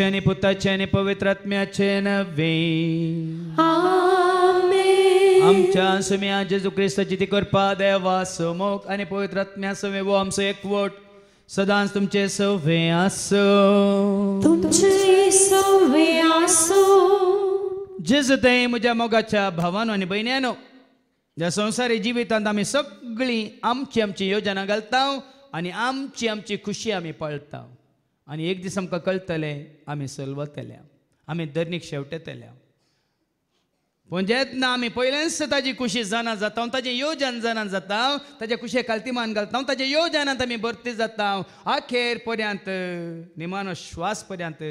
ने पुताचे ने पवित्रात्म्याचे नव्हे आमच्या सुम्या जेजू क्रिस्ताची ती करपा देवा मोग आणि पवित्रात्म्या समे वो आमचो एकवट सदांच तुमचे सवे आसो तुमचे सवे आसो जेजू ते म्हज्या मोगाच्या भावानो आनी भयण्यानो ज्या संवसारी जिवितांत आमी सगळी आमची आमची योजना घालता आनी आमची आमची खुशी आमी पाळता आणि एक दीस आमकां कळतले आमी सलवतल्या आमी दर्नीक शेवटेतल्या पूण जेतना आमी ताजी कुशी जाणा जाता हांव ताजें येवजन जाणा जाता ताज्या कुशे कालतीमान घालता हांव ताजे येवजनांत आमी भरती जाता आखेर पर्यंत निमानो श्वास पर्यंत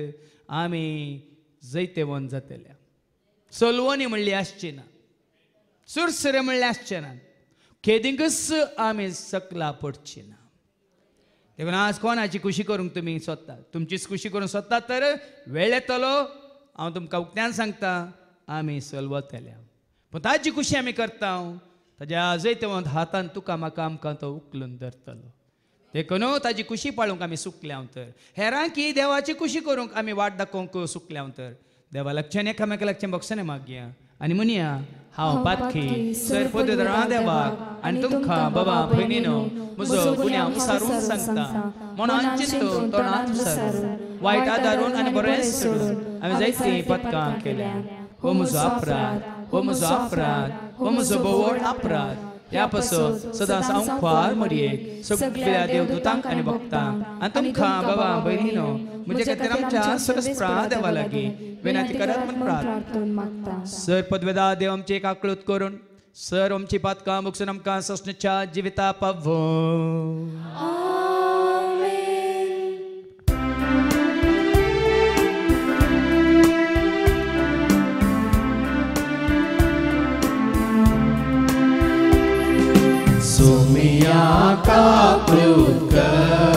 आमी जैतेवन जातल्या सलवणी म्हणली आसची ना सुरसुरे म्हणले आसचे ना खेदिंगच आमी सकला पडची ना देखून आज कोणाची खुशी करूंक तुम्ही सोदता तुमचीच खुशी करूंक सोदता तर वेळ येतलो हांव तुमकां उक्त्यान सांगता आमी सलवत केल्या पूण ताजी खुशी आमी करता ताज्या आजय तेवत हातान तुका म्हाका आमकां तो उखलून धरतलो देखून ताजी खुशी पाळूंक आमी सुकल्या तर हेरांक ही देवाची खुशी करूंक आमी वाट दाखोवंक सुकल्या तर देवा लक्षान एकामेका लक्षान बक्षाने मागया आनी म्हणया हांव पातखी सर राहा देवाक आनी तुमकां बाबा भयणीनो म्हजो गुन्या विसारून सांगता म्हणून चिंतो नाच सर वायटा दारून आनी बरें सोडून हांवें जायतीं पदकां केल्या हो, हो म्हजो अपराध हो, हो म्हजो अपराध हो म्हजो हो बोवड अपराध या ह्यापासून सदां सुख विला देव देवदूतांक आनी भक्तांक आनी खा बाबा भयणीनो म्हजे चार आमच्या सरस्प्रा देवा लागीं विनंती करत मन प्रार्थना सर पदवेदा देव आमची एक आकलूत करून सर आमची पातकां का आमकां जीविता जिविता आ मिया का प्रयोग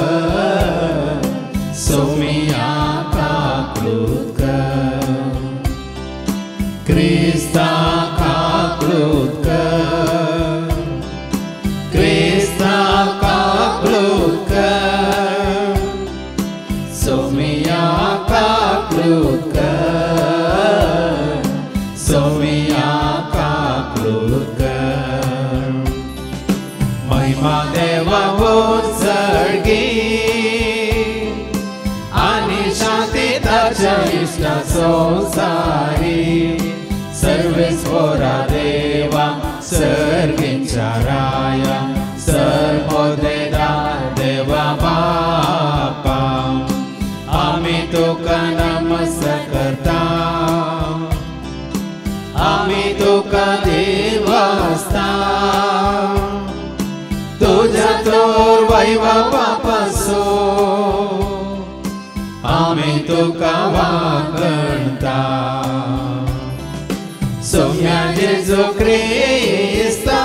संसारी सर्वे स्वरा देवा सर्वेचाराय सर्वोदेदा देवा बापा आमी तो कनम सकरता आमी तो कदिवस्ता तुझे तो तुका वागणता सोम्या जेजू क्रिस्ता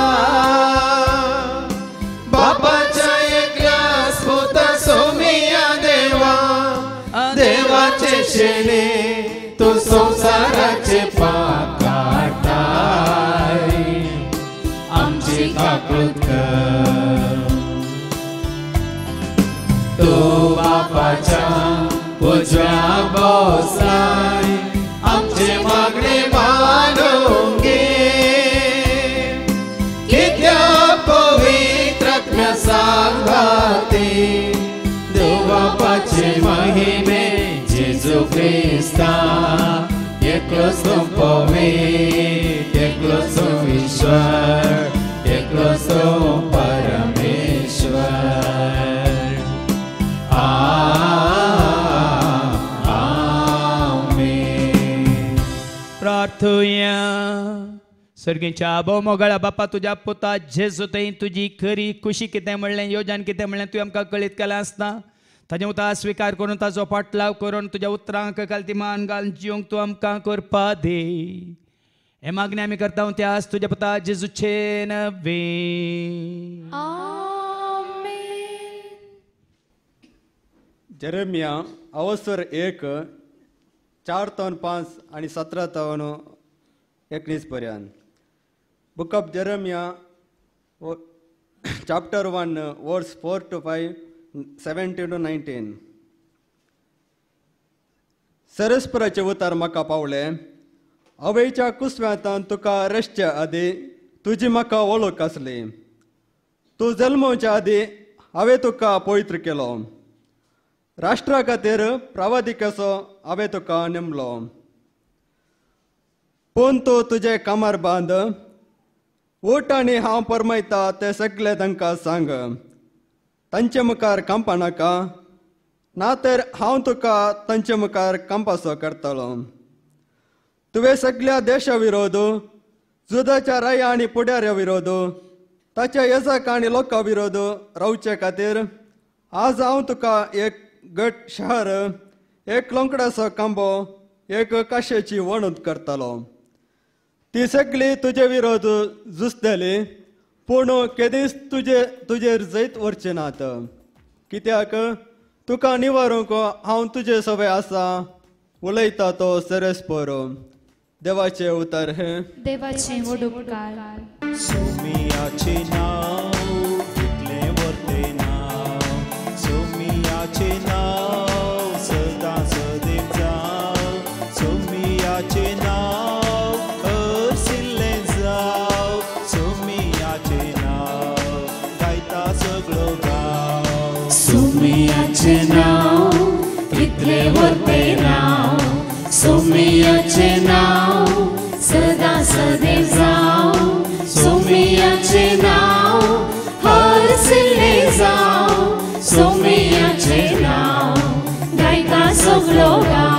बापाच्या एकल्या स्पुता सोमिया देवा देवाचे शेणे तो संसाराचे पाकाटाय आमची काकृत तो बापाच्या Rabosai, Amche Magre Manungi, Kitya Pavitra Sangati, Deva Pache Mahime, Jesu Krista, Yeklosum Pavi, Yeklosum Ishwar, Yeklosum Pavi, हालेलुया सर्गेच्या आबो मोगळा बापा तुझ्या पोता जेजू होते तुजी खरी खुशी कितें म्हणलें योजन कितें म्हणलें तुवें आमकां कळीत केलां आसता ताजे उतार स्विकार करून ताजो पाटलाव करून तुज्या उतरांक ती मान घालून जिवंक तूं आमकां करपा दे हे मागणी आमी करता ते आज तुज्या पोता जेजूचे नवे जेरेमिया अवसर एक चार तवन पांच आणि सतरा तवन एकनीस पर्यंत book of Jeremiah chapter one verse four to five seventeen to nineteen सरस्पराचे उतार म्हाका पावले आवयच्या कुस्व्यांतान तुका रेशच्या आदी तुजी म्हाका वळख आसली तूं जल्मवच्या आदी हांवें तुका पवित्र केलो राष्ट्रा खातीर प्रावादिकेचो हांवें तुका नेमलो पूण तूं तुजे कामार बांध ओट आनी हांव परमयता ते सगळे तांकां सांग तांचे मुखार कांपा नाका ना तर हांव तुका तांचे मुखार कांपासो करतलो तुवें सगळ्या देशा विरोध जुदाच्या राया आनी पुड्याऱ्या विरोध ताच्या येजाक आनी लोकां विरोध रावचे खातीर आज हांव तुका एक गट शहर एक लोंकडासो कांबो एक काशेची वणूत करतलो ती सगळी तुझे विरोध झुजतली पूण केदीच तुझे तुजेर जैत वरचे नात कित्याक तुका निवारूंक हांव तुजे सवय आसा उलयता तो सरस देवाचे उतर हे देवाचे सोमियाचे नाव वर्तेनाव सोमयाचे नाव सदा सदैव जाव सोमयाचे नाव हरसिल्ले जाव सोमयाचे नाव गायका सगलो गाव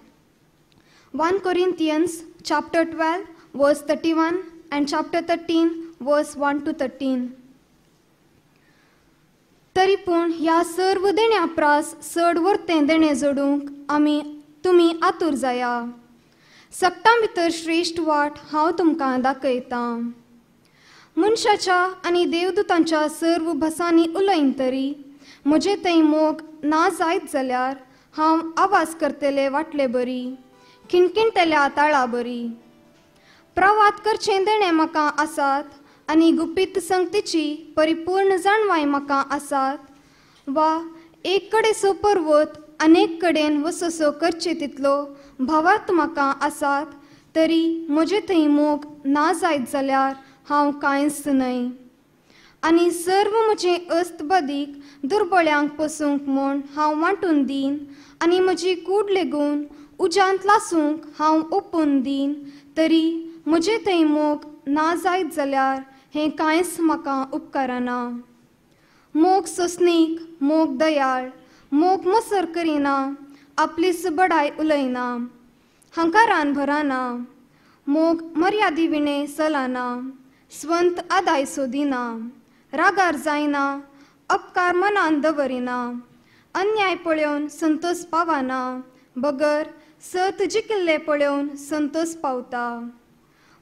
1 Corinthians chapter 12 verse 31 and chapter 13 verse 1 to 13. तरी पूण ह्या सर्व देण्याप्रास सडवर तें देणें जोडूंक आमी तुमी आतूर जाया सक्तां भितर श्रेश्ठ वाट हांव तुमकां दाखयतां मनशाच्या आनी देवदूतांच्या सर्व भासांनी उलयन तरी म्हजें थंय मोग ना जायत जाल्यार हांव आवाज करतेले वाटले बरी किणकिणटल्या ताळा बरी प्रवादकर छेंदणे म्हाका आसात आनी गुपीत संगतीची परिपूर्ण जाणवाय म्हाका आसात वा एक कडे सो पर्वत अनेक कडेन वससो करचे तितलो भावात म्हाका आसात तरी म्हजे थंय मोग ना जायत जाल्यार हांव कांयच न्हय आनी सर्व म्हजें अस्तबदीक दुर्बळ्यांक पसूंक म्हूण हांव वांटून दीन आनी म्हजी कूड लेगून उज्यांत लासूंक हांव ओपून दीन तरी म्हजे थंय मोग ना जायत जाल्यार हें कांयच म्हाका उपकारना मोग सोसनीक मोग दयाळ मोग मसर करिना आपली सुबडाय उलयना हांकां रानभराना मोग मर्यादी विणे चलाना स्वंत आदाय सोदिना रागार जायना अपकारमन वरिना अन्याय पळवून संतोष पावाना बगर सत तुजे किल्ले संतोष पावता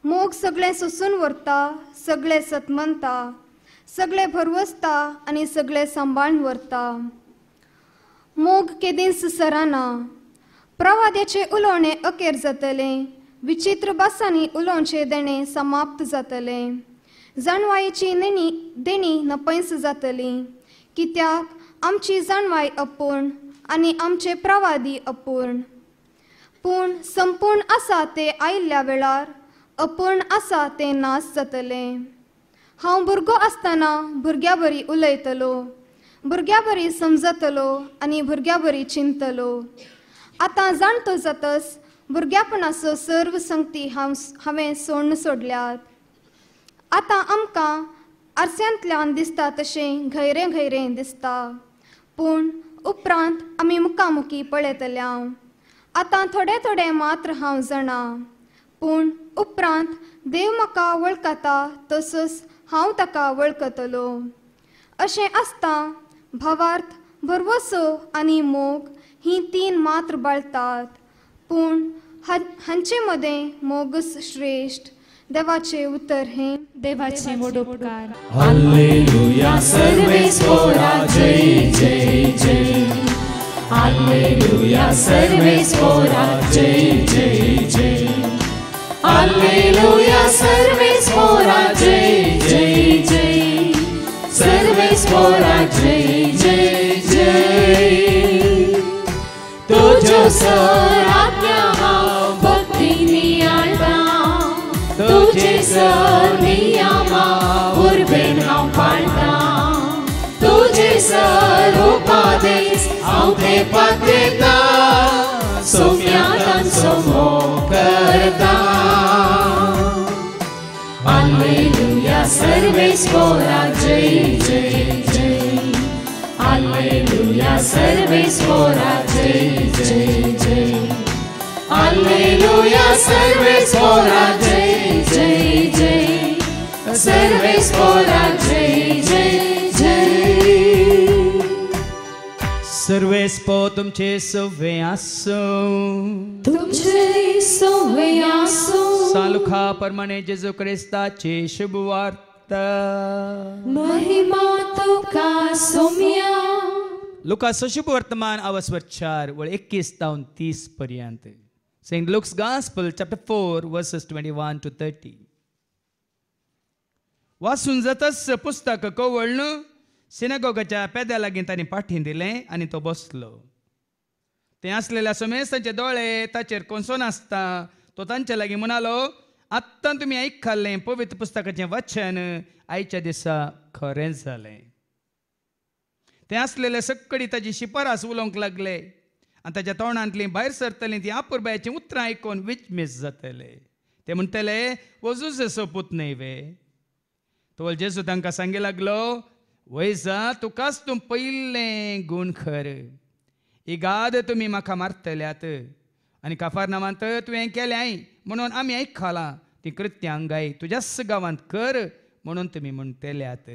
मोग सगळे सोसून वरता सगळे सतमनता सगळे भरवसता आणि सगळे सांभाळून वरता मोग केदीन सुसराना प्रवाद्याचे उलोवणें अखेर जातले विचित्र भासांनी उलोवचे देणें समाप्त जातले जाणवायेची नेणी देणी नपैस जातली कित्याक आमची जाणवाय अपूर्ण आणि आमचे प्रवादी अपूर्ण पूण संपूर्ण आसा ते आयिल्ल्या वेळार अपूर्ण आसा ते नास जातले हांव भुरगो आसतना भुरग्या बरी उलयतलो भुरग्या बरी समजतलो आनी भुरग्या बरी चिंतलो आतां जाणतो जातस भुरग्यापणाचो सर्व संगती हांव हांवें सोडून सोडल्यात आतां आमकां आरस्यांतल्यान दिसता तशें घैरे घयरें दिसता पूण उपरांत आमी मुखामुखी पळयतल्या आतां थोडे थोडे मात्र हांव जाणा पूण उपरांत देव म्हाका वळखता तसोच हांव ताका वळखतलो अशें आसता भावार्थ भरवसो आनी मोग ही तीन मात्र बळतात पूण हांचे मदें मोगच श्रेष्ठ देवाचे उत्तर हे देवाचे वडोपकार हालेलुया सर्वे सोडा जय जय जय हालेलुया सर्वे जय जय जय हालेलुया सर्वे जय जय जय सर्वे जय जय जय तो जो सर आज्ञा तुझे नियमा उर्बेन हांव पाळटा तुझे सरोपादेस हांव तेपाक देता सोम्यान सोमो जय जय जय Alleluia, सर्वेस जय जय जय सर्वेस पोराचे जय जय सर्वेस पो तुमचे सव्वे आसो आसो सालुखा परमाने जेजू क्रिस्ताचे शुभवार्ता महिमा तुका सोम्या लुकास शुभ वर्तमान आवसवर व एकवीस तावन तीस पर्यंत Saint Luke's gospel chapter four verses twenty two वाचून जातच पुस्तक कवळण सिनेगोगाच्या पेद्या लागीं तांणी पाठीन दिलें आनी तो बसलो तें आसलेल्या समेज दोळे ताचेर कोनसोन आसता तो तांचे लागीं म्हणालो आत्ता तुमी आयक खाल्लें पवित्र पुस्तकाचें वाचन आयच्या दिसा खरें जालें तें आसलेले सगळी ताजी शिफारस उलोवंक लागले आनी ताच्या तोंडांतलीं भायर सरतली ती आपुरबायाची उतरां आयकून विचमिस जातले ते म्हणटले वजूच सोपूत न्हय वे तोल जेसू तांकां सांगे लागलो वैसा तुकाच तूं पयल्लें गूण खर ही गाद तुमी म्हाका मारतल्यात आनी काफार नामांत तुवें केलें म्हणून आमी खाला ती कृत्यांगाई हांगाय तुज्याच गांवांत कर म्हणून तुमी म्हणटल्यात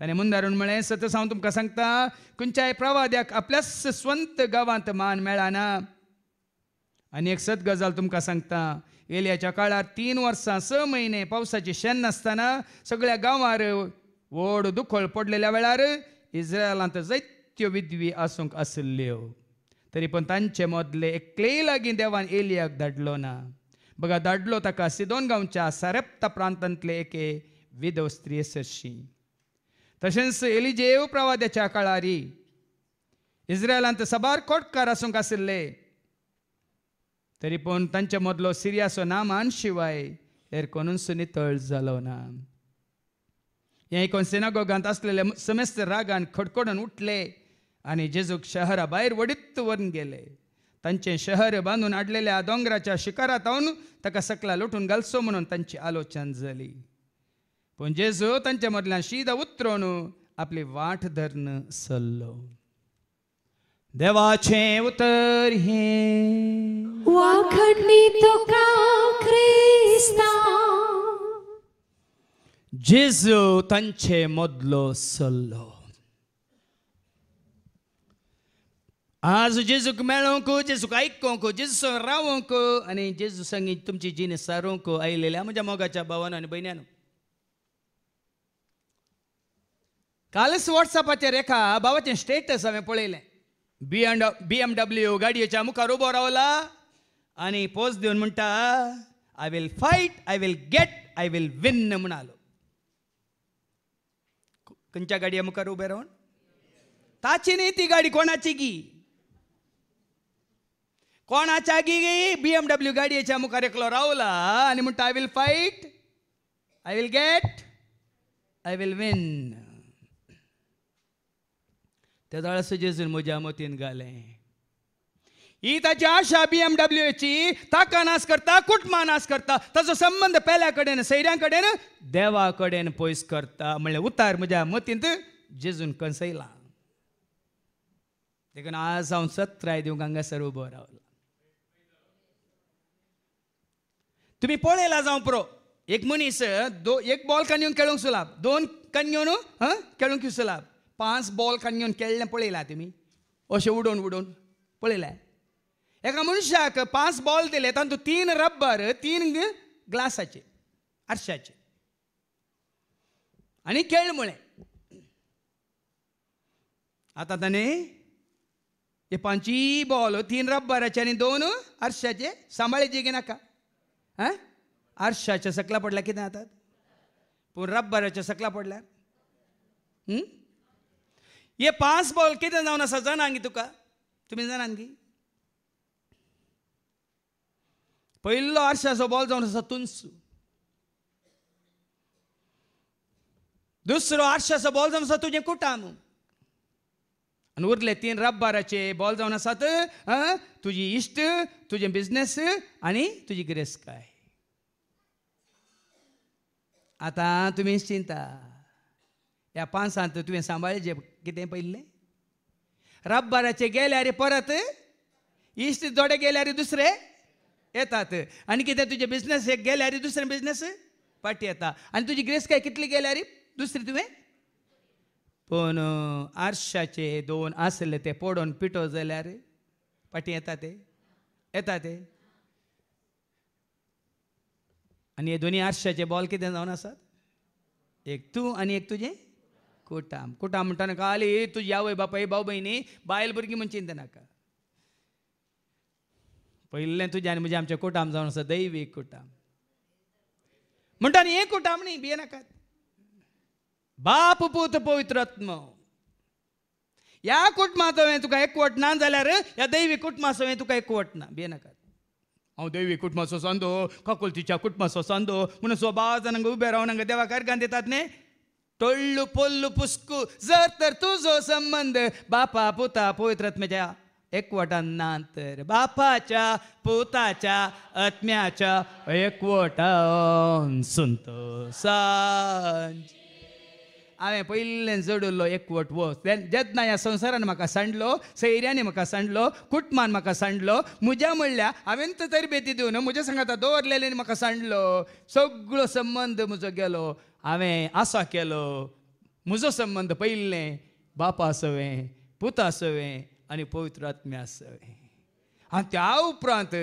ताणें मुंदारून म्हळें सतस हांव तुमकां सांगता खंयच्याय प्रवाद्याक आपल्याच स्वंत गांवांत मान मेळना आनी एक सत गजाल तुमकां सांगता एलियाच्या काळात तीन वर्सां स म्हयने पावसाची शेन नासतना सगळ्या गांवांर व्हड दुखळ पडलेल्या वेळार इस्रायलांत जैत्यो विद्वी आसूंक आसल्यो तरी पण तांचे मदले एकलेय लागीं देवान एलियाक धाडलो ना बघा धाडलो ताका सिदोन गांवच्या सारेप्ता प्रांतांतले एके विधव सरशी तशेंच एलिजेव प्रवाद्याच्या काळारी इस्रायलांत सबार कोटकार आसूंक आसले तरी पण तांच्या मदलो सिरियासो नामान शिवाय हेर कोणून सुनी तळ जालो ना हे एकोण सिनागोगांत असलेले समेस्त रागान खडखडून उठले आणि जेजूक शहरा भायर वडीत व्हरून गेले त्यांचे शहर बांधून आडलेल्या दोंगराच्या शिकारात आवून ताका सकला लुटून घालसो म्हणून त्यांची आलोचना झाली पण जेजू त्यांच्या मधल्या शीद उतरून आपली वाट धरन सल्लो देवाचे उतर हे वाखडणी तो का ख्रिस्ता जेजू तांचे मदलो सल्लो आज जेजूक मेळोंक जेजूक आयकोंक जेजू रावों रावोंक आनी जेजू संगी तुमची जीण सारोंक आयलेल्या म्हज्या मोगाच्या भावान आनी भयण्यान कालच वॉट्सॅपाचेर एका भावाचें स्टेटस हांवें पळयलें బిఎండ బిఎండబ్ల్యూ ಗಾಡಿ ಚಾಮು ಕರುಬೋರವಲ್ಲ అని పోజ్ దేవుని ఉంట I will fight I will get I will win నమ్మునాలు కొంచెం గాడి అమ్ముకారు బేరవన్ తాచిని ती गाडी कोणाची की कोणाच्या की बी एम डब्ल्यू गाडयेच्या मुखार एकलो रावला आनी म्हणटा I will fight I will get I will win जेजून suggestion मतीन गाले ही ताची आशा बी एम डब्ल्यूची ताका नाश करता कुटुंबा नाश करता ताचो संबंध पेल्या कडेन सैऱ्यां कडेन देवा कडेन पयस करता म्हणल्यार उतार म्हज्या मतींत जेजून कसयला देखून आज हांव सत्राय दिवंक हांगासर उबो रावला तुम्ही पळयला जावं प्रो एक मनीस दो एक बॉल कानयून खेळूंक सुलाब दोन कानयून खेळूंक सुलाब पांच बॉल काडून केल्ले पळयला तुमी अशें उडोवन उडोवन पळयलां एका मनशाक पांच बॉल दिले तातूंत तीन रब्बर तीन ग्लासाचे आरशाचे आणि खेळ मुळे आता ताणे हे पांची बॉल तीन रब्बराचे आनी दोन आरशाचे सांबाळचे घे नाका आं आरशाच्या सकला पडल्या कितें जातात पूण रब्बराच्या सकला पडल्यार हे पांच बॉल कितें जावन आसा जाणा गी तुका तुमी जाणा गी पयलो आरशाचो बॉल जावन आसा तुनस दुसरो आरशाचो बॉल जावन आसा तुजें कुटाम आनी उरले तीन रब्बाराचे बॉल जावन आसात तुजी इश्ट तुजें बिझनेस आनी तुजी गिरेस्काय आतां तुमी चिंता ह्या पांसांत तुवें जे कितें पयल्लें रब्बाराचे गेल्यार परत इश्ट जोडे गेल्यार दुसरे येतात आनी कितें तुजे बिझनेस एक गेल्यार दुसरे बिझनेस पाटी येता आनी तुजी ग्रेस्काय कितली गेल्यार दुसरी तुवें पूण आरशाचे दोन आसले ते पडोवन पिटो जाल्यार पाटी येता ते येता ते आनी हे दोनी आरशाचे बॉल कितें जावन आसात एक तूं आनी एक तुजें कोटाम ಕೂಟಾಮ್ ಅಂಟಾನ ಖಾಲಿ ಏತು ಯಾವ ಬಾಪ ಏ ಬಾವು ಬहिणी बायल भुरगीं म्हण चिंता नाका पयलें तुज्यान म्हणजे आमच्या कोटाम जावन आसा दैवीक कुटाम म्हणटा हे कोटाम न्ही बिये नाकात बाप पूत पवित्रत्म ह्या कुटुंबाचो हांवें तुका एकवट ना जाल्यार ह्या दैवी कुटुंबाचो हांवें तुका एक वट ना बिये नाकात हांव दैवी कुटुंबाचो सांदो ककोलतीच्या कुटुंबाचो सांदो म्हणून सो बाबा जाणांक उबे रावन हांगा देवाकार घान दितात न्ही टोळ्लू पोल्लू पुस्कू जर तर तुझो संबंध बापा पुता ना तर बापाच्या पोताच्या आत्म्याच्या एकवटान सुनतो सांज हांवें पयलें जोडिल्लो एकवट वच जेन्ना ह्या संवसारान म्हाका सांडलो सैऱ्यांनी म्हाका सांडलो कुटुंबान म्हाका सांडलो म्हज्या म्हणल्या हांवें तर बेती दिवन म्हज्या सांगाता दवरलेल्यानी म्हाका सांडलो सगळो संबंध म्हजो गेलो हांवें आसा केलो म्हजो संबंद पयल्ले बापा आसवें पुता आसवें आनी पवित्र आत्म्या आसवें आनी त्या उपरांत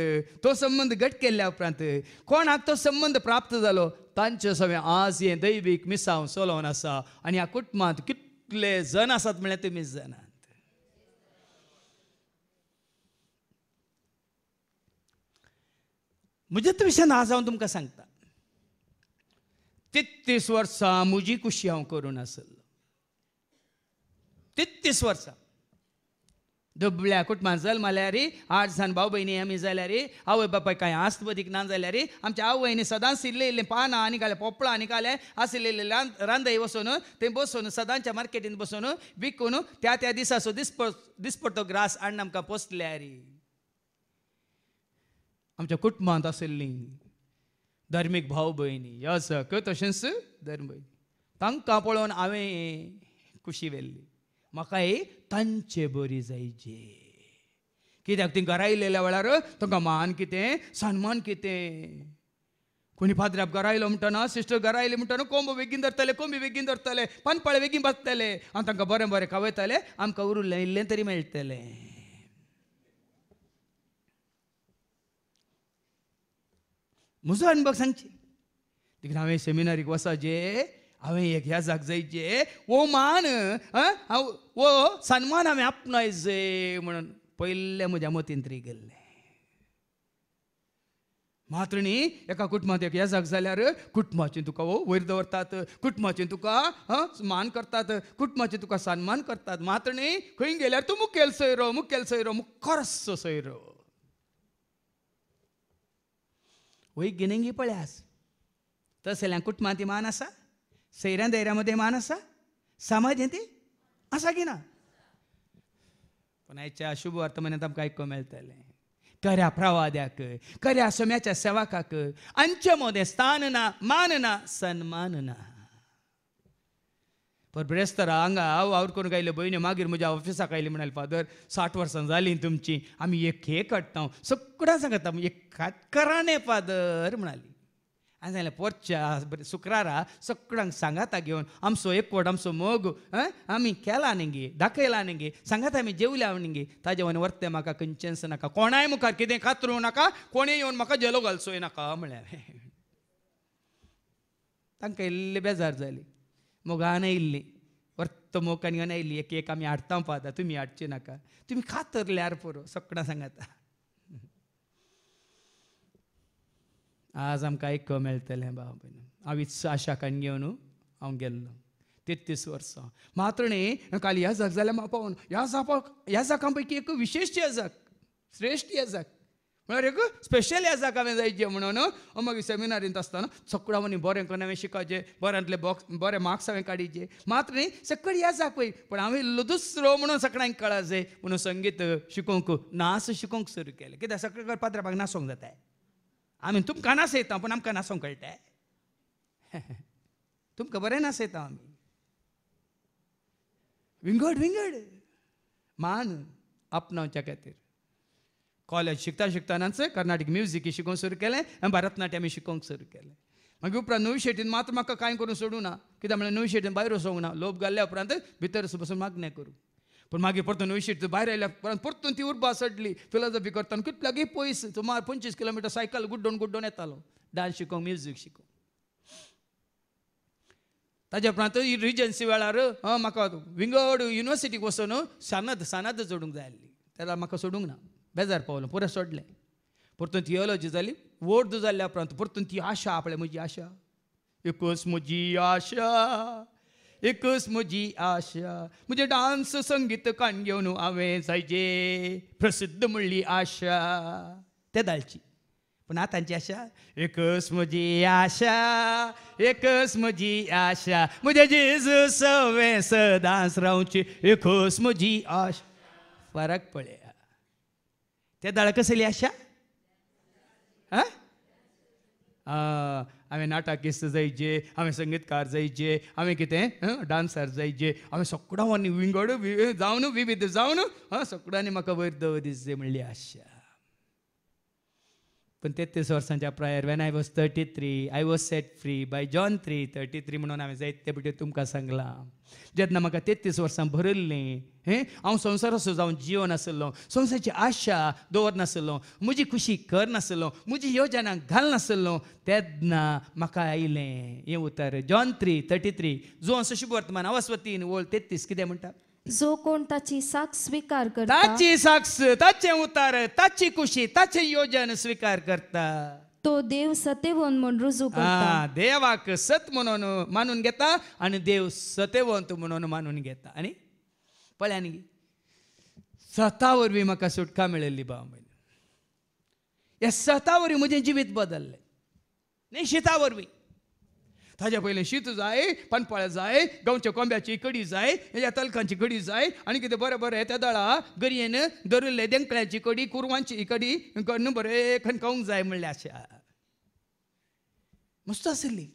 तो संबंद घट केल्ल्या उपरांत कोणाक तो संबंद प्राप्त जालो तांचे सवें आज हें दैवीक मिसाव चलोवन आसा आनी ह्या कुटुंबांत कितले जण आसात म्हळ्यार ते मिस जाणात म्हजे आज हांव तुमकां सांगता तेत्तीस वर्सां म्हजी कुशी हांव करून आसलो तेत्तीस वर्सां दबल्याकूट माजल माल्यार रे आठ जाण भाव भयणी आमी जाल्यार आवय बापाय कांय आस्त बदीक ना जाल्यार रे आमच्या आवयनी सदांच इल्लें इल्लें पानां आनी घालें पोपळां आनी घालें आसिल्लें रांदय वचून थंय बसून सदांच्या मार्केटीन बसून विकून त्या त्या दिसाचो दिसप दिसपडतो ग्रास हाडून आमकां पोसल्यार आमच्या कुटुंबांत आशिल्लीं धर्मीक भाव भयणी ह्यो सक तशेंच धर्म भयणी तांकां पळोवन हांवें खुशी व्हेल्ली म्हाकाय तांचे बरी जायचे कित्याक ती घरा आयलेल्या वेळार तांकां मान कितें सन्मान कितें कोणी पाद्राप घरा आयलो म्हणटना सिस्टर घरा आयली म्हणटना कोंब बेगीन धरतले कोंबी बेगीन धरतले पानपाळे बेगीन बसतले आनी तांकां बरें बरें कवयताले आमकां उरुल्लें इल्लें तरी मेळटलें म्हजो अनुभव सांगचे देखून हांवें सेमिनारीक जे हांवें एक ह्या जाग जायचे वो मान हांव वो सन्मान हांवें जे म्हणून पयल्ले म्हज्या मतीन तरी गेल्लें मात्र न्ही एका कुटुंबांत एक येजाक जाल्यार कुटुंबाचे तुका वयर दवरतात कुटुंबाचें तुका मान करतात कुटुंबाचे तुका सन्मान करतात मात्र न्ही खंय गेल्यार तूं मुखेल सोयरो मुखेल सोयरो मुखार सोयरो वही गिनेंगी पळ्यास तसल्यांकूट माती मान असा सैऱ्या दैऱ्यामध्ये मान असा समाज येते असा गिना पण आयच्या शुभ वर्तमानात आमकां ऐकू मेळटलें कर्या प्रवाद्याक कर्या सोम्याच्या सेवाकाक अंचे मोदे स्थान ना मान ना सन्मान ना पर ब्रेस्तर हांगा हांव करून गायले भयणी मागीर म्हज्या ऑफिसाक आयली म्हणाले फादर साठ वर्सां जालीं तुमची आमी एक हे काडटा सगळ्यां सगळ्यांक सांगता एक कराणे फादर म्हणाली हांवें सांगलें पोरच्या शुक्रारा सगळ्यांक सांगाता घेवन आमचो एकवट आमचो मोग आमी केला न्ही गे दाखयला न्ही गे सांगाता आमी जेवल्या न्ही गे ताजे वन वरते म्हाका खंयचेंच नाका कोणाय मुखार कितें कातरूं नाका कोणेय येवन म्हाका जेलो घालचोय नाका म्हळ्यार तांकां इल्ली बेजार जाली మొగానే ఇల్లి వర్త మోకనిగానే एक एक ఆమె ఆడతాం పాద तुम्ही आडचे नाका तुम्ही खातरले यार पोरो सकडा सांगाता आज आमकां एक मेळटलें बाबा भयण हांव इत्सा आशा कान घेवन हांव गेल्लो तेत्तीस वर्सां मात्र न्ही काल ह्या जाग जाल्यार म्हाका पावन ह्या जापाक ह्या जाकां पैकी एक विशेश्ट जाग श्रेश्ठ जाग म्हळ्यार एक स्पेशल ह्या हांवें जायचें म्हणून हांव मागीर सेमिनारींत आसतना सगळो वनी बरें करून हांवें शिकोवचें बऱ्यांतले बॉक्स बरे मार्क्स हांवें काडिचे मात्र न्ही सकळ ह्या पय पूण हांवें दुसरो म्हणून सगळ्यांक जाय म्हणून संगीत शिकोवंक नाच शिकोवंक सुरू केलें कित्याक सगळें करपात रावपाक नाचोंक जाता आमी तुमकां येता पूण आमकां नाचोंक कळटा तुमकां बरें येता आमी विंगड विंगड मान आपणावच्या खातीर कॉलेज शिकता शिकतानाच कर्नाटक म्युझिक शिकोवंक सुरू केलें आनी भरतनाट्यम शिकोवंक सुरू केलें मागीर उपरांत न्हू शेटीन मात म्हाका कांय करून सोडूं ना कित्याक म्हळ्यार न्हू शेटीन भायर वचोंक ना लोभ घाल्ल्या उपरांत भितर बसून मागणें करूं पूण मागीर परतून न्हू शेट भायर आयल्या उपरांत परतून ती उर्बा सडली फिलॉसॉफी आनी किती लागीं पयस सुमार पंचवीस किलोमिटर सायकल गुड्डोन गुड्डोन येतालो डान्स शिकोवंक म्युझिक शिको ताज्या उपरांत रिजन्सी वेळार म्हाका विंगड युनिवर्सिटीक वचून सानद सानद जोडूंक जाय आसली त्याला म्हाका सोडूंक ना बेजार पावलो पुरे सोडलें परतून ती इयोलॉजी जाली वोट जाल्ल्या उपरांत परतून ती आशा आपल्या म्हजी आशा एकूच म्हजी आशा एकूच म्हजी आशा म्हजे डान्स संगीत घेवन हांवें जायचे प्रसिद्ध म्हणली आशा ते दालची पूण आतांची आशा एकच म्हजी आशा एकच म्हजी आशा म्हजे जेजू सवे सदांस रावची एकूच म्हजी आशा फरक पळया त्या दळकसली अशा हांवें नाटकीस्त जायचे हांवें संगीतकार जायचे हांवें कितें डान्सर जायचे हांवें सगळ्यांनी विंगड जावन विविध जावन सगळ्यांनी म्हाका वयर दवर दिसचे म्हणली आशा पण तेहतीस वर्सांच्या prior when I was thirty three I was set free by John three thirty three म्हणून हांवें जायते पिटे तुमकां सांगलां जेन्ना म्हाका तेहतीस वर्सां भरिल्लीं हें हांव संवसाराचो जावन जिवन आसलो संवसाराची आशा दवरनासलो म्हजी खुशी करनासलो म्हजी योजना घालनासलो तेन्ना म्हाका आयलें हें उतर जॉन थ्री थर्टी थ्री जो सशीब वर्तमान अवस्वतीन ओल्ड तेहतीस कितें म्हणटा जो कोण त्याची साक्ष स्वीकार करता ताची साक्ष ताचे उतार ताची खुशी ताचे योजन स्वीकार करता तो देव सतेवन म्हणून रुजू करता देवाक सत म्हणून मानून घेता आणि देव सतेवंत म्हणून मानून घेता आणि पळ्यान गे सता म्हाका सुटका मेळिल्ली बा म्हयने या सता वरवीं म्हजें जिवीत बदललें ताज्या पहिले शीत जाय पानपळां जाय गांवच्या कोंब्याची कडी जाय हेज्या तलकांची कडी जाय आनी कितें बरें बरें त्या दळा गरयेन दरिल्ले देंकळ्याची कडी कुरवांची कडी कन्न बरें खन जाय म्हणलें अशा मस्त आशिल्ली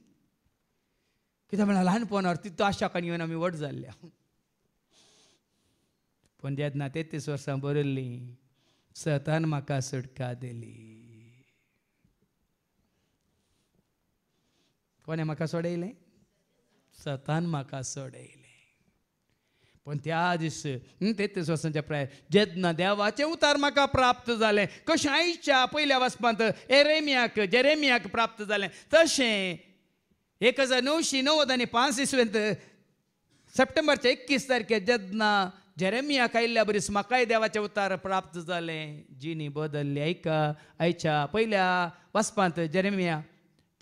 कित्याक म्हळ्यार ल्हानपणार तितू काणी येवन आमी व्हड जाल्ल्या पूण जेदना तेत्तीस वर्सां बरयल्ली सतान म्हाका सुटका दिली कोणे म्हाका सोडयलें सतान म्हाका सोडयलें पण त्या दिस तेहतीस वर्सांच्या प्राय जेदना देवाचे उतार म्हाका प्राप्त झाले कशें आयच्या पयल्या वचपांत एरेमियाक जेरेमियाक प्राप्त जालें तशें एक हजार णवशी णव्वद आनी पांच इसवेंत सप्टेंबरच्या एकवीस तारखेक जेदना जेरेमियाक आयिल्ल्या बरीस म्हाकाय देवाचे उतार प्राप्त जाले जिणी बदल्ली आयका आयच्या पयल्या वचपांत जेरेमिया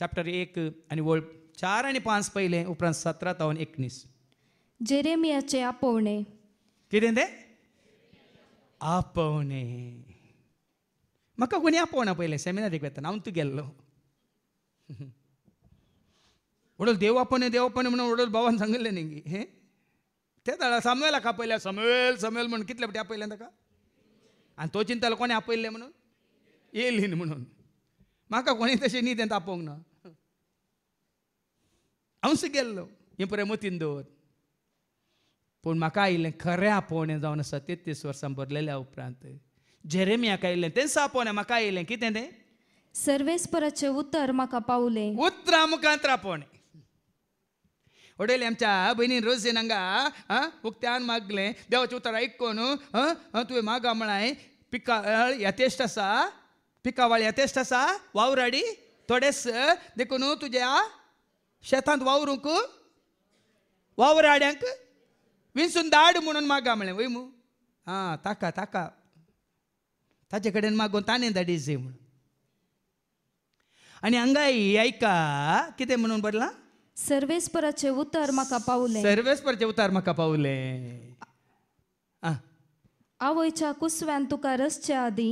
चॅप्टर एक आणि वळ चार आणि पाच पहिले उपरांत सतरा तावन एकनीस जेरेमियाचे आपोवणे कितें ते आपवणे म्हाका कोणी आपवणा पहिले सेमिनारीक वेताना हांव तूं गेल्लो उडल देव आपोवणे देव आपोवणे म्हणून उडल बाबान सांगले न्ही हे ते धाडा सामुएलाक आपयल्या समेल समेल म्हण कितले पटी आपयलें ताका आनी तो चिंतालो कोणें आपयल्लें म्हणून न्ही म्हणून म्हाका कोणी तशें न्ही तें आपोवंक ना हांव गेल्लो हे पुराय मतीन दवर पूण म्हाका आयिल्लें खरें आपोवणें जावन आसा तेत्तीस वर्सां भरलेल्या उपरांत जेरेमियाक आयिल्लें तें सापोवणें म्हाका आयिल्लें कितें तें सर्वेस्पराचें उतर म्हाका पावलें उतरां मुखांत रापोवणें उडयलें आमच्या भयणीन रोजीन हांगा आं उक्त्यान मागलें देवाचें उतर आयकून आं तुवें मागा म्हणाय पिकाळ यथेश्ट आसा पिकावळ यथेश्ट आसा वावराडी थोडेस देखून तुज्या शेतांत वावरूंक वावर विसून दाड म्हणून मागा म्हणलें वय हां ताका ताका ताचे कडेन मागून ताणें धाडीस जाय म्हणून आणि हंगाय ऐका कितें म्हणून बरलां सर्वेस्पराचे उतार म्हाका पावले सर्वेस्पराचे उतार म्हाका पावले आवयच्या कुसव्यान तुका रसच्या आदी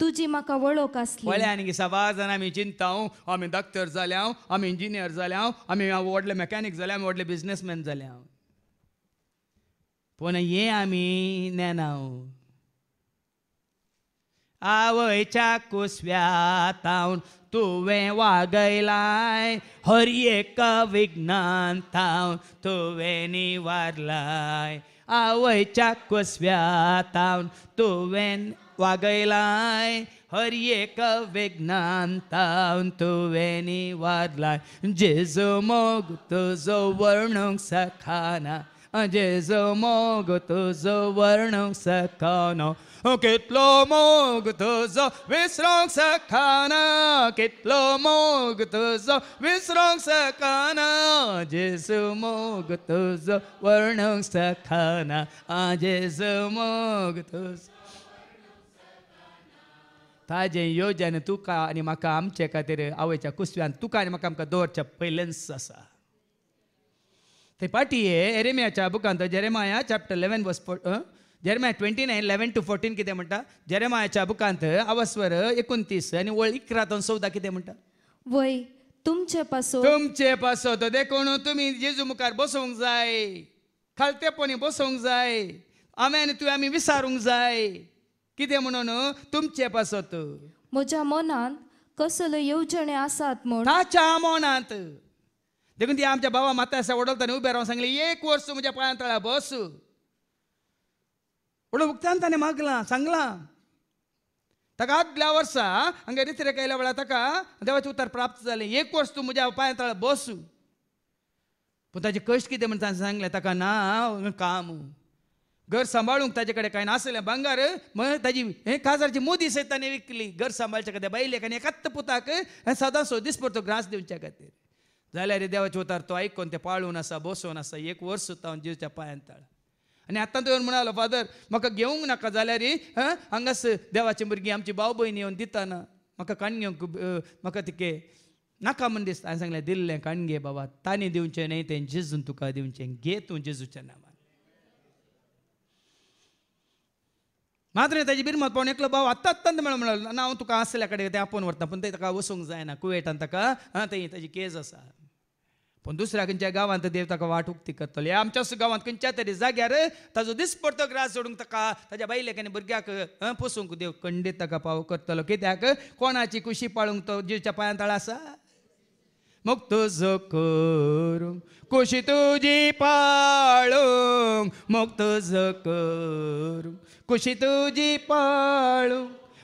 तुझी म्हाका वळख आसली पळ्या आनी सवा जाण आमी चिंता हांव आमी डॉक्टर जाले हांव आमी इंजिनियर जाले हांव आमी व्हडले मॅकॅनिक जाले आमी व्हडले बिजनेसमॅन जाले हांव पूण हे आमी नेना आवयच्या कुसव्यातावन तुवें वागयलाय हर एक विज्ञान तावन तुवें निवारलाय आवयच्या कुसव्यातावन तुवें वागैलाय हरि एक विज्ञान तुवेनी वारलाय जेजो मोग तुजो वर्णूंक सखाना जेजो मोग तुजो वर्णूंक सखाना કેટલો મોગ તુઝો વિસરોંગ સખાના કેટલો મોગ તુઝો વિસરોંગ સખાના જેસુ મોગ તુઝો વર્ણંગ સખાના આ જેસુ મોગ તુઝો ताजें येवजन तुका आनी म्हाका आमचे खातीर आवयच्या कुसव्यान तुका आनी म्हाका आमकां दवरचें पयलेंच आसा ते फाटीये एरेमियाच्या बुकांत Jeremiah chapter eleven was Jeremiah twenty nine eleven to fourteen कितें म्हणटा जेरेमायाच्या बुकांत आवास्वर एकुणतीस आनी वळ इकरातून चवदा कितें म्हणटा वय तुमचे पासो तुमचे पासो तो देखून तुमी जेजू मुखार बसूंक जाय खालतेपणी बसूंक जाय आम्ही तुवें आमी विसारूंक जाय कितें म्हणून तुमचे पासत म्हज्या मनांत कसल्यो योजने आसात म्हूण ताच्या मनांत देखून ती आमच्या बाबा माता आसा ओडलताना उबे रावन सांगली एक वर्स म्हज्या पायातळा तळा बस म्हणून उक्तान ताणें मागलां सांगलां ताका आदल्या वर्सा हांगा रित्रे आयल्या वेळार ताका देवाचें उतर प्राप्त जालें एक वर्स तूं म्हज्या पायातळा तळा बस पूण ताचे कश्ट कितें म्हणटा सांगलें ताका ना काम घर सांभाळूंक ताजे कडेन कांय बंगार भांगार ताजी हे काजारची मोदी सहित विकली घर सांभाळच्या खातीर बैलेक आनी एकात्त पुताक सदां सोदीस परतो ग्रास दिवच्या खातीर जाल्यार देवाचे उतार तो आयकोन ते पाळून आसा बसून आसा एक वर्स सुद्दां हांव जिवच्या पांयान ताळ आनी आतां तुवें म्हणालो फादर म्हाका घेवंक नाका जाल्यार हांगास देवाची भुरगीं आमची भाव भयणी येवन दिताना म्हाका घेवंक म्हाका तिके नाका म्हण दिसता हांवें सांगलें दिल्लें घे बाबा तांणी दिवचें न्हय तें जेजून तुका दिवचें घे तूं जेजूच्या नावा मात्र ताजी बिरमत पावन एकलो भाव आत्ता तंद मेळ म्हणलो ना हांव तुका आसल्या कडेन तें आपोवन व्हरता पूण ते ताका वसूंक जायना कुवेटान ताका आं तें ताजी केज आसा पूण दुसऱ्या खंयच्या गांवांत देव ताका वाट उक्ती करतलो आमच्या गांवांत खंयच्या तरी जाग्यार ताजो दिसपडतो ग्रास जोडूंक ताका ताज्या बायलेक आनी भुरग्याक पोसूंक देव खंडीत ताका पाव करतलो कित्याक कोणाची कुशी पाळूंक तो जिवच्या असा आसा मुक्त जो करू कुशी तुझी पाळू मुक्त जो करू कुशी तुझी पाळू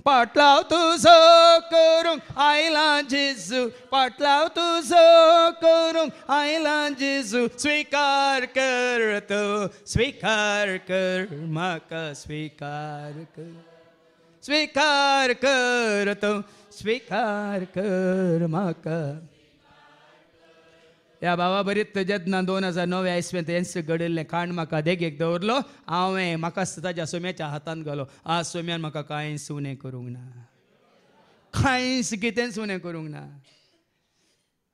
पाटलाव तुझं करू आयला जेजू पाटलाव तुझं करू आयला जेजू स्वीकार कर तो स्वीकार कर माका स्वीकार कर स्वीकार कर तो स्वीकार कर माका ह्या बाबा बरीत तुजेतना दोन हजार णव्या इसवेंत एन्स घडिल्लें खाण म्हाका देगेक दवरलो हांवें म्हाका ताच्या सोम्याच्या हातान घालो आज सोम्यान म्हाका कांयच उणें करूंक ना कांयच कितें सुणें करूंक ना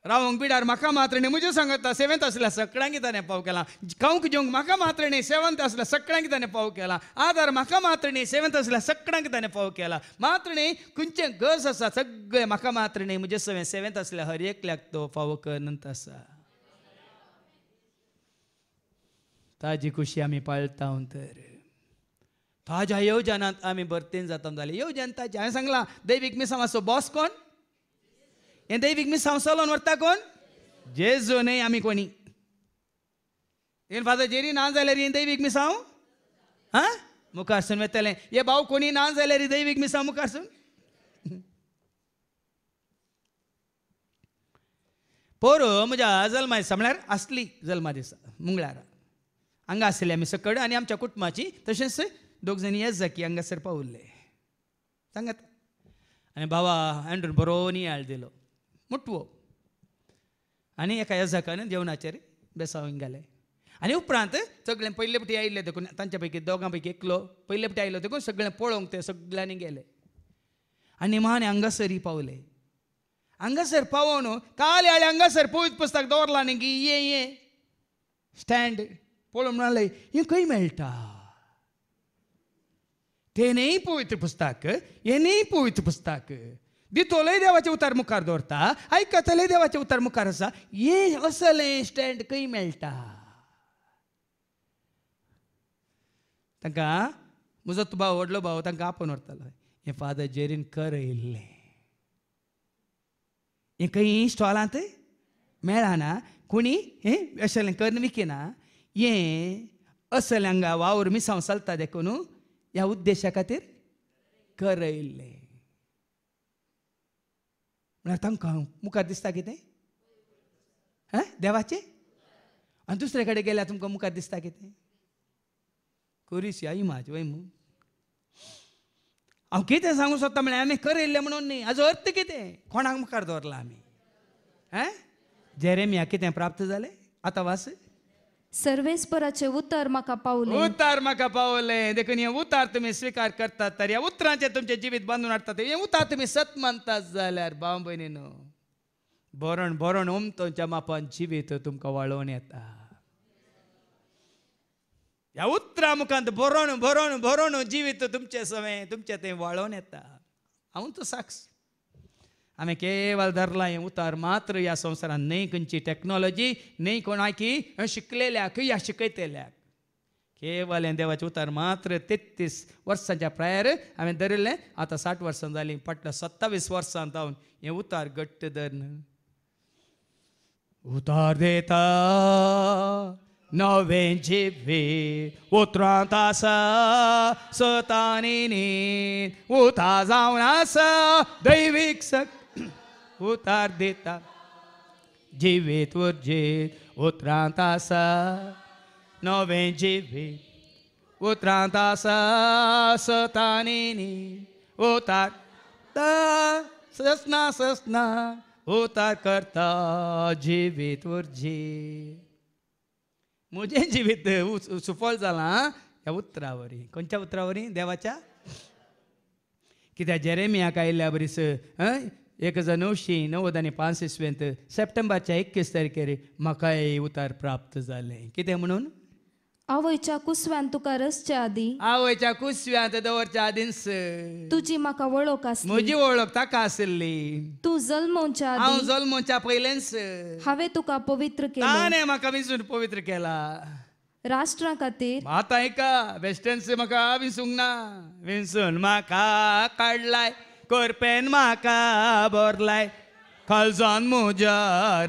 रावंक पिडार म्हाका न्ही म्हजे सांगता सेवेंत आसल्या सगळ्यांक ताणें पाव केला काऊंक जेवंक म्हाका मात्र न्ही सेवंत आसल्या सगळ्यांक ताणें पाव केला आदार म्हाका न्ही सेवंत आसल्या सगळ्यांक ताणें पाव केला मात्र न्ही खंयचें गज आसा सगळें म्हाका मात्र न्ही म्हजे सवें सेवेंत आसल्या हर एकल्याक तो फावो करनंत आसा ताजी खुशी आम्ही पाळता तर ताज्या योजनात आम्ही భర్తేం जाता झाले योजन తాజీ हांवें सांगला दैवीक मिसांव बॉस कोण हे दैवीक मिसांव चलोवन व्हरता कोण जे जो न्हय आमी कोणी येवन फादर जेरी ना जाल्यार दैविक दैवीक मिसांव मुखार सून वेतलें हे भाऊ कोणी ना जाल्यार दैविक दैवीक मिसांव सून पोरो म्हज्या जल्मा दिसा असली आसली जल्मा दिसा मंगळारा हांगा आसले आमी सकड आनी आमच्या कुटुंबाची तशेंच दोग जाणी येजाकी जाकी हांगासर पावल्ले सांगात आनी बाबा अँड्रून बरो नियाळ दिलो मुटवो आनी एका येजाकान जेवणाचेर बेसावूंक गेले आनी उपरांत सगळें पयले पटी आयिल्ले देखून तांच्या पैकी दोगां पैकी एकलो पयले पटी आयलो देखून सगळें पळोवंक ते सगळ्यांनी गेले आनी माने हांगासरी पावले हांगासर पावोन काल आले हांगासर पोवीत पुस्तक दवरला न्ही ये ये स्टँड पौल म्हणाले हे खंय मेळटा तेनेय पवित्र पुस्तक हेनेय पवित्र पुस्तक दितोलय देवाचे उतार मुखार दवरता आयकतलय देवाचे उतार मुखार आसा हे असले स्टँड खंय मेळटा तांकां म्हजो भाव व्हडलो भाव तांकां आपोवन व्हरतालो हे फादर जेरीन कर येयल्लें हे खंय स्टॉलांत मेळना कोणी हें अशें करन विकिना ये असल्यांगा वावर मी चलता देखून ह्या उद्देशा खातीर करयल्ले म्हळ्यार तांकां मुखार दिसता कितें हां देवाचे आनी दुसरे कडेन गेल्यार तुमकां मुखार दिसता कितें कोरीस आई म्हाजे वय मु हांव कितें सांगूं सोदता म्हळ्यार आमी करयल्लें म्हणून न्ही हाजो अर्थ कितें कोणाक मुखार दवरला आमी हां जेरेमिया कितें प्राप्त जालें आतां वास సర్వేశ్వరచే म्हाका పావులే उतार पावले देखून हे उतार तुम्ही स्वीकार करतात तर या उतरांचे तुमचे जिवीत बांधून हाडटात हे उतार तुम्ही सत मानतात जाल्यार भाव भयणीन भरण ओम उमतोच्या मापान जिवीत तुमकां वाळोवन येता ह्या उतरा मुखांत भरण बरोन बरोन जिवीत तुमचे सवें तुमचे थंय वाळोवन येता हांव तो साक्ष ఆమె కేవల ఉతారు మాత్ర యా సంవత్సరాన్ని నెయ్యించి టెక్నాలజీ నెయ్యి कोणाकी शिकलेल्याक या शिकयतेल्याक केवल हे देवाचे उतार मात्र तेत्तीस वर्सांच्या प्रायर हांवें धरिल्लें आतां साठ वर्सां जालीं फाटल्या सत्तावीस वर्सां जावन हें उतार घट्ट धरन उतार देता नवें वे उतरांत आसा सतांनी उता जावन आसा दैवीक शक्ती उतार देता जीवित जे उत्क्रांतासा नवे जीवे उत्क्रांतासा सतानिनी उतार ता ससना ससना उतार करता जीवित उर्जित मुझे जीवित सुफल जालां ह्या उतरावरी खंयच्या उतरावरी देवाच्या कित्याक जेरेमियाक आयिल्ल्या बरीस એક હજાર नऊशे नव्वद आणि पासष्टपर्यंत सप्टेंबरच्या एकवीस तारखेर म्हाका उतार प्राप्त झाले कितें म्हणून आवयच्या कुसव्यान तुका रसच्या आदी आवयच्या कुसव्यांत दवरच्या आदींस तुजी म्हाका वळख आसली म्हजी वळख ताका आसली तूं जल्मोवच्या आदी हांव जल्मोवच्या हांवें तुका पवित्र केला ताणें म्हाका विसून पवित्र केला राष्ट्रा खातीर आतां एका वेस्टर्नस म्हाका विसूंक ना विसून म्हाका काडलाय कोरपेन माका बोरलाय खालसान मुजा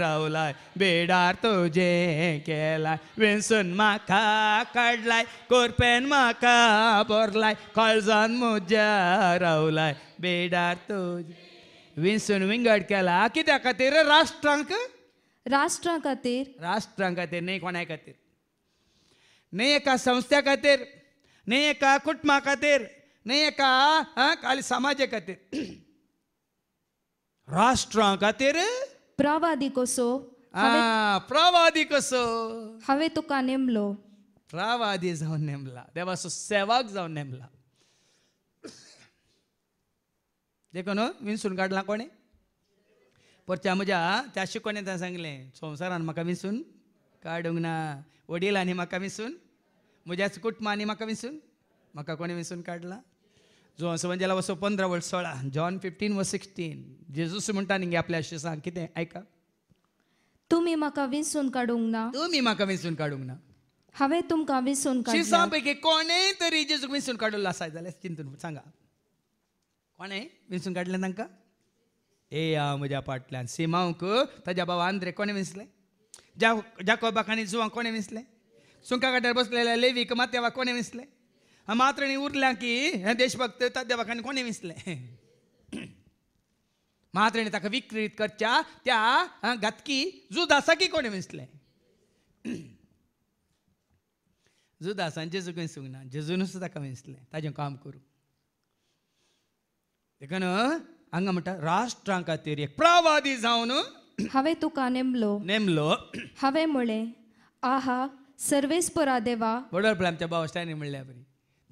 रावलाय बेडार तुझे केलाय विंसून माका काडलाय कोरपेन म्हाका बोरलाय खालसान म्हज्या रावलाय बेडार तुझे विंसून विंगड केला कित्या खातीर राष्ट्रांक राष्ट्रा खातीर राष्ट्रां खातीर न्ही कोणा खातीर न्ही एका संस्थे खातीर न्ही एका कुटुंबा खातीर నేక काल समाजा కతే राष्ट्रा కతేరు प्रवादी कसो प्रवादी कसो हवे तुका नेमलो प्रवादी जाऊन नेमला देवासो सेवाक जाऊन नेमला देखो नो विनसून काढला कोणी परच्या म्हज्या त्या कोणी त्या सांगले संसारान म्हाका विसून काडूंक ना वडिलांनी म्हाका विसून म्हज्याच कुटुंबांनी म्हाका विसून म्हाका कोणी विसून काडला जो असं म्हणजे वसो पंधरा वर्स सोळा जॉन फिफ्टीन व सिक्स्टीन जेजूस म्हणटा निघे आपल्या अशें सांग कितें ऐका तुम्ही म्हाका विसून काडूंक ना तुम्ही म्हाका विसून काडूंक ना हांवें तुमकां विसून शिसा पैकी कोणें तरी जेजूक विसून काडलेलो आसा जाल्यार चिंतून सांगा कोणे विंसून काडलें तांकां ए आ म्हज्या पाटल्यान सिमावक ताज्या बाबा आंद्रे कोणें विसले ज्या ज्या कोबाक आनी जुवां कोणें विंसलें सुंका काटार बसलेल्या लेवीक मातेवा कोणें विसलें उरल्या देशभक्त ಉರ್ಲಾಕಿ ದೇಶಭಕ್ತ ತದ್ಯಬಕಾನೆ ಕೊನೆ ಮಿಸ್ಲೆ ताका विक्रीत करच्या त्या घातकी जुदासा की कोणी विसले जुदासान जेजूक सुगना जेजूनच ताका विसले ताजें काम करू देखून हांगा म्हणटा राष्ट्रां खातीर एक प्रवादी जावन हांवें तुका नेमलो नेमलो हांवें म्हळें आहा सर्वेस्परा देवा बरोबर पळय आमच्या बाबा स्टायनी म्हणल्या बरी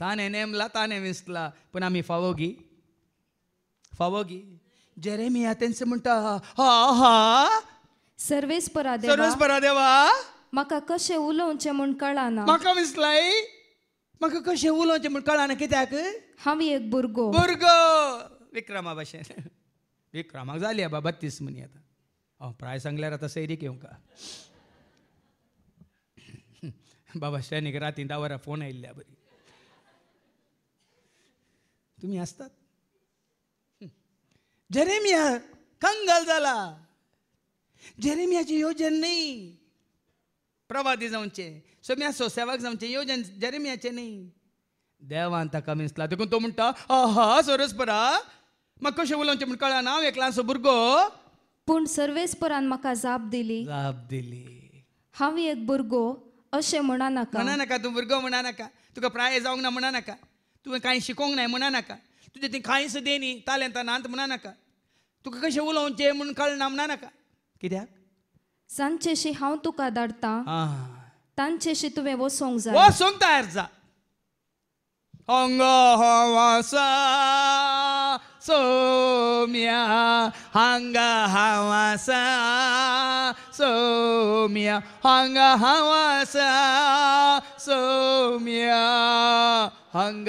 ತಾನೇ ನೇಮ್ಲ ತಾನೇ ಮಿಸ್ಲ फावोगी फावोगी ಫವೋಗಿ ಫವೋಗಿ त्यांचं ತೆನ್ಸ हा हा सर्वेस परा देवा परादेवा बरा देवा म्हाका कशें उलोवचें म्हूण कळाना म्हाका मिसलाय म्हाका कशें उलोवचें म्हूण कळना कित्याक हम एक भुरगो भुरगो विक्रमा भाशेन विक्रमाक जाली बाबा बत्तीस म्हणी आता हांव प्राय सांगल्यार आता सैरीक येवं का बाबा श्रेणीक रातीन दावरा फोन आयिल्ल्या बरी तुम्ही असतात जेरेमिया कंगाल झाला जेरेमियाची योजन नाही प्रवादी जाऊनचे सोम्या सोसेवाक जाऊनचे योजन जेरेमियाचे नाही देवान ताका मिसला देखून तो म्हणटा आहा सोरसपरा म्हाका कशें उलोवचें म्हूण कळना हांव एकलांसो भुरगो पूण सर्वेस्परान म्हाका जाप दिली जाप दिली हांव एक भुरगो अशें म्हणा नाका म्हणा नाका तूं भुरगो म्हणा नाका तुका प्राय जावंक ना म्हणा नाका तुवें कांय शिकोंक नाय म्हणा नाका तुजें तें कांयच देनी तालें नांत म्हणा नाका तुका कशें उलोवचें म्हूण कळना म्हणा नाका कित्याक सांचेशी हांव तुका धाडटा तांचेशी तुवें वसोंक जाय वसोंक तयार जा होंग हो वासा सोम्या हांग हवासा सोम्या हांग हवासा सोम्या हांग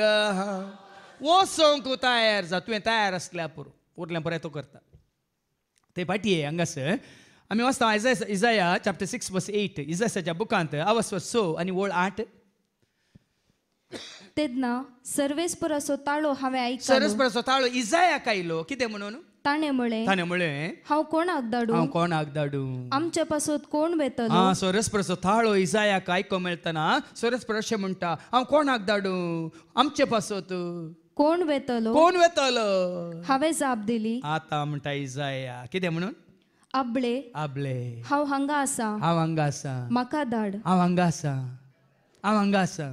वो सोंग तूं तयार जा तुवें तयार आसल्या पुरो तो करता ते फाटी आम्ही आमी वचता Isaiah chapter six verse eight इजासाच्या बुकांत आवस वर्स स आनी वळ आठ परसो ताळो ಸೊತ್ತಾಳೋ ಹಾವೆ ಐಕ परसो ताळो ಇಜಾಯ कायलो कितें म्हणून ताणे मुळे ताणें म्हळें हांव कोण धाडूं हांव कोण धाडूं आमचे पासत कोण बेतलो आ ताळो स्वताळो काय आयको मेळटना सोरस्पर अशें म्हणटा हांव कोण धाडूं आमचे पासत कोण बेतलो कोण वेतलो हांवें जाप दिली आता म्हणटा इजाया कितें म्हणून अबळे आबले हांव हांगा आसा हांव हांगा आसा म्हाका धाड हांव हांगा आसा हांव हांगा आसा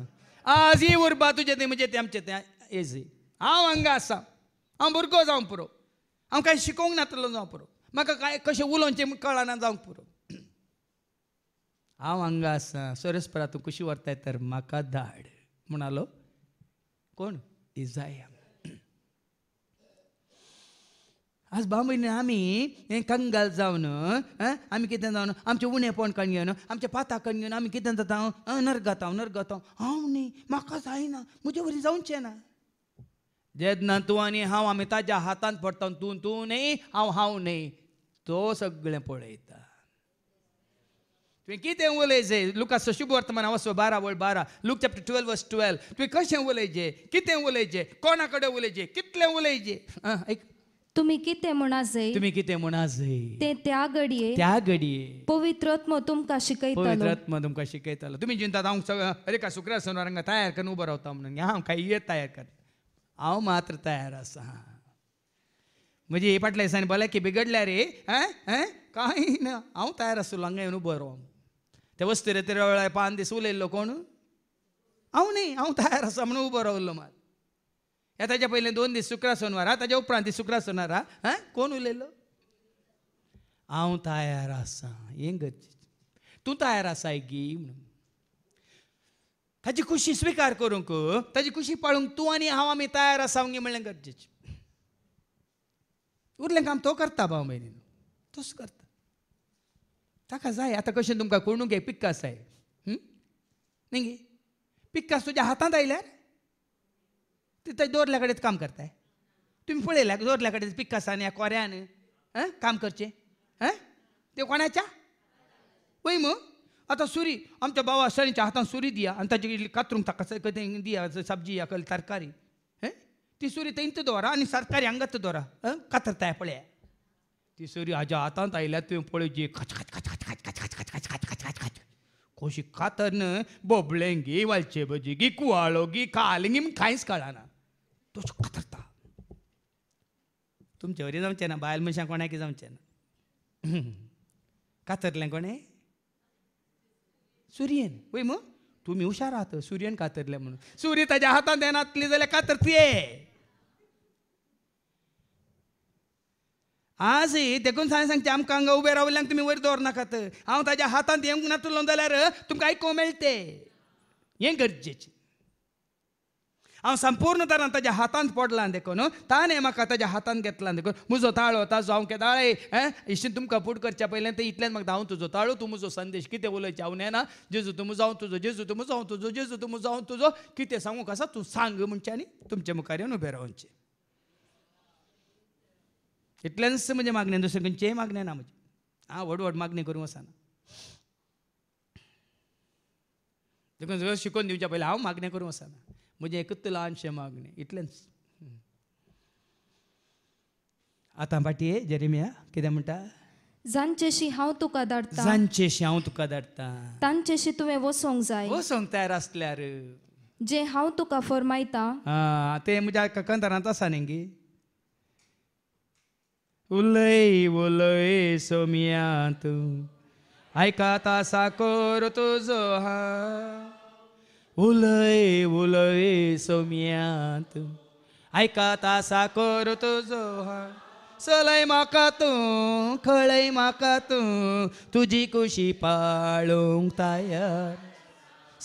ಆಜಿ ಊರ್ ಬಾತು ಜೊತೆ ते ಆಮचे ते एजी हांव हांगा आसा हांव भुरगो जावं पुरो हांव कांय शिकोवंक नातलो जावं पुरो म्हाका कांय कशें उलोवचें कळना जावंक पुरो हांव हांगा आसा सोरेस्परा तूं कशी व्हरताय तर म्हाका धाड म्हणालो कोण इजाया आज भाव आम्ही आमी कंगाल जावन आमी कितें जावन आमचे उणें पण कण घेवन आमच्या पाता कण घेवन आमी कितें जाता हांव नरगत हांव नर्गात हांव न्ही म्हाका जायना म्हजे वरी जावचें ना जेन्ना तूं आनी हांव आमी ताज्या हातान पडटा तूं तूं न्ही हांव हांव न्ही तो सगळें पळयता तुवें कितें उलयचें लुका सशुभ वर्तमान वसो बारा वळ बारा Luke chapter twelve verse twelve तुवें कशें उलयचें कितें उलयचें कोणा कडेन उलयचें कितलें उलयचें आयक तुम्ही किते म्हणाजे तुम्ही कितें म्हणाजे ते त्या घडये त्या घडये पवित्रत्म तुमकां शिकयतलो पवित्रात्मा तुमकां शिकयतालो तुमी जिंतात हांव सगळं अरे का शुक्र सोनार तयार करून उबो रावता म्हणून हांव काही येत तयार कर हांव मात्र तयार असा म्हणजे हे फाटल्या दिसांनी की बिगडल्या रे हैं काय ना हांव तयार आसलो हांगा येऊन उबो रावंक ते वस्तू रे तेरे वेळा पान दीस उलयल्लो कोण हांव न्ही हांव तयार आसा म्हणून उबो रावल्लो मात या त्याच्या पहिले दोन दीस शुक्रा सोनवार हा त्याच्या उपरांत ती शुक्रा हा हां कोण उलयलो हांव तयार आसा हे गरजेचें तूं तयार आसाय गी म्हणून ताची खुशी स्विकार करूंक ताची खुशी पाळूंक तूं आनी हांव आमी तयार आसा गे म्हणलें गरजेचें उरलें काम तो करता भाव भयणीन तोच करता ताका जाय आतां कशें तुमकां कोणू हे पिक्कास जाय न्ही गे पिक्कास तुज्या हातांत आयल्यार तिथं दोरल्या काम करताय तुम्ही पळयला दोरल्या कडेच पिकासान या कोऱ्यान काम करचे आं ते कोणाच्या पळय मग आता सुरी आमच्या बाबा सणीच्या हातान सुरी दिया आनी ताजे इल्ली कातरूंक ताका दिया सब्जी या कल तरकारी ती सुरी इंत दोरा आणि सरकारी हांगात दोरा कातरताय पळया ती सुरी हाज्या हातात आयल्या तुम्ही पळय जी खच खच खच खच खच खच खच खच खच खच खच खच कशी कातरन बोबळेंगी वालचे बजी गी कुवाळो गी कालंगी म्हण कांयच कळना तो कातरता तुमचे वरी जावचे ना बायल मनशां कोणाक जमचे ना कातरलें कोणें सुर्येन पय मग तुम्ही हुशार आहात सुर्यन कातरले म्हणून सूर्य ताज्या हातात देनातली जाल्यार तुये आज देखून सांगें सांगचें आमकां हांगा उबे रावल्यान तुमी वयर दवरनाकात हांव ताज्या हातांत येवंक नातलो जाल्यार तुमकां आयको मेळटा हें गरजेचें हांव संपूर्ण तरान ताज्या हातांत पडलां देखून ताणें म्हाका ताज्या हातांत घेतलां देखून म्हजो ताळो ताजो हांव केदा हें इश्टीन तुमकां फूट करच्या पयलें तें इतल्यान म्हाका धांव तुजो ताळो तूं म्हजो संदेश कितें उलयचें हांव नेना जेजू तूं जावं तुजो जेजू तूं जावं तुजो जेजू तूं जावं तुजो कितें सांगूंक आसा तूं सांग म्हणचें आनी तुमचे मुखार येवन उबें रावचें इतलेंच म्हजें मागणें दुसरें खंयचेंय मागणें ना म्हजें हांव व्हड व्हड मागणी करूं वचना देखून शिकोवन दिवच्या पयलीं हांव मागणें करूंक वचना म्हणजे एकत्तलान क्षमाग्ने इतलेंच आतां फाटीं जेरेमिया कितें म्हणटा जांचेशी हांव तुका धाडटा जांचेशी हांव तुका धाडटा तांचेशी तुवें वसोंक जाय वसोंक तयार आसल्यार जे हांव तुका फरमायता तें म्हज्या कंतरांत आसा न्ही गी उलय उलय सोमिया तूं आयकात आसा कोर तुजो हा उलय उलय सोम्यात ऐका तासा करतो जोहार सलय माका तू खळय माका तू तुझी कुशी पाळूंक तयार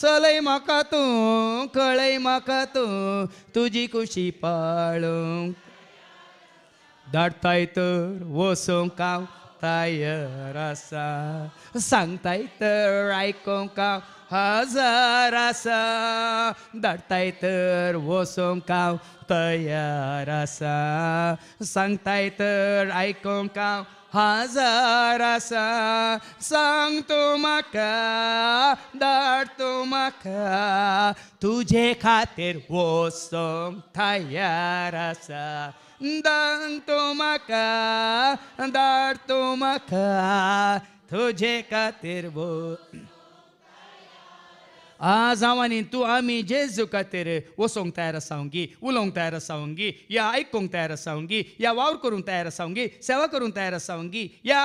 सलय माका तू खळय माका तू तुझी कुशी पाळूंक धाडताय तर वसोंक हांव तयार आसा सांगताय तर आयकोंक हांव हजार असा दाडताय तर तयार असा सांगताय तर काव का हजारसा सांग तू मका दाड तू मझे खातीर वसोम थयां दांग तो माड तू मखा तुझे खातीर वो आ जावनी तू आम्ही जेजू खातिर वसोंक तयार असा उलोंग तयार असा या ऐकू तयार असा या वावर करूक तयार असा सेवा करूंक तयार सांगी या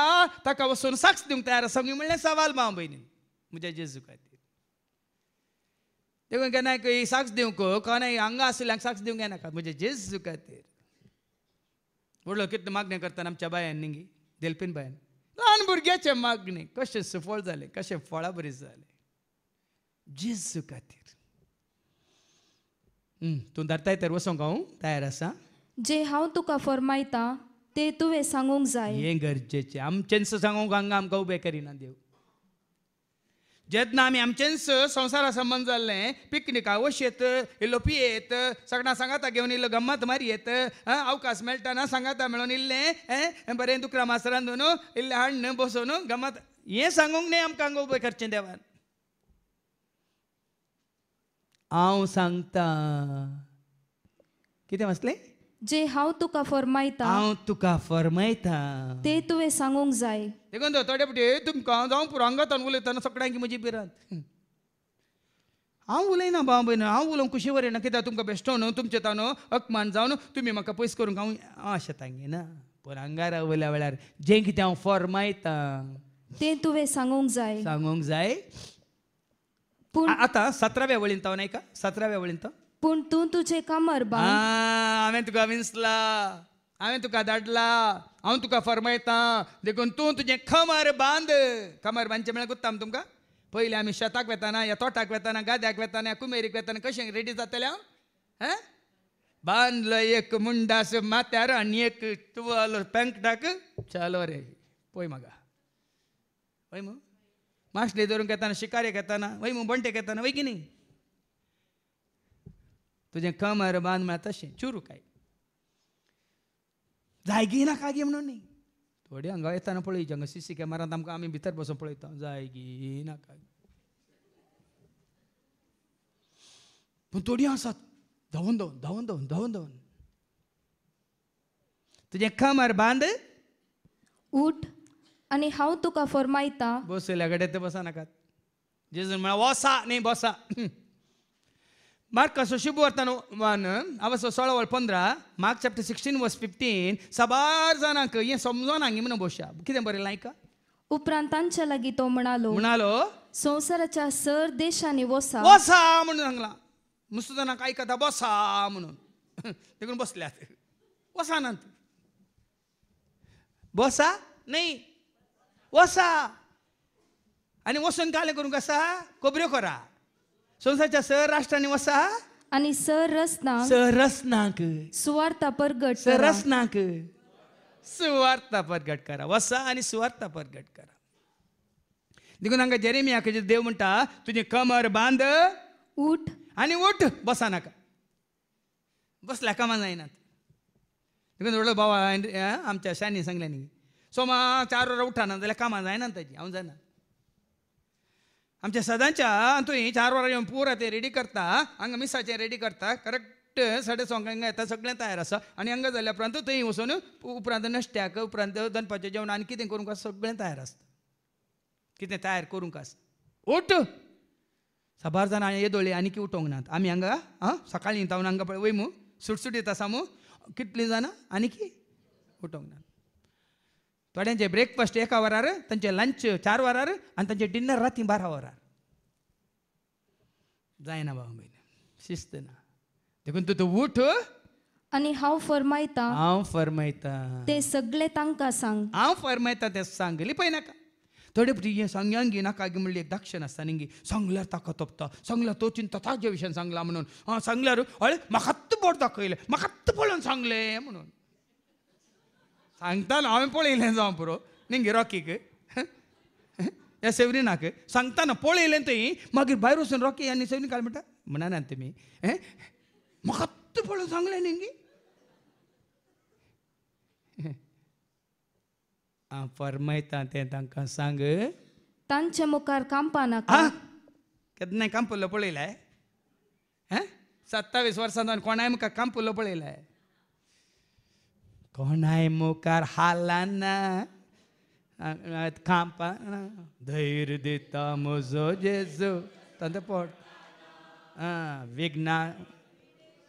ताका वसून साक्ष देऊन तयार असा होवाल महा बहिणी जेजू खातीर देखून केनायी साक्ष देऊक हंगाला साक्ष देऊ घे नाेजू खातीर उडलो कित मागणे करताना आमच्या बयांनी दिलपीन बायन लहान भरग्याचे मागणी कसे सुफळ झाले कसे फळा बरी झाले जिजू खातीर तूं धरताय तर वचोंक हांव तयार आसा जे हांव तुका फरमायता ते तुवें सांगूंक जाय हें गरजेचें आमचेंच सांगूंक हांगा आमकां उबें करिना देव जेन्ना आमी आमचेंच संवसारा संबंद जाल्लें पिकनिका येत इल्लो पियेत सगळ्यां सांगाता घेवन इल्लो गम्मत येत अवकाश मेळटाना सांगाता मेळोन इल्लें बरें दुकरा मास रांदून इल्लें हाडून बसोन गम्मत हें सांगूंक न्ही आमकां हांगा उबें करचें देवान हांव सांगता कितें म्हटलें जे हांव तुका फरमायता हांव तुका फरमायता ते तुवें सांगूंक जाय देखून थोडे फुटी तुमकां जावं पुरांगातान उलयतना सगळ्यांक म्हजी बिरात हांव उलयना भाव भयण हांव उलोवंक कुशी वरयना कित्याक तुमकां बेश्टो न्हू तुमचे तानो अकमान जावन तुमी म्हाका पयस करूंक हांव हांव अशें तांगेना पुरांगार वयल्या वेळार जें कितें हांव फरमायता तें तुवें सांगूंक जाय सांगूंक जाय आ- आता सतराव्या वळींत हो, नाही का सतराव्या वळींत हो. पूण तू तुझे कमर बांद हांवें तुका विंचला हांवें तुका धाडला हांव तुका फरमायता देखून तू तुझे खमर बांद खमर बांदचें म्हळ्यार कुत्ता तुमकां पयलीं आमी शेताक वेताना या तोटाक वेताना गाद्याक वेताना कुमेरीक वेताना कशें रेडी जातलें हांव हैं बांदलो एक मुंडास माथ्यार आनी एक तुवाल पेंकटाक चालो रे पळय म्हाका पळय मग Masle dorong ketana shikari ketana, wai mung bonte ketana wai gini. Tujeng kamar band mata shi curu kai. Zai gina kagi munoni. Todi angga etana poli jang sisi kamar antam kami bitar bosan poli tong zai gina kagi. Pun todi angsat. Daun daun, daun daun, daun daun. Tujeng kamar bande. Ut आणि हांव तुका फरमायता बसयल्या गडे ते नाकात जेजून म्हणा वसा न्ही बसा मार्क शुभ वर्तन वन आवस सोळा वळ पंदरा Mark chapter sixteen verse fifteen सबार जाणांक हे समजोन हांगे म्हणून बसया कितें बरयलां आयका उपरांत तांच्या लागीं तो म्हणालो म्हणालो संवसाराच्या सर देशांनी वसा बसा म्हणून सांगला नुसतं जाणांक आयकता बसा म्हणून देखून बसल्यात नंतर बसा नाही वसा आणि वसून काले करून कसा खोबऱ्यो करा संसाच्या सर राष्ट्राने वसा आणि सर रसना सर रसनाक सुवार्थ परगट सर रसनाक सुवार्थ परगट करा वसा आणि सुवार्ता परगट करा देखून हांगा जेरेमियाक देव म्हणटा तुझे कमर बांद उठ आणि उठ बसा नाका बसल्या कामा जायनात देखून व्हडलो बाबा आमच्या शानी सांगल्या सोमा चार उठाना जाल्यार कामां जायना ताजी हांव जायना आमच्या सदांच्या तुवें चार वरां येवन पुरा ते रेडी करता हांगा मिसाचें रेडी करता करेक्ट साडे सोंगांक येता सगळें तयार आसा आनी हांगा जाल्या उपरांत थंय वचून उपरांत नश्ट्याक उपरांत दनपाचें जेवण आनी कितें करूंक आसा सगळें तयार आसता कितें तयार करूंक आसा उठ साबार जाणां हांवें येदोळी आनी की उठोंक नात आमी हांगा आं सकाळीं तावन हांगा पळय वयमू सुटसुटीत आसा मू कितलीं जाणां आनी की उठोंक नात थोड्यांचे ब्रेकफास्ट एका वरार त्यांचे लंच चार वरार आणि त्यांचे डिनर राती बारा वरार जायना ना शिस्त ना देखून तू तू उठ आणि हांव फरमायता हांव फरमायता ते सगळे तांका सांग हांव फरमायता ते सांगली पळय नाका थोडे हे सांग्यांक नाका गे म्हणली एक दक्षण आसता न्ही ताका तोपता सांगला तो चिंता ताजे विशयान सांगला म्हणून हां सांगल्यार अळे बोट दाखवले म्हाकात पळोवन सांगले म्हणून सांगताना हांवें पळयलें जावं पुरो न्ही गे रॉकीक ह्या सेवरिनाक सांगताना पळयलें थंय मागीर भायर वचून रॉकी आनी सेवरीन काल म्हणटा म्हणानात तुमी हें म्हाका तूं पळोवन सांगलें न्ही गे हांव फर्मयता तें तांकां सांग तांच्या मुखार कांपा नाका केन्नाय कांपलो पळयलाय हैं सत्तावीस वर्सां जावन कोणाय मुखार कांपलो पळयलाय कोण आहे मुकार हालांना खांपा धैर्य देता मोजो जेजो तांदो पोट विघ्ना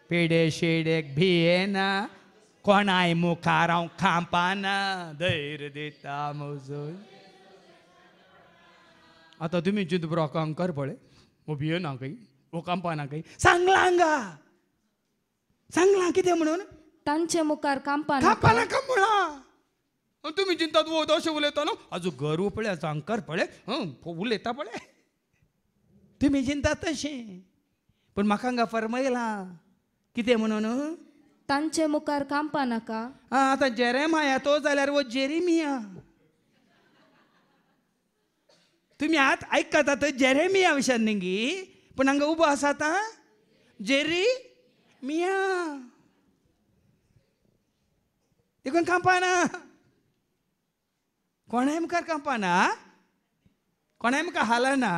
पेडे शेडेक भियेना कोणाय मुखार हांव ना धैर्य दिता मोजो आतां तुमी जित बरो कर पळय भियो ना खंय ओ कांपाना खंय सांगलां गा सांगलां कितें म्हणून तांचे मुखार कांपान कापा नाका तुम्ही तुमी चिंतात वो अशें उलयता न्हू आजू घर उपळे आजू पळय पळे उलयता पळे तुम्ही चिंतात तशें पण म्हाका हांगा फर्मयलां कितें म्हणून तांचे मुखार कांपा नाका आं आतां माया तो जाल्यार वो मिया तुम्ही आत आयकतात तर जेरेमिया विशयान न्ही पूण हांगा उबो आतां जेरी मिया कांपाना कोणाय मुखार कांपाना कोणाय मुखार ना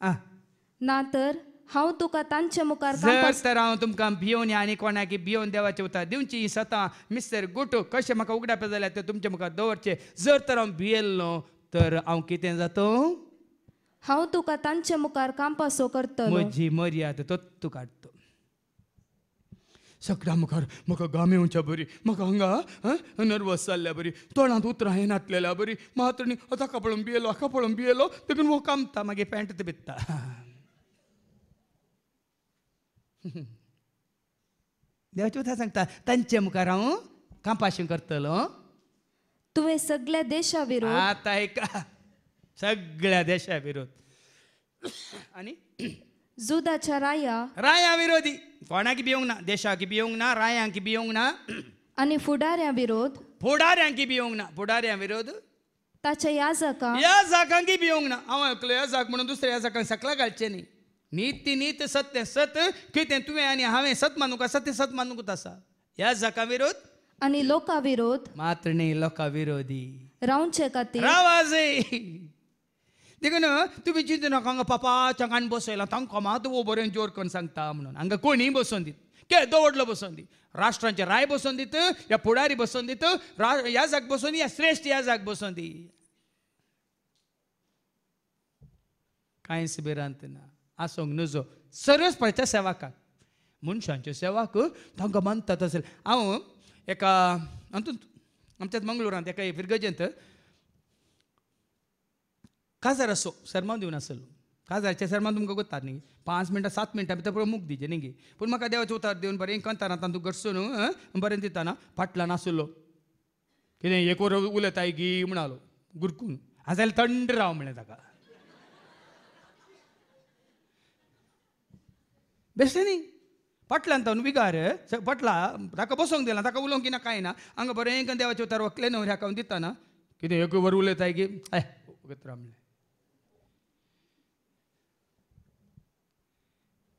आ ना तर हांव तुका तांचे मुखार जर तर हांव तुमकां भियोन या आनी कोणाक भियोन देवाचे उतर दिवची ही सतां मिस्टर गुटू कशें म्हाका पे जाल्यार ते तुमचे मुखार दवरचे जर तर हांव भियेल्लो तर हांव कितें जातो हांव तुका तांचे मुखार कांपासो करतलो म्हजी मर्याद तो तूं काडटा सगळ्या मुखार म्हाका गामे येवच्या बरी म्हाका हांगा नर्वस जाल्ल्या बरी तोंडांत उतरां हें नातलेल्या बरी मात्र आता कपळून बियेलो हाका पळून बियेलो देखून हो कामता मागे पॅन्ट ते भित्ता देवाची सांगता तांचे मुखार हांव कांपाशें करतलो तुवें सगळ्या देशा विरोध आतां का सगळ्या देशा विरोध आणि राया राया विरोधी कोणाकी भियोंग ना देशाकी भियोंग ना रायांकी भियोंग ना आणि फुडाऱ्या विरोध फुडाऱ्यांक भियोंग ना फुडाऱ्या विरोध ताच्या या जाका या जाकांकी भियोंग ना हांव एकलो या जाक म्हणून दुसऱ्या या जाकांक सकला घालचें न्ही नीति नीत सत्य सत कितें तुवें आनी हांवें सत मानूंक सत्य सत मानूंकूच आसा या जाका विरोध आणि लोका विरोध मात्र न्ही लोका विरोधी रावचे खातीर रावाजे देखून तुम्ही चिंत नाका हांगा पापा चंगान बसयला तांकां मात वो बरें जोर करून सांगता म्हणून हांगा कोणीय बसोन दित के व्हडलो बसोन दी राष्ट्रांचे राय बसोन दित या फुडारी बसोन दित ह्या जाग बसोन या श्रेश्ठ ह्या जाग बसोन दी कांयच भिरांत ना आसोंक नजो सर्वस्पर्च्या सेवाकाक मनशांच्यो सेवाक तांकां मानतात आसले हांव एका हातूंत आमच्याच मंगळुरांत एका इर्गजंत काजार असो सरमांव दिवन आसलो काजारचे सरमान तुमकां गोतात न्ही पांच मिनटां सात मिनटां भितर मुख दिजे न्ही पूण म्हाका देवाचें उतार देवन बरें कंतान आतां तूं घडसो न्हू बरें दिताना फाटल्यान आसलो कितें एक वर उलयताय गी म्हणालो गुरकून जाल्यार थंड राव म्हणलें ताका बेश्टें न्ही पटलान तो विगार पटला ताका बसोंक दिला ताका उलोवंक ना कांय ना हांगा बरें देवाचे उतार वकले न्हू दिता दिताना कितें एक वर उलयताय गी हय राव म्हणलें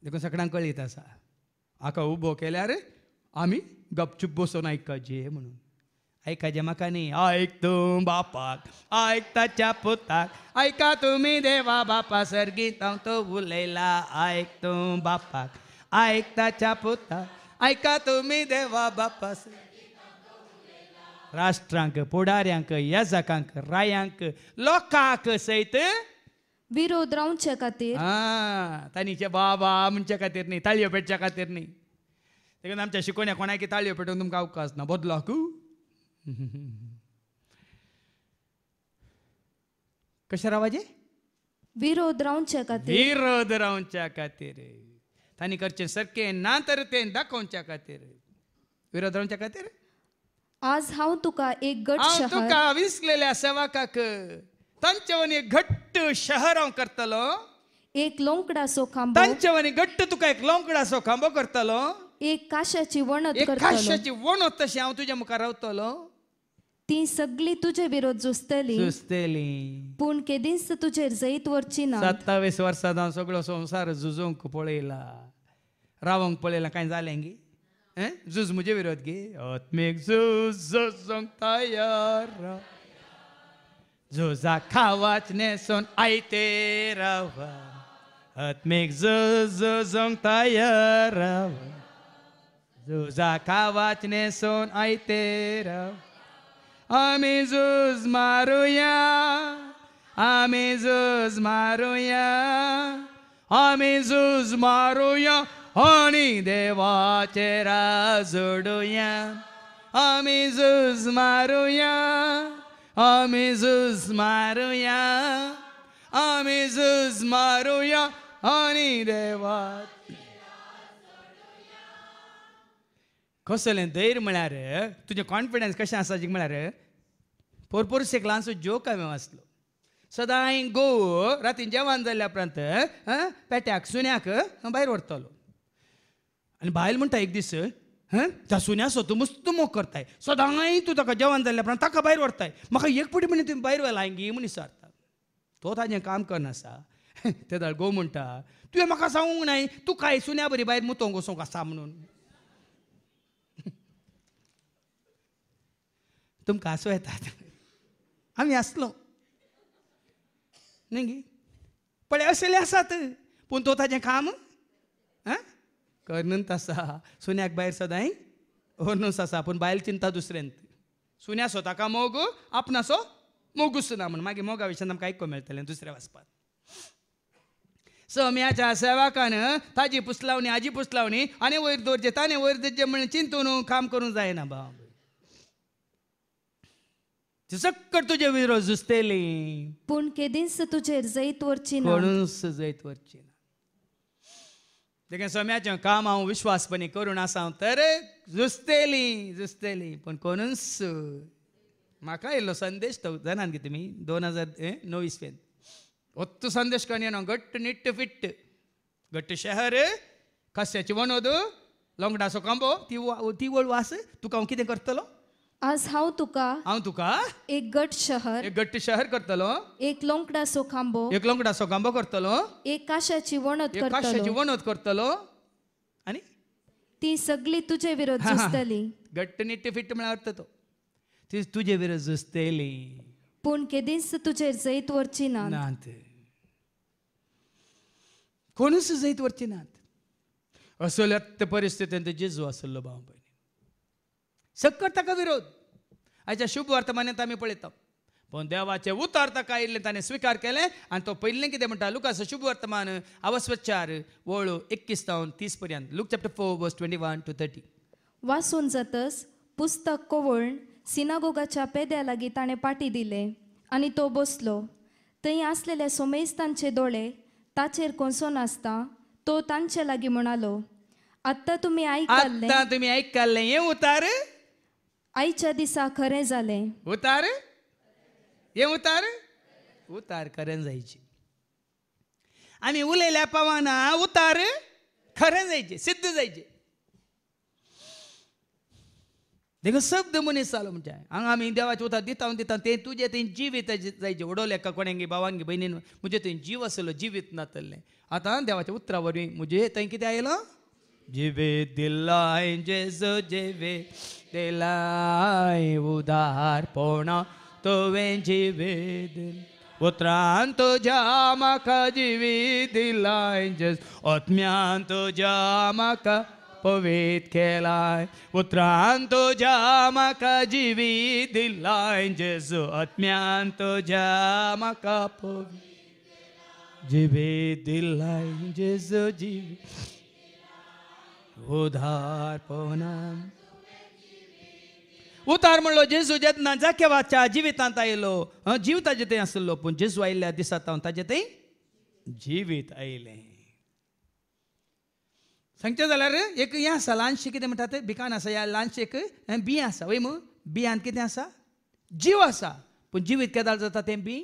देखून सगळ्यांक कळीत आसा आका उबो केल्यार आमी गपचूप बसून आयकचे म्हणून आयकाचे म्हाका न्ही आयक तूं बापाक आयक ताच्या पुताक आयका तुमी देवा बापा सर्गीत हांव तो उलयला आयक तूं बापाक आयक ताच्या पुताक आयका तुमी देवा बापा राष्ट्रांक पुडाऱ्यांक येजकांक रायांक लोकांक सयत विरोध रावच्या खातीर हा ताणीचे बाबा आमच्या खातीर न्ही ताळयो पेटच्या खातीर न्ही देखून आमच्या शिकोण्या कोणाक ताळयो पेटोवन तुमकां अवकाश ना बदलाक कशें रावाजे विरोध रावच्या खातीर विरोध रावच्या खातीर तांणी करचें सरके ना तर तें दाखोवच्या खातीर विरोध रावच्या खातीर आज हांव तुका एक गट हांव तुका विसलेल्या सेवाकाक घट्ट शहर हांव करतलो एक सो खांबो तांच्यावानी घट्ट तुका एक सो खांबो करतलो एक काशाची वणत एक काशाची वण वणत तशी हांव तुज्या मुखार रावतलो ती सगळी तुझे विरोध झुजतली झुजतली पूण केदीस तुझेर जैत वरची ना सत्तावीस वर्सात हांव सगळो संसार झुजूंक पळयला रावंक पळयला कांय जालें गी झुज म्हजे विरोध गे आत्मेक झूज झोंक तयार राव. Zuza kawat ne son aite rawa At meg zuzu zong taya Zuza kawat ne son aite rawa Ami zuz maruya Ami zuz maruya Ami zuz maruya Ani devace razuduya Ami zuz maruya आम्ही झुज मारूया आम्ही झूज मारूया आणि देवा कसलें धैर्य म्हळ्यार तुजें confidence कशें आसा जें म्हळ्यार भरपूर शिकलां जोक हांवें वाचलो सदांय गोव रातीन जेवण जाल्ल्या उपरांत पेट्याक सुन्याक भायर व्हरतलो आनी बायल म्हणटा एक दीस जासून असो तू मस्त मोग करताय सदांय तू ताका जेवण जाल्ल्या उपरांत ताका भायर व्हरताय म्हाका एक पटी म्हणे तुमी भायर व्हेला हांगी म्हण विचारता तो ताजें काम करनासा ते गो म्हणटा तुवें म्हाका सांगूंक नाय तूं काय सुन्या बरी भायर मुतोंक वसोंक आसा म्हणून तुमकां आसूं येतात आमी आसलो न्ही पळय असले आसात पूण तो ताजें काम आं कर्णन तसा सुन्याक बाहेर सदांय ओर्नुस आसा पूण बायल चिंता दुसऱ्यान सुन्या ताका मोग आपणासो मोगूच ना म्हणून मागीर मोगा विशयान आमकां आयकूंक मेळटलें दुसरें वाचपात सम्याच्या सेवाकान ताजी पुसलावणी आजी पुसलावणी आनी वयर दवरचे ताणें वयर दवरचे म्हण चिंतून काम करूंक जायना बाब सकट तुझे विरोध झुजतेली पूण केदीस तुजेर जैत वरची कोणूच जैत वरची ना तेगे सोम्याचे काम हा विश्वासपणे करून आसा हुजतली झुजतली पण म्हाका मेल् संदेश तो जणांनी गे दोन हजार ओवीस पेन ओत्त संदेश कोण येणार घट्ट निट्ट फिट्ट घट्ट शहर कश्याची बनोद लोंगडाचा कांबो ती वळू वास तू हांव किती करतलो आज हांव तुका हांव तुका एक गट शहर एक गट्ट शहर करतलो एक लोंकडासो खांबो एक लोंकडासो खांबो करतलो एक काशाची वणत एक काशाची वणत करतलो आणि ती सगळी तुझे विरोध हा, घट्ट नीट फिट म्हळ्यार तो ती तुजे विरोध झुजतली पूण केदीच तुझेर जैत वरची ना नात कोणूच जैत वरची नात असल्या परिस्थितींत जेजू आसलो भाव भयणी सक्कर ताका विरोध हाच्या शुभ वर्तमानांत आम्ही पळयतात पण देवाचे उतार ताका इल्ले ताणें स्विकार केले आणि तो पहिले कितें म्हणटा लुकास शुभ वर्तमान अवस्वच्छार वळू एकवीस जावन तीस पर्यंत Luke chapter four verse twenty one to thirty वाचून जातस पुस्तक कोवळण सिनागोगाच्या पेद्या लागीं ताणें पाटी दिले आणि तो बसलो थंय आसलेले सोमेस्तांचे दोळे ताचेर कोसोन नासता तो तांचे लागीं म्हणालो आत्ता तुमी ऐकाल तुम्ही तुमी आयकल्लें हें उतार आईच्या दिसा खरे झाले उतार ये उतार उतार खरें जायची आमी उलयल्या पवाना उतार खरे जायचे सिद्ध जायचे देखो शब्द मनीस जालो म्हणजे हांगा आमी देवाचे उतार दिता दिता ते तुजे थंय जिवीत जायचे उडवले का कोणांगी भावांगी भयणीन म्हजे थंय जीव आसलो जिवीत नातल्ले आतां देवाच्या उतरा वरवीं म्हजे थंय कितें आयलो जिवे दिला जेजो जेवे दिलाए उदार पोणा तुवे तो तो जीवित पुत्रान तुझ्या म्हाका जिवी दिलाय जस ओत्म्यान तुझ्या तो म्हाका पवेत केलाय पुत्रान तुझ्या म्हाका जिवी दिलाय जेजू आत्म्यान तुझा म्हाका पवीत जिवी दिलाय जेजू जीवी उधार पोनाम उतार म्हणलो जेजू ನಾನು जाक्यवाच्या ವಾಚ आयलो ಅಂತ ಇಲ್ಲೋ ಜೀವ आसलो ಜೊತೆ ಅಸಲ್ಲೋ ಪುನ್ ಜೇಸು ಐಲೆ ದಿಸತ ಅಂತ ಜೊತೆ ಜೀವಿತ सांगचे जाल्यार एक हें आसा ल्हानशें कितें म्हणटा तें भिकान आसा ह्या ल्हानशें एक बी आसा वय मू बियांत कितें आसा जीव आसा पूण जिवीत केदार जाता तें बी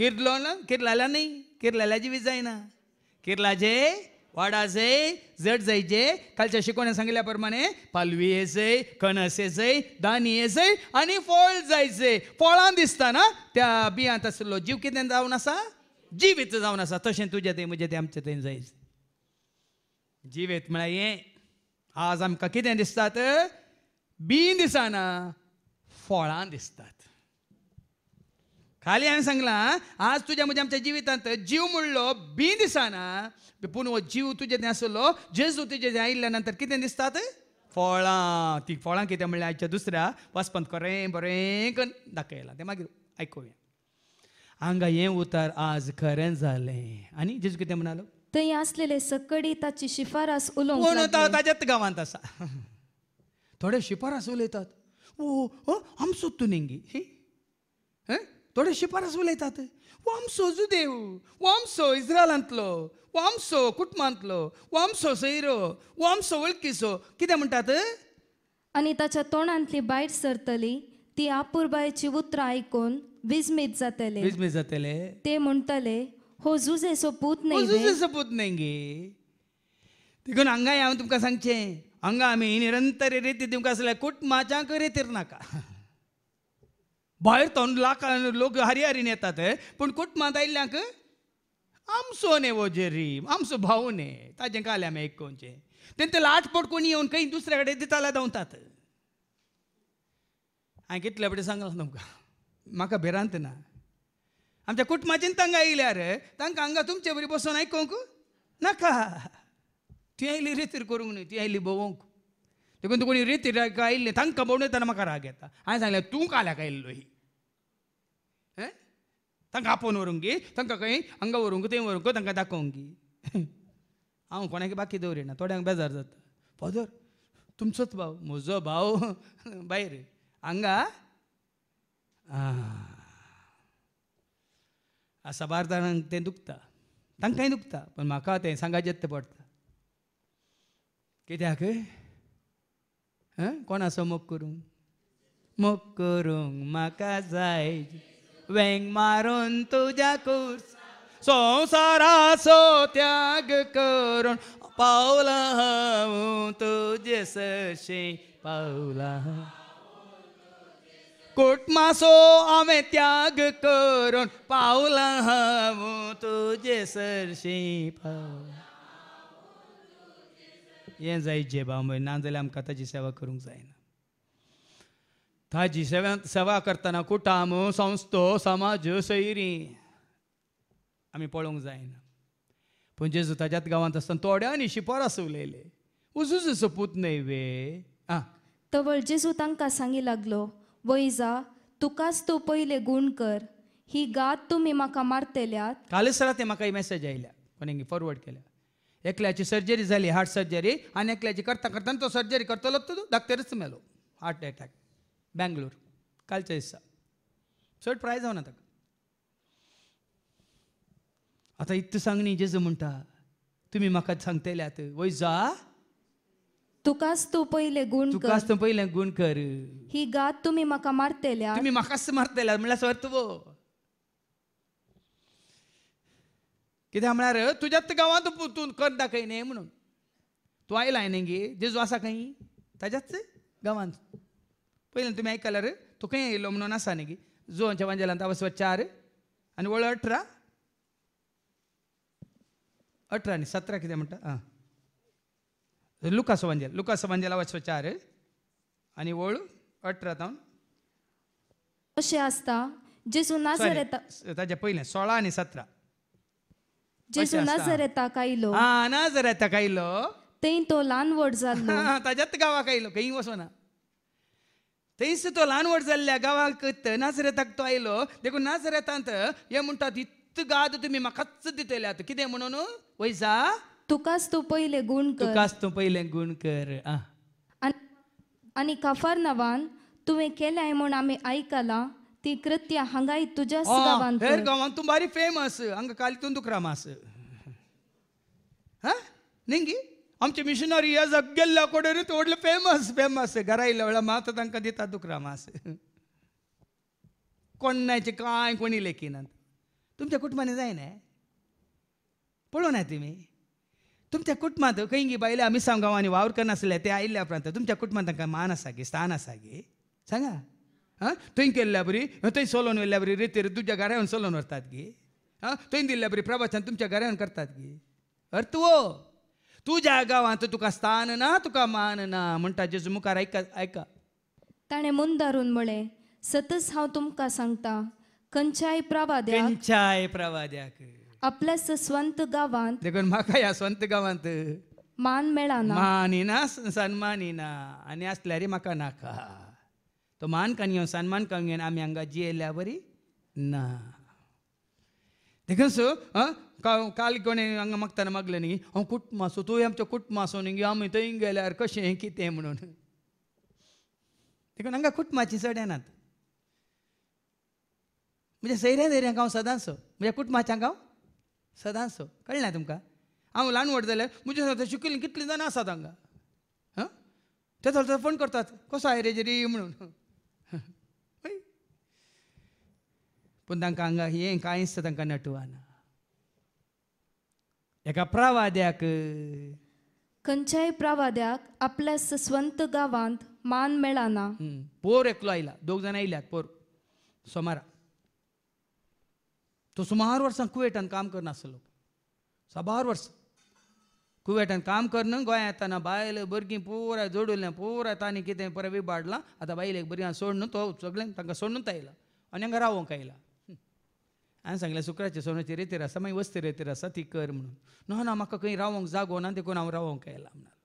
किर्लो ना किर्लाल्या न्ही किर्लाल्या जिवीत जायना किर्लाचे वाडासे जड जायचे कालच्या शिकवण्या सांगितल्याप्रमाणे पालवी येसय कणस येसय दानी येसय आणि फळ जायचे फळां दिसता ना त्या बियांत असलो जीव कितें जावन आसा जीव जावन आसा तशें तुजें तें म्हजें तें आमचें तें जायच जिवेत म्हळ्यार हें आज आमकां कितें दिसतात बीं दिसना फळां दिसतात खाली हांवें सांगलां आज तुज्या म्हज्या आमच्या जिवितांत जीव म्हणलो बी दिसना पूण जीव तुझे तें आसलो जेजू तुजे तें नंतर कितें दिसतात फळां ती फळां कितें म्हणल्यार आयच्या दुसऱ्या वाचपंत खरें बरें करून दाखयलां तें मागीर आयकुया हांगा हें उतार आज खरें जालें आनी जेजू कितें म्हणालो थंय आसलेले सकडी ताची शिफारस उलोवंक कोण ताच्याच गांवांत आसा थोडे शिफारस उलयतात ओ आमचो तुनेंगी తోడే పరశువులైతాత वाम सो వంశో वामसो सो वामसो कुटुंबांतलो वामसो सैरो वामसो सो कितें म्हणटात आनी ताच्या तोंडांतली बायट सरतली ती आपुरबायची उतरां आयकून विस्मित जातले विस्मित जातले ते म्हणटले हो जुजे सो पूत हो नाही जुजे सो पूत नाही गे तिकून हांगाय हांव तुमकां सांगचें हांगा आमी निरंतर रेती तुमकां आसल्या कुटुंबाच्या रेतीर नाका भायर तो लाखां लोक हरिहरीन येतात पूण कुट मात आयिल्ल्यांक आमचो ने वजेरी आमचो भाऊ ने ताजें काल्या आमी एक कोणचे तेंचे लाटपोट कोणी येवन खंय दुसऱ्या कडेन दिताल्या धांवतात हांवें कितले फावटी सांगलां तुमकां म्हाका भिरांत ना आमच्या कुटुंबाच्यान तांकां रे तांकां हांगा तुमचे बरी बसून आयकूंक नाका तुवें येयली रेतीर करूंक न्हय तुवें आयली भोवंक देखून तू कोणी रीत काय इल्ले थांग कबवणे त्यांना म्हाका राग येता हांवें सांगलें तूं काल्या काय इल्लो ही तांकां आपोवन व्हरूंक गी तांकां खंय हांगा व्हरूंक थंय व्हरूंक तांकां दाखोवंक गी हांव कोणाक बाकी दवरिना थोड्यांक बेजार जाता फादर तुमचोच भाव म्हजो भाव भायर हांगा आं सभारदारांक तें दुखता तांकांय दुखता पूण म्हाका तें सांगाचें पडटा कित्याक कोणाचं मोग करूं मोग करूंग म्हाका जाय वेंग मारून तुज्या कुर्स संसाराचो त्याग करून पावला हांव तुजे सशें पावला कुटमासो हांवें त्याग करून पावला हांव तुजे सरशी पावला हें जाय जेबा मय नाजाल्यार आमकां ताची सेवा करूंक जायना ताजी सेवा सेवा करतना कुटाम संस्थो समाज सैरी आमी पळोवंक जायना पूण जेजू ताच्याच गांवांत आसतना थोड्यांनी शिपोरास उलयले उजूज सोपूत न्हय वे आ तवळ जेजू तांकां सांगी लागलो वैजा तुकाच तूं पयले गूण कर ही गात तुमी म्हाका मारतल्यात कालच ते म्हाका मेसेज आयल्या कोणी फॉरवर्ड केल्या एकल्याची सर्जरी झाली हार्ट सर्जरी आणि एकल्याची करता करता तो सर्जरी करतो करतलो तो धाकटेरच मेलो हार्ट अटॅक बँगलोर कालच्या दिसा चड प्राय ना ताका आतां सांग सांगणी जेजू म्हणटा तुमी म्हाका सांगतल्यात वय जा तुकाच तू पहिले गुण तुकाच तू पहिले गुण कर ही गात तुम्ही म्हाका मारतेल्या तुम्ही म्हाकाच मारतल्या म्हणल्यार सर कित्याक म्हळ्यार तुज्यात गांवांत तूं कर दाखय न्ही म्हणून तूं आयला न्ही गे जेजू आसा खंय ताज्याच गांवांत पयलीं तुमी आयकल्यार तूं खंय आयलो म्हणून आसा न्ही गे जोच्या वांजेलांत वचप चार आनी वळ अठरा अठरा न्ही सतरा कितें म्हणटा आं लुकासो वांजेल लुकासो वांजेला वचप चार आनी वळ अठरा तावन अशें आसता जेजू नाजरेता ताज्या पयलें सोळा आनी सतरा जेजूला जर येता काही लोक हा ना येता काही लोक थंय तो ल्हान व्हड जाल्लो ताज्याच गांवाक आयलो खंय वचोना थंयच तो ल्हान व्हड जाल्ल्या गावाक नाजरेताक तो आयलो देखून नाजरेतांत हे म्हणटात इत गाद तुमी म्हाकाच दितल्यात कितें म्हणून वयसा तुकाच तूं पयले गुण कर तुकाच तूं पयलें गुण कर आनी काफार नवान तुवें केलें म्हूण आमी आयकलां ती कृत्य हंगाई तुझ्या ಆ, गावांत ಹೇರ್ ಗಾವನ್ ತುಂಬ ಬಾರಿ ಫೇಮಸ್ ಹಂಗ ಕಾಲಿ ತುಂದು ಕ್ರಮಾಸ್ आमचे मिशनरी या कोडे कोडेर तोडले फेमस फेमस घरा येयल्या वेळा मात तांकां दिता दुकरामास कोणाचे काय कोणी लेखिनात तुमच्या ना जायना ना तुमी तुमच्या कुटुंबात खंय गी बायले आमी सांग गांवांनी वावर करनासले ते आयिल्ल्या उपरांत तुमच्या कुटुंबांत तांकां मान आसा गे स्थान आसा गे सांगा ಹಾಂ ತುಂಕೆ बरी ಬರೀ ತೈ ಸೋಲೋನು बरी ಬರೀ ರೀತಿ ತುಜ ಗಾರ್ಯಾವನ್ ಸೋಲೋನು ಅರ್ಥಾತ್ ಗಿ हां थंय दिल्ल्या बरी प्रवचन तुमच्या घरान करतात गी अर्थ वो तुझ्या गावांत तुका स्थान ना तुका मान ना म्हणटा जेजू मुखार आयका आयका ताणें मुंदारून म्हळें सतस हांव तुमकां सांगता खंयच्याय प्रवाद्याक खंयच्याय प्रवाद्याक आपल्या सस्वंत गावांत देखून म्हाका ह्या स्वंत गावांत मान ना मानिना सन्मानिना आनी असल्यारी म्हाका नाका तो તો માન કન્યો સન્માન કન્યો ఆమె అంగా జీయలేవరి నా తెలుసు काल कोणी हांगा मागताना मागले न्ही हांव कुट मासो तूं आमचो कुट मासो न्ही आमी थंय गेल्यार कशें हें कितें म्हणून देखून हांगा कुटमाची चड येनात म्हज्या सैऱ्या धैर्यांक हांव सदांच म्हणजे कुटमाच्यांक हांव सदांच कळना तुमकां हांव ल्हान व्हड जाल्यार म्हज्या सांगता शिकिल्लीं कितलीं जाणां आसात हांगा हां ते थोडो फोन करतात कसो आयरेजेरी म्हणून पूण तांकां हांगा हें कांयच तांकां नटवाना एका प्रावाद्याक खंयच्याय प्रावाद्याक आपल्या सस्वंत गांवांत मान मेळाना पोर एकलो आयला दोग जाण आयल्यात पोर सोमारा तो सुमार वर्सां कुवेटान काम करनासलो सबार वर्स कुवेटान काम करना गोंया येताना बायल भुरगीं पुराय जोडुलें पुराय तांणी कितें परबी बाडलां आतां बायलेक भुरग्यांक सोडून तो सगळ्यांक तांकां सोडून आयला आनी हांगा रावोंक आयला हांवें सांगलें सुक्राचे सोनाचे रेतेर आसा मागीर वस्ते रेतेर आसा ती कर म्हणून ना ना म्हाका खंय रावोंक जागो ना देखून हांव रावोंक आयलां म्हणून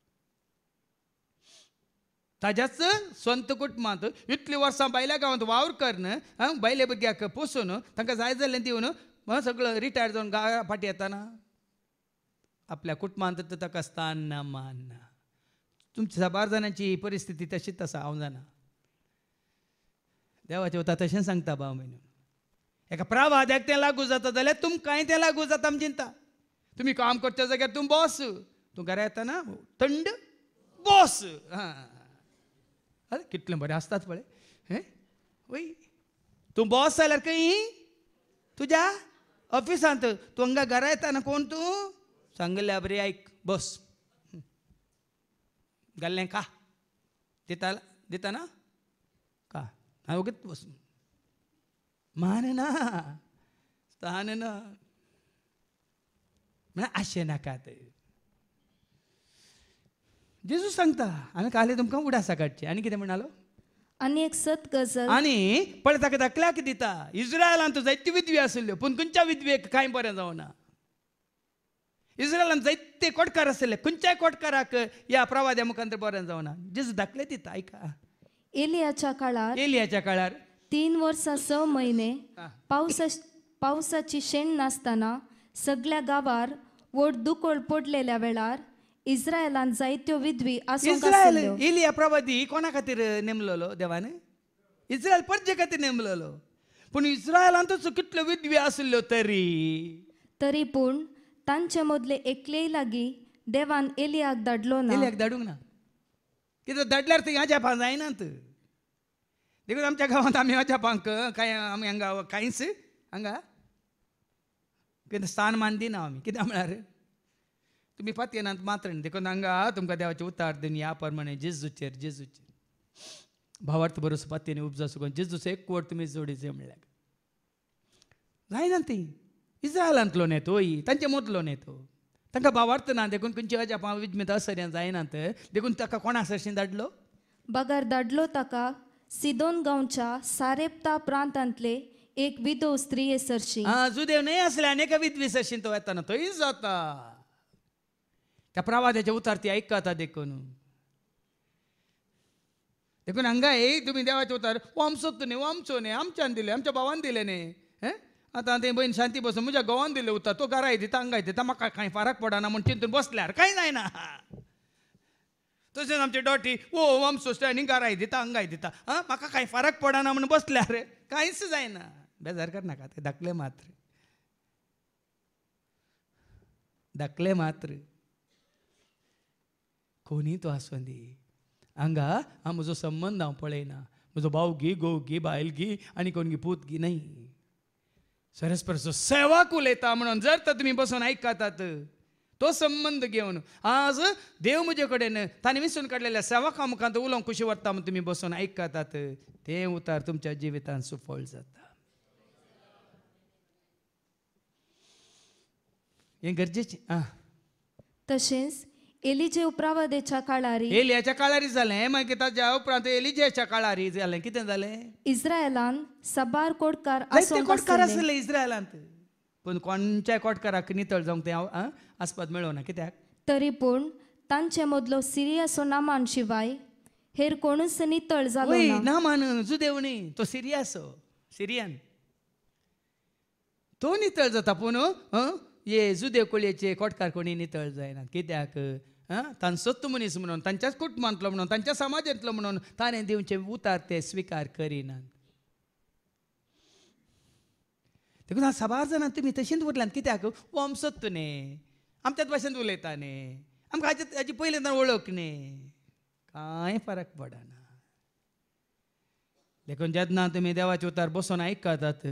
ताज्याच स्वंत कुटुंबांत इतलीं वर्सां बायल्या गांवांत वावर कर करन बायले भुरग्याक पोसून तांकां जाय जाल्लें दिवन सगळो रिटायर जावन गा फाटी येताना आपल्या कुटुंबांत ताका स्थान ना मान ना तुमची साबार जाणांची परिस्थिती तशीच आसा हांव जाणा देवाचे वता तशें सांगता भाव म्हणून एका प्राभाद्याक तें लागू जाता जाल्यार तुमकांय तें लागू जाता आमी चिंता तुमी काम करच्या जाग्यार तुम बॉस तूं घरा ना थंड बॉस आं कितलें बरें आसतात पळय हें वय तूं बॉस जाल्यार खंय तुज्या ऑफिसांत तूं हांगा घरा ना कोण तूं सांगल्या बरी आयक बस गाल्लें का दिता ना का हांव वगीत बसून मानना तानन म्हण नाका नाकात जेजू सांगता हांवें काले तुमकां उडासा काडची आनी कितें म्हणालो आनी एक सत गजाल आनी पळय ताका धाकल्याक दिता इस्रायलान तूं जायत्यो विधवी आशिल्ल्यो पूण खंयच्या विधवेक कांय बरें जावना इस्रायलान जायते कोटकार करा खंयच्याय कोटकाराक ह्या प्रवाद्या मुखांतर बरें जावना जेजू धाकलें दिता आयका एलियाच्या काळार एलियाच्या काळार तीन वर्सां स महिने पावसा पावसाची शेण नासतना सगळ्या गांवार व्हड दुकोळ पडलेल्या वेळार इस्रायलान जायत्यो विधवी आसूंक इस्रायल इलिया कोणा खातीर नेमलेलो देवाने इस्रायल परजे खातीर नेमलेलो पण इस्रायलान तसो कितल्यो विधवी आशिल्ल्यो तरी तरी पूण तांचे मदले एकलेय लागीं देवान एलियाक धाडलो ना एलियाक धाडूंक ना कित्याक धाडल्यार ते ह्या जेपा जायनात देखून आमच्या गावात आम्ही पांक काय आम्ही हांगा कांयच हांगा कितें स्थान मान दिना आमी म्हणणार म्हळ्यार तुमी फातयेनांत मात्र देखून हांगा तुमकां देवाचे उतार दिवन या प्रमाणे जेजूचेर जेजूचेर भावार्थ बरोस फातयेने उपजा सुकून जेजूचो एक जोडी तुमी जोडीचे म्हणल्यार जायना ती इज्रायलांतलो नेतो तांचे मोतलो नेतो तांकां भावार्थ ना देखून खंयच्या अजापा विज्मित असर जायनात देखून ताका कोणा सरशीं धाडलो बगार धाडलो ताका सिदोन गावच्या सारेप्ता प्रांतातले एक ವಿಧವ सरशी सरशी जुदेव नाही असले अनेक सरशी तो येताना इज जाता त्या प्रवाद्याचे उतारती ती ऐकता देखून देखून हांगा ये तुम्ही देवाचे उतार हो तू न्ही हो ने आमच्यान दिले आमच्या भावान दिले न्ही आता आतां ते भयण शांती बसून म्हज्या गोवान दिले उतार तो घरा दिता हांगा दिता म्हाका कांय फरक पडना म्हूण चिंतून बसल्यार कांय जायना तशेंच आमचे डॉटी ओ आम सोसायटीन गाराय दिता हांगाय दिता आं म्हाका कांय फरक पडना म्हणून बसल्या रे कांयच जायना बेजार करनाका ते धाकले मात्र धाकले मात्र कोणी तो आसूं दी हांगा हांव म्हजो संबंद हांव पळयना म्हजो भाव घी घोव घी बायल घी आनी कोण गी पूत गी नाही सरस्परसो सेवाक उलयता म्हणून जर तर तुमी बसून आयकतात तो संबंध घेऊन आज देव म्हजे कडेन ताणें विसून काडलेल्या सेवा कामकांत उलोवंक खुशी वाटता म्हणून तुमी बसून आयकतात ते उतार तुमच्या जिवितान सुफळ जाता हें गरजेचें आं तशेंच एलिजे उप्रावदेच्या काळारी एलियाच्या काळारी जालें हे मागीर ताच्या उपरांत एलिजेच्या काळारी जालें कितें जालें इस्रायलान साबार कोडकार कोडकार आसले इस्रायलांत पूण कोणच्याय कोटकाराक नितळ जावंक तें हांव आस्पाद मेळो ना कित्याक तरी पूण तांचे मदलो सिरियस नामान शिवाय हेर कोणूच नितळ जालो ना नामान जुदेव न्ही तो सिरियासो सिरियन तो नितळ जाता पूण हं, हे कोळयेचे कोटकार कोणी नितळ जायना कित्याक तां सत्त मनीस म्हणून तांच्याच कुटुंबांतलो म्हणून तांच्या समाजांतलो म्हणून ताणें दिवचे उतार ते स्वीकार करिनात देखून हांव सभार जाणां तुमी तशींच उरल्यान कित्याक वमसत तू न्ही आमच्याच भाशेन उलयता न्ही आमकां हाचे हाची पयलीं जाण वळख न्ही कांय फरक पडना देखून जेन्ना तुमी देवाचे उतार बसून आयकतात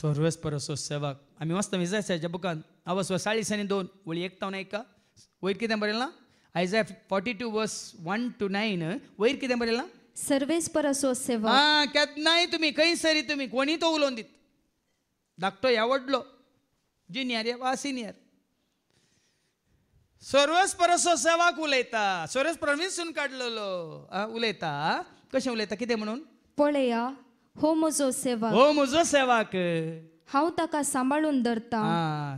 सोर्वेस परसो सेवाक आमी वाचता इजायसाच्या बुकान आवस वसाळीस आनी दोन वळी एकतावन आयका वयर कितें बरयलां Isaiah forty two verse one to nine वयर कितें बरयलां सर्वेस परसो सेवा केन्नाय तुमी खंयसरी तुमी कोणी तो उलोवन दित धाकटो ह्या वडलो जिनियर ह्या वा सिनियर परसो सेवाक उलयता सोरोस प्रवीसून काढलेलो उलयता कशें उलयता कितें म्हणून पळया हो म्हजो सेवा हो म्हजो सेवाक हांव ताका सांबाळून धरता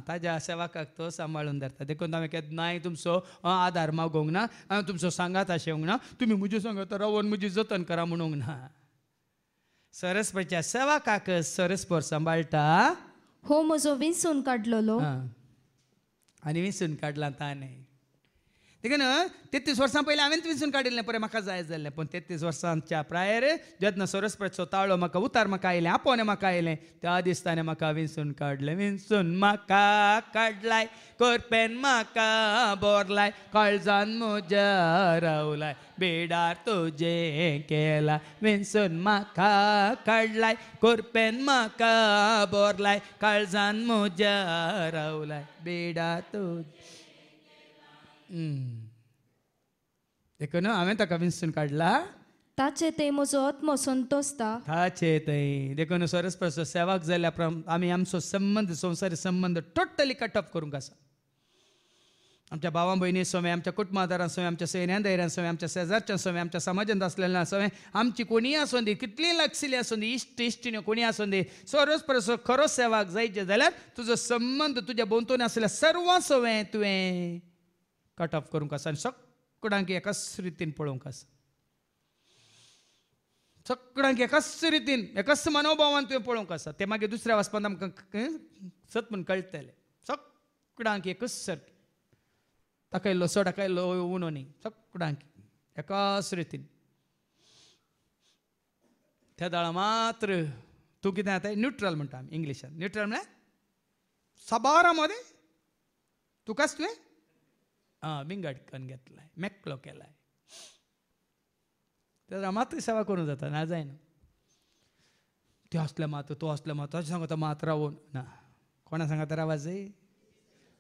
ताज्या सेवाकाक तो सांबाळून धरता देखून हांवें केद नाय तुमचो आधार मागोंक ना हांव तुमचो सांगात अशें येवंक ना तुमी म्हजी सांगात रावन म्हजी जतन करा म्हणूंक ना सरस्वतीच्या सवा काक सरस्पर सांभाळता मजो विसून लो आणि विसून काढला ताने देखना तेत्तीस वर्सां पयलीं हांवें विसून काडिल्लें पळय म्हाका जाय जाल्लें पूण तेत्तीस वर्सांच्या प्रायर जेन्ना सोरसपेचो ताळो म्हाका उतार म्हाका आयलें आपोवणें म्हाका आयलें त्या दिसताने म्हाका काढले काडलें विंसून म्हाका काडलाय कोरपेन म्हाका बोरलाय काळजान म्हज्या रावलाय बेडार तुजे केला विचून म्हाका काडलाय कोरपेन म्हाका बोरलाय काळजान म्हज्या रावलाय बेडार तुजे देखून हांवें ताका विंचून काडला ताचे ते म्हजो आत्मो संतोसता ताचे थंय देखून सरस्परसो सेवाक जाल्या प्रमाण आमी आमचो संबंध संवसारी संबंद टोटली कट ऑफ करूंक आसा आमच्या बाबा भयणी सवय आमच्या कुटुंबादारां सवय आमच्या सैन्या धैर्यां सवय आमच्या शेजारच्या सवय आमच्या समाजांत आसलेल्या सवय आमची कोणीय आसूं दी कितली लागशिली आसूं दी इश्ट इश्टिण्यो कोणी आसूं दी सरस परसो खरो सेवाक जायचे जाल्यार तुजो संबंद तुज्या भोंवतून असल्या सर्वां सवय तुवें कट ऑफ करूंक आसा आनी सगळ्यांक एकाच रितीन पळोवंक आसा सगळ्यांक एकाच रितीन एकाच मनोभावान तुवें पळोवंक आसा तें मागीर दुसऱ्या वचपान आमकां सत म्हण कळटले सगळ्यांक एकच सारकें ताका सो ताका उणो न्ही सगळ्यांक एकाच रितीन त्या दळा मात्र तूं कितें आता न्युट्रल म्हणटा आमी इंग्लिशान न्युट्रल म्हळ्यार म्हणजे सबारा मदें तुकाच तुवें हां मी घेतला घेतलाय मेकलो केलाय ते तर मात्र सेवा करून जाता ना जायना ते असल्या मात तो असल्या मात अशें सांगता मात रावून ना कोणा सांगता रावाज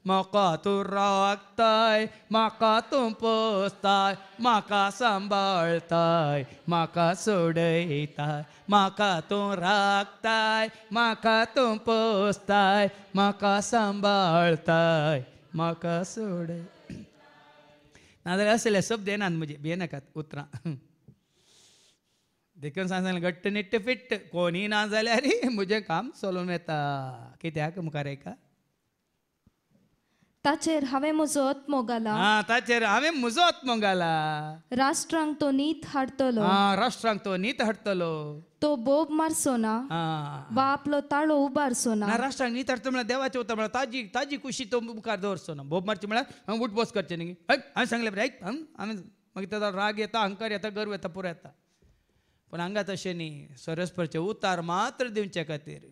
म्हाका तूं रागताय म्हाका तूं पोसताय म्हाका सांबाळताय म्हाका सोडयताय म्हाका तूं रागताय म्हाका तूं पोसताय म्हाका सांबाळताय म्हाका सोडय ನಾದ್ರೆ ಅಸಲೆ ಶಬ್ದ ಏನಂದ್ ಮುಜಿ ಬೇನಕ ಉತ್ತರ देखून सांगलें घट्ट निट्ट फिट्ट कोणी ना जाल्यार म्हजें काम चलून येता कित्याक मुखार एका ताचेर हांवें म्हजो आत्मो घाला आं हाँ, ताचेर हांवें म्हजो आत्मो घाला राष्ट्रांक तो नीत हाडटलो हाँ, तो नीत हाडटलो तो बोब मारसो ना आपलं ताळो उभारसो ना नी तर अर्थ म्हणा देवाच्या होता मला ताजी ताजी कुशी तो मुखार दवरसो ना बोब मारची म्हणा उठ बस करचे नाही आम्ही सांगले रे ऐक आम्ही मग त्याचा राग येता अहंकार येता गर्व येता पुरा येता पण हंगा तसे नाही सरस्परचे उतार मात्र देवच्या खातीर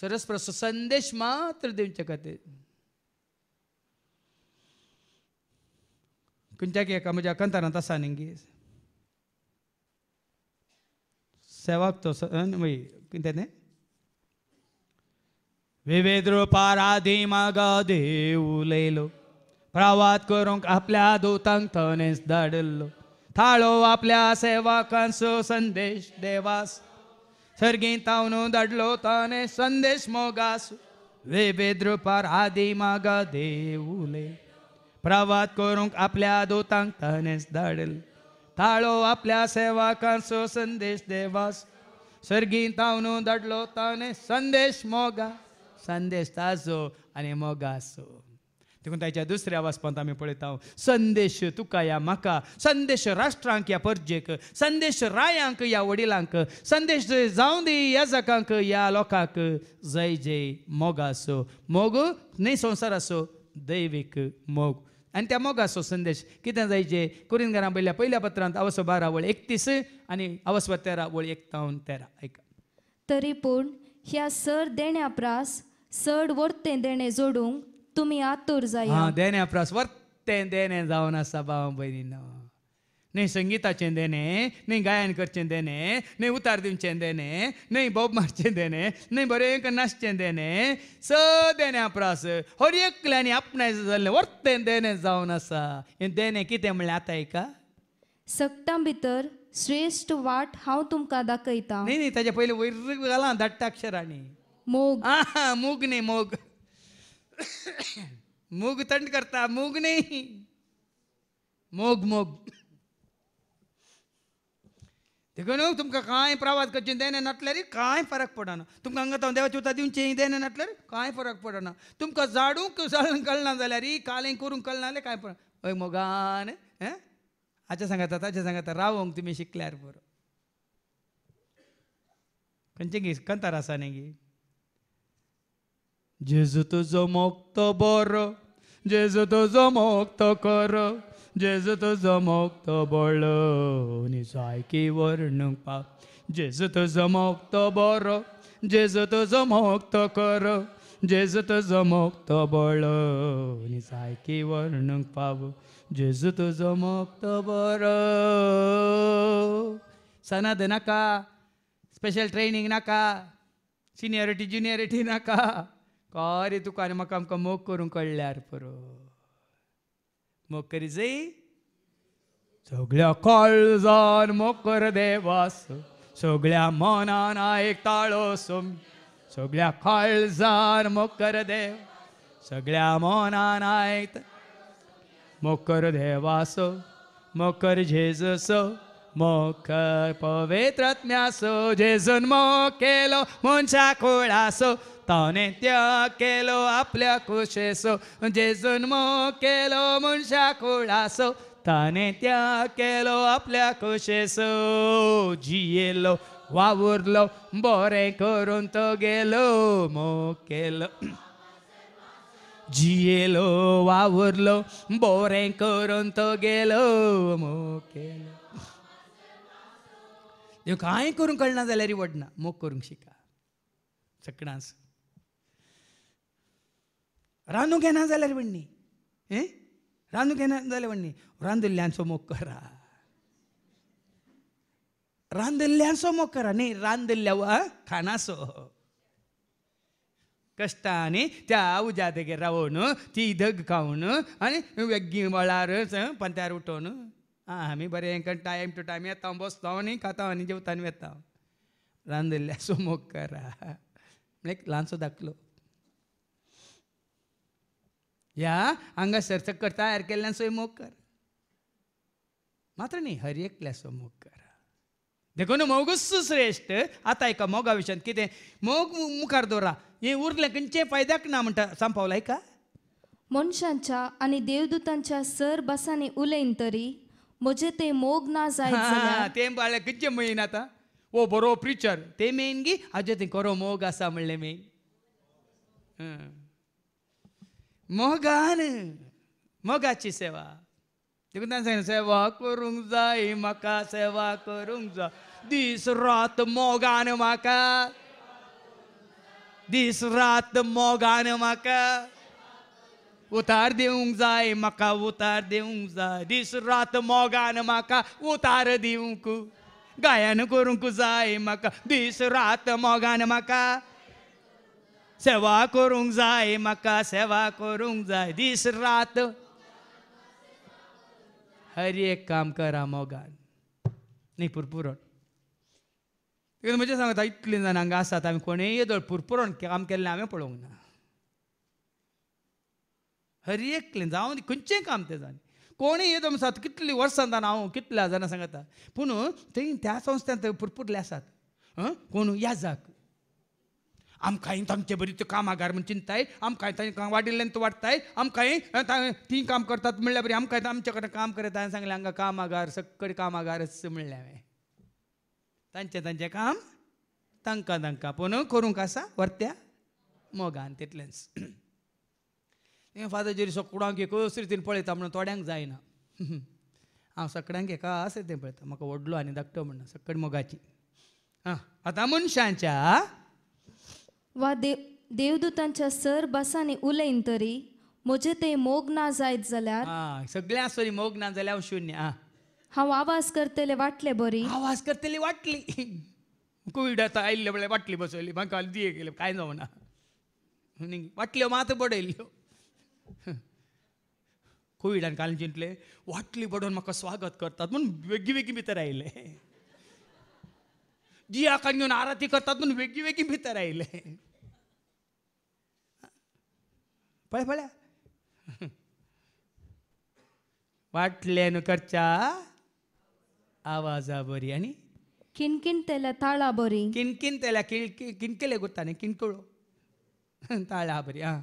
सरस्पर संदेश मात्र देवच्या खातीर खंयच्या एका म्हज्या अकंतारांत आसा न्ही सेवक विविध पाराधी माग देऊलेलो प्रवाद करूंक आपल्या दोतांक थनेस धाडलो थाळो आपल्या सेवकांचो संदेश देवास सर्गी तावनू धाडलो तने संदेश मोगास विविध रूपार आदी माग देऊले प्रवाद करूंक आपल्या दोतांक तनेस धाडलो ताळो आपल्या સેવા संदेश संदेश દેવાસ સ્વર્ગી दडलो ताने ताने संदेश मोगा संदेश ताजो आणि मोगासो देखून त्याच्या दुसऱ्या वाचपांत आम्ही पळयता संदेश तुका या म्हाका संदेश राष्ट्रांक या परजेक संदेश रायांक या वडिलांक संदेश जावं दे या जगांक या लोकांक जय जय मोगासो मोग न्ही संसार असो दैवीक मोग आणि त्या असो संदेश कितें जायचे कोरीन घरां पयल्या पयल्या पत्रांत अवस बारा वळ एकतीस आनी अवस तेरा वळ एकतावन तेरा ऐका तरी पूण ह्या सर देण्याप्रास प्रास वर देणे देणें जोडूंक तुमी आतूर जाय हां देण्या प्रास वर्तें देणें जावन आसा nem संगीताचें nem गायन करचें देणे nem उतार दिवचें देणे nem बोब मारचें देणे nem बरें नाचचें देणे सदेण्या प्रास हर एकल्यानी आपणायचं जाल्लें वर्तें देणें जावन आसा हें देणें कितें म्हणलें आतां एका सक्तां भितर श्रेष्ठ वाट हांव तुमकां दाखयतां न्ही न्ही ताजे पयलीं वयर घालां धाडटा अक्षरांनी मोग हा मूग न्ही मोग मूग तंड करता मूग न्ही मोग मोग देखून तुमकां कांय प्रवास करचें देणे नटल्यार कांय फरक पडना तुमकां हांगा तो देवाची उदक दिवचे देणे नटल्यार कांय फरक पडना तुमकां झाडूंक कळना जाल्यार ही कालें करूंक कळना जाल्यार कांय पडना हय मोगान हें सांगात ताचे ताचें सांगाता तुमी शिकल्यार बरो खंयचे गी कंतार आसा न्ही गी जेजू तुजो तो बरो जेजू तुजो तो करो जेज तुजो मोक्तो बळ निजायकी वर्ण पा जेज तुजो तो बरो जेज तुजो तो कर जेज तुजो मोक्तो बळ निजायकी वर्ण पाव जेज तो मोक्तो बरो सनद नाका स्पेशल ट्रेनिंग नाका सिनियरिटी ज्युनियरिटी नाका कॉरे तुका आनी म्हाका आमकां मोग करूंक कळ्ळ्यार पुरो मोकरीजई सगळ्या काळजार मकर देवास सगळ्या मनान एक ताळो सोम सगळ्या काळजार मकर देव सगळ्या मनान आयत मोकर देवास मोकर झेजस મોખર પવિત્રત્મ્યાસો જે केलो કેલો મુંછા ખોળાસો त्या केलो आपल्या આપल्या जे જે જન્મ केलो मुंशा कोळासो तने त्या केलो आपल्या सो जियेलो वावुरलो बरे करून तो गेलो मोकेलो जियेलो वावुरलो बोरे करून तो गेलो मोकेलो देव कांय करूंक कळना जाल्यार वडना मोग करूंक शिका सकडांस रांदूंक घेना जाल्यार वडणी हे रांदूंक घेना जाल्यार वडणी रांदिल्ल्यांचो मोग करा रांदिल्ल्यांचो मोग करा न्ही रांदिल्ल्या वा खाणासो कष्टाने त्या उज्या देगेर रावून ती धग खावन आनी वेग्गी वळार पंत्यार उठोवन Ah, बरे बरें टायम टू टायम येता बसता आनी खाता आनी जेवता आनी वेता रांदिल्ल्या सुमोग करा म्हळ्यार ल्हानसो दाखलो ह्या हांगासर चक्कर तयार केल्ल्यान सोय मोग कर मात्र न्ही हर एकल्या सो मोग कर देखून मोगूच श्रेश्ठ आतां एका मोगा विशयान कितें मोग मुखार दवरा हे उरलें खंयचे फायद्याक ना म्हणटा सांपावलाय का मनशांच्या आनी देवदूतांच्या सर बसांनी उलयन तरी मुझे ते मोग ना जाय तें बाळ्या कितचे मेन आतां ओ बरो प्रिचर ते मेन गी हाजे ते करो मोग आसा म्हणलें मेन मोगान मोगाची सेवा सेवा करूंक जाय म्हाका सेवा करूंक जाय दीस रात मोगान म्हाका दीस रात मोगान म्हाका ઉતાર દેઉં ઝાઈ મકા ઉતાર દેઉં ઝાઈ દિસ રાત મોગાન માકા ઉતાર દેઉં કુ ગાયન કોરું ઝાઈ મકા દિસ રાત મોગાન માકા સેવા કરું ઝાઈ મકા સેવા કરું ઝાઈ દિસ રાત હર એક કામ કરા મોગાન નહીં પુરપુરણ કેમ છે સાંગ ટાઇટલ નંગ આસા ત અમે કોનેયેય પુરપુરણ કે કામ કે લે અમે પડુંગા हरी जावं हांव खंयचें काम तें जालें कोणी येदम आसात कितलीं वर्सां जावन हांव कितल्या जाणां सांगता पूण थंय त्या संस्थान थंय पुरपुरले आसात कोण याजाक आमकांय तांचे बरी त्यो कामागार म्हण चिंताय आमकां तांकां वाडिल्ल्यान तो वाडटाय आमकांय ती काम करतात म्हणल्यार बरी आमकांय आमचे कडेन काम करता हांवें सांगलें हांगा कामागार सगळे कामागार आसता म्हणलें हांवें तांचें तांचें काम तांकां तांकां पूण करूंक आसा व्हरत्या मोगान तितलेंच हे फादर सो कुडांक एक तीन पळयता म्हणून थोड्यांक जायना हांव सगळ्यांक एका असे ते पळयता म्हाका व्हडलो आनी धाकटो म्हणना सकड मोगाची आं आतां मनशांच्या वा देव देवदूतांच्या सर बसांनी उलयन तरी म्हजे ते मोग ना जायत जाल्यार आं सगळ्या सरी मोग ना जाल्यार हांव शून्य आं हांव आवाज करतले वाटले बरी आवाज करतली वाटली कोविड आतां आयिल्ले म्हळ्यार वाटली बसयली म्हाका दिये गेले कांय जावना वाटल्यो मात बडयल्ल्यो कोविडान काल जिंतले वाटली पडून म्हाका स्वागत करतात म्हणून वेगळी वेगळी भितर आयले कान घेवन आरती करतात म्हूण वेगळी वेगळी भितर आयले पळय वाटले न करच्या आवाजा बरी आणि तेला ताळा बरी तेला किणकिले गुरता न्ही ताळा बरी हा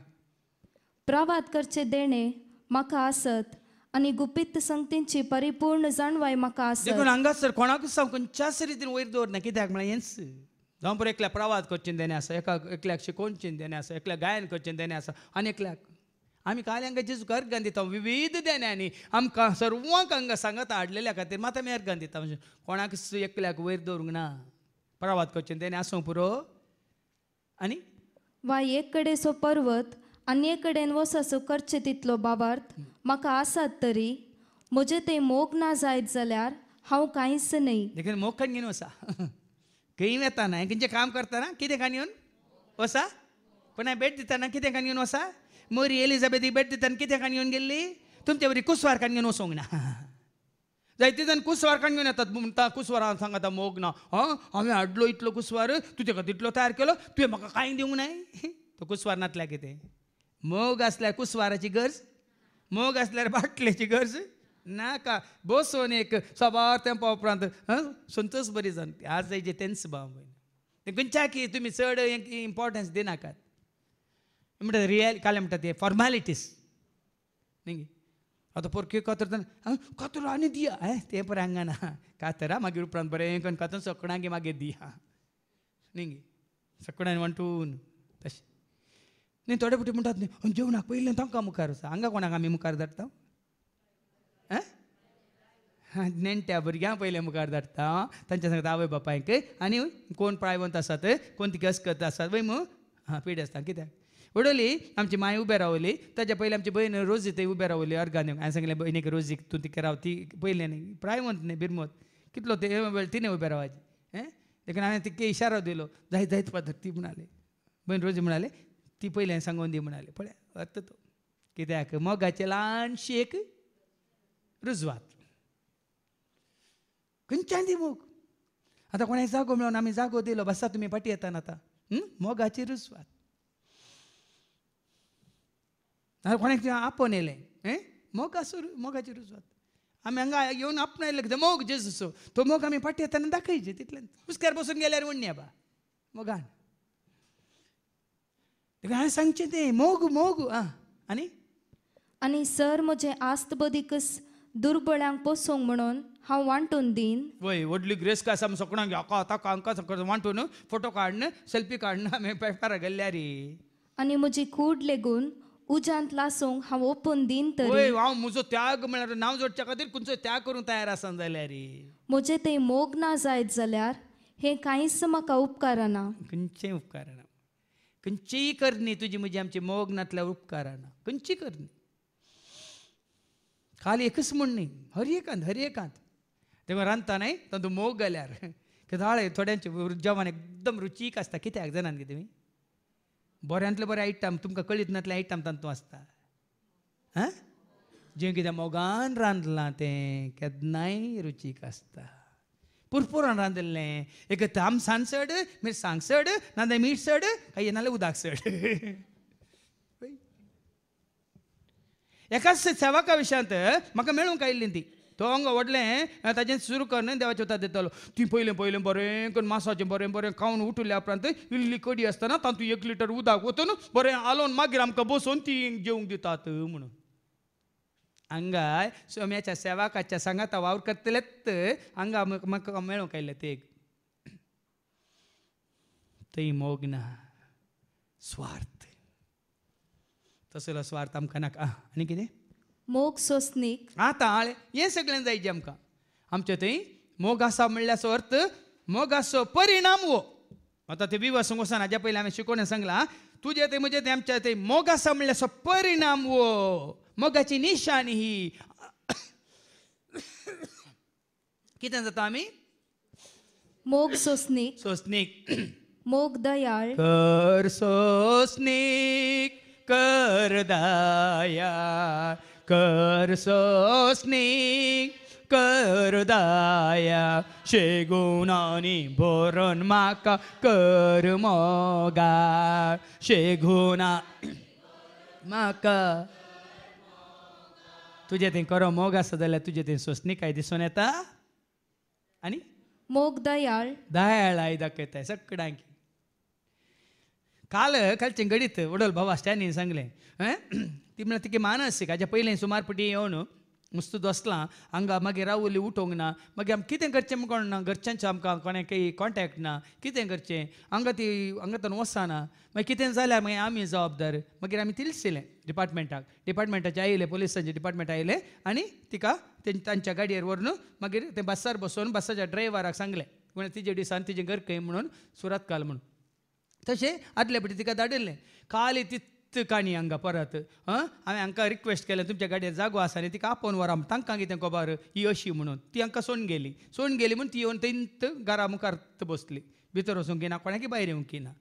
प्रवाद करचे देणे म्हाका आसत आनी गुपित संगतींची परिपूर्ण जाणवाय म्हाका आसत देखून हांगासर कोणाकूच सांग खंयच्याच रितीन वयर दवरना कित्याक म्हळ्यार हेंच जावं पुरो एकल्या प्रवाद करचें देणे आसा एका एकल्याक शिकोवचें देणे आसा एकल्याक गायन करचें देणे आसा आनी एकल्याक आम्ही काल हांगा जेजू अर्गान दिता विविध देण्यांनी आमकां सर्वांक हांगा सांगत हाडलेल्या खातीर माता आमी अर्गान दिता म्हणजे कोणाक एकल्याक वयर दवरूंक ना प्रवाद करचें देणे आसूं पुरो आनी वा एक कडेन सो पर्वत अन्य कडेन वसो करचे तितलो बाबार्थ म्हाका आसात तरी म्हजे ते मोग ना जायत जाल्यार हांव कांयच न्हय लेकिन मोग खंय घेवन वसा खंय येताना हांवें खंयचें काम करताना कितें खान येवन वसा पण हांवें भेट दिताना कितें खान येवन वसा मोरी एलिझाबेथी भेट दिताना कितें खान येवन गेल्ली तुमचे बरी कुसवार खान घेवन वसोंक ना जायते जाण कुसवार खान घेवन येतात म्हणटा कुसवार हांव सांगता मोग ना हां हांवें हाडलो इतलो कुसवार तुजे खातीर इतलो तयार केलो तुवें म्हाका कांय दिवंक नाय तो कुसवार नातल्या कितें मोग असल्या कुस्वाराची गरज मोग असल्यार बाटल्याची गरज नाका बसून एक सोबार तेंपा उपरांत संतोष बरी जाता आज जायचे तेंच भाव ते की तुमी चड इम्पॉर्टन्स दिनाकात म्हणटा रियल काल म्हणटा ते फॉर्मेलिटीज न्ही आतां पोरक्यो कोतरता कोतरो आनी दिया हे तें पळय हांगा ना कातरा मागीर उपरांत बरें करून कातरून सकाणांगे मागीर दिया न्ही सकाणान वंटून तशें నేను తోడబుట్టి ఉంటుంది जेवणा पहिले పోయి मुखार ಮುಖಾರಸ ಹಂಗ ಕೊಣಾಗ आम्ही मुखार ದಾಟ್ತಾವ नेणट्या भुरग्यां पयले मुखार धाडटा तांच्या सांगता आवय बापायक आनी कोण प्रायवंत आसात कोण ती गसकत आसात वय मू हा पीठ आसता कित्याक उडोली आमची माय उबे रावली ताच्या पयली आमची भयण रोजी थंय उबे रावली अर्गान हांवें सांगलें भयणीक रोजी तूं ती राव ती पयलें न्ही प्रायवंत न्ही बिरमोत कितलो ते तिणें उबे रावची हें देखून हांवें तिका इशारो दिलो जायत जायत पात्र ती म्हणाली भयण रोजी म्हणाले ती पहिले सांगून दी म्हणाले पळय अर्थ तो कित्याक मोगाचे लहानशी एक रुजवात खंयच्यान दी मोग आतां कोणाक जागो मेळून आमी जागो दिलो बसा तुमी फाटी येताना आता मोगाची रुजवात कोणाक आपोन येलें मग मोग मगाची मोगाची रुजवात आमी हांगा येवन आपण आयले कितें मोग जेजूचो तो मोग आमी फाटी येताना दाखयचे तितलेंच हुस्क्यार बसून गेल्यार उण्णी बा मोगान सांगचे ते मोग मोग आणि सर म्हजे आस्त बदीकच दुर्बळांक पोसोंक म्हणून हांव वांटून दीन वय व्हडली ग्रेस सम आसा सोकणांक हाका ताका हांकां सकळ वांटून फोटो काडन सेल्फी काडन आमी पेपर गेल्ल्या रे आणि म्हजी कूड लेगून उजांत लासूंक हांव ओपन दीन तर वय हांव म्हजो त्याग म्हळ्यार नांव जोडच्या खातीर खंयचो त्याग करूंक तयार आसा जाल्यार रे म्हजे ते मोग ना जायत जाल्यार हे कांयच म्हाका उपकारना कुंचे उपकारना खंयचीय करणी तुझी म्हजी आमची मोग नातल्या उपकारान खंयची करणी खाली एकच म्हणणे हर एकांत तेव्हा एकांत तेव्हा रांदतानाय तातूं मोग घाल्यार कित्याक थोड्यांचे जेवण एकदम रुचीक असता कित्याक जाणान गे तुमी बऱ्यांतले बरे आयटम तुमकां कळीत नातले आयटम तांतू आसता आं जे कितें मोगान रांदलां तें केन्नाय रुचीक आसता పుర్పురాందల్నే ఇక తామ్ సన్సడ్ మీరు సంగ్సడ్ నంద మీట్ సడ్ काय నల్ల उदक चड एकाच सेवाका विशांत म्हाका मेळूंक आयिल्ली ती तो अंग व्हडलें ताजें सुरू न्हय देवाचे उतार दितालो ती पयलें पयलें बरें करून मासाचें बरें बरें खावन उठल्या उपरांत इल्ली कडी आसतना तातूंत एक लिटर उदक वतून बरें आलोवन मागीर आमकां बसोवन ती जेवंक दितात म्हणून ಹಂಗಾಯ್ ಸೋಮ್ಯಾಚ ಸೆವಾಕಚ್ಚ ಸಂಗತ वावर ಕತ್ತಲೆತ್ತ ಹಂಗ ಮಕ್ಕ ಮೇಳು ते ತೇಗ್ ತೈ स्वार्थ तसला स्वार्थ आमकां नाका आनी कितें मोग सोसनीक आतां आळे हें सगळें जायचे आमकां आमच्या थंय मोग आसा म्हणल्यार अर्थ मोगाचो परिणाम वो आता ते बी वसूंक हाज्या पयलीं हांवें शिकोवणें सांगलां तुजें तें म्हणजे तें आमच्या ते मोग आसा म्हणल्यार परिणाम वो मोगाची निशाणी ही किती जातो आम्ही मोग सोसनिक सोसनिक मोग दयाळ कर सोसनिक कर दयाळ कर सोसनिक कर दया शेगुणानी बोरन माका कर मोगा शेगुणा माका तुझे करो मोग असं जाल्यार तुजे थंय सोसणी काय दिसून येता आणि मोग दयाळ आई दाखयताय सगळ्यांक काल काल गडीत उडल भावा स्टॅनीन सांगलें ती म्हणल्यार की मानस हाज्या सुमार पटी येवन मुस्तो दोसलां हांगा मागीर रावली उठोंक ना मागीर आमी कितें करचें म्हूण कोण ना घरच्यांचें आमकां कोणाकय कॉन्टेक्ट ना कितें करचें हांगा ती तर वसना मागीर कितें जाल्यार मागीर आमी जबाबदार मागीर आमी तिल्सिलें डिपार्टमेंटाक डिपार्टमेंटाचे आयले पुलिसांचे डिपार्टमेंट आयले आनी तिका तांच्या गाडयेर व्हरून मागीर ते बसार बसोवन बसाच्या ड्रायव्हराक सांगलें म्हणजे तिजे दिसान तिजें घर खंय म्हणून सुरात काल म्हणून तशें आदले पटी तिका धाडिल्लें काल ती कित काणी हांगा परत हां हांवें हांकां रिक्वेस्ट केलें तुमच्या गाडयेर जागो आसा आनी तिका आपोवन व्हर तांकां कितें खबर ही अशी म्हणून ती हांकां सोन गेली सोन गेली म्हणून ती येवन थंय घरा मुखार बसली भितर वचूंक येना कोणाकी भायर येवंक येना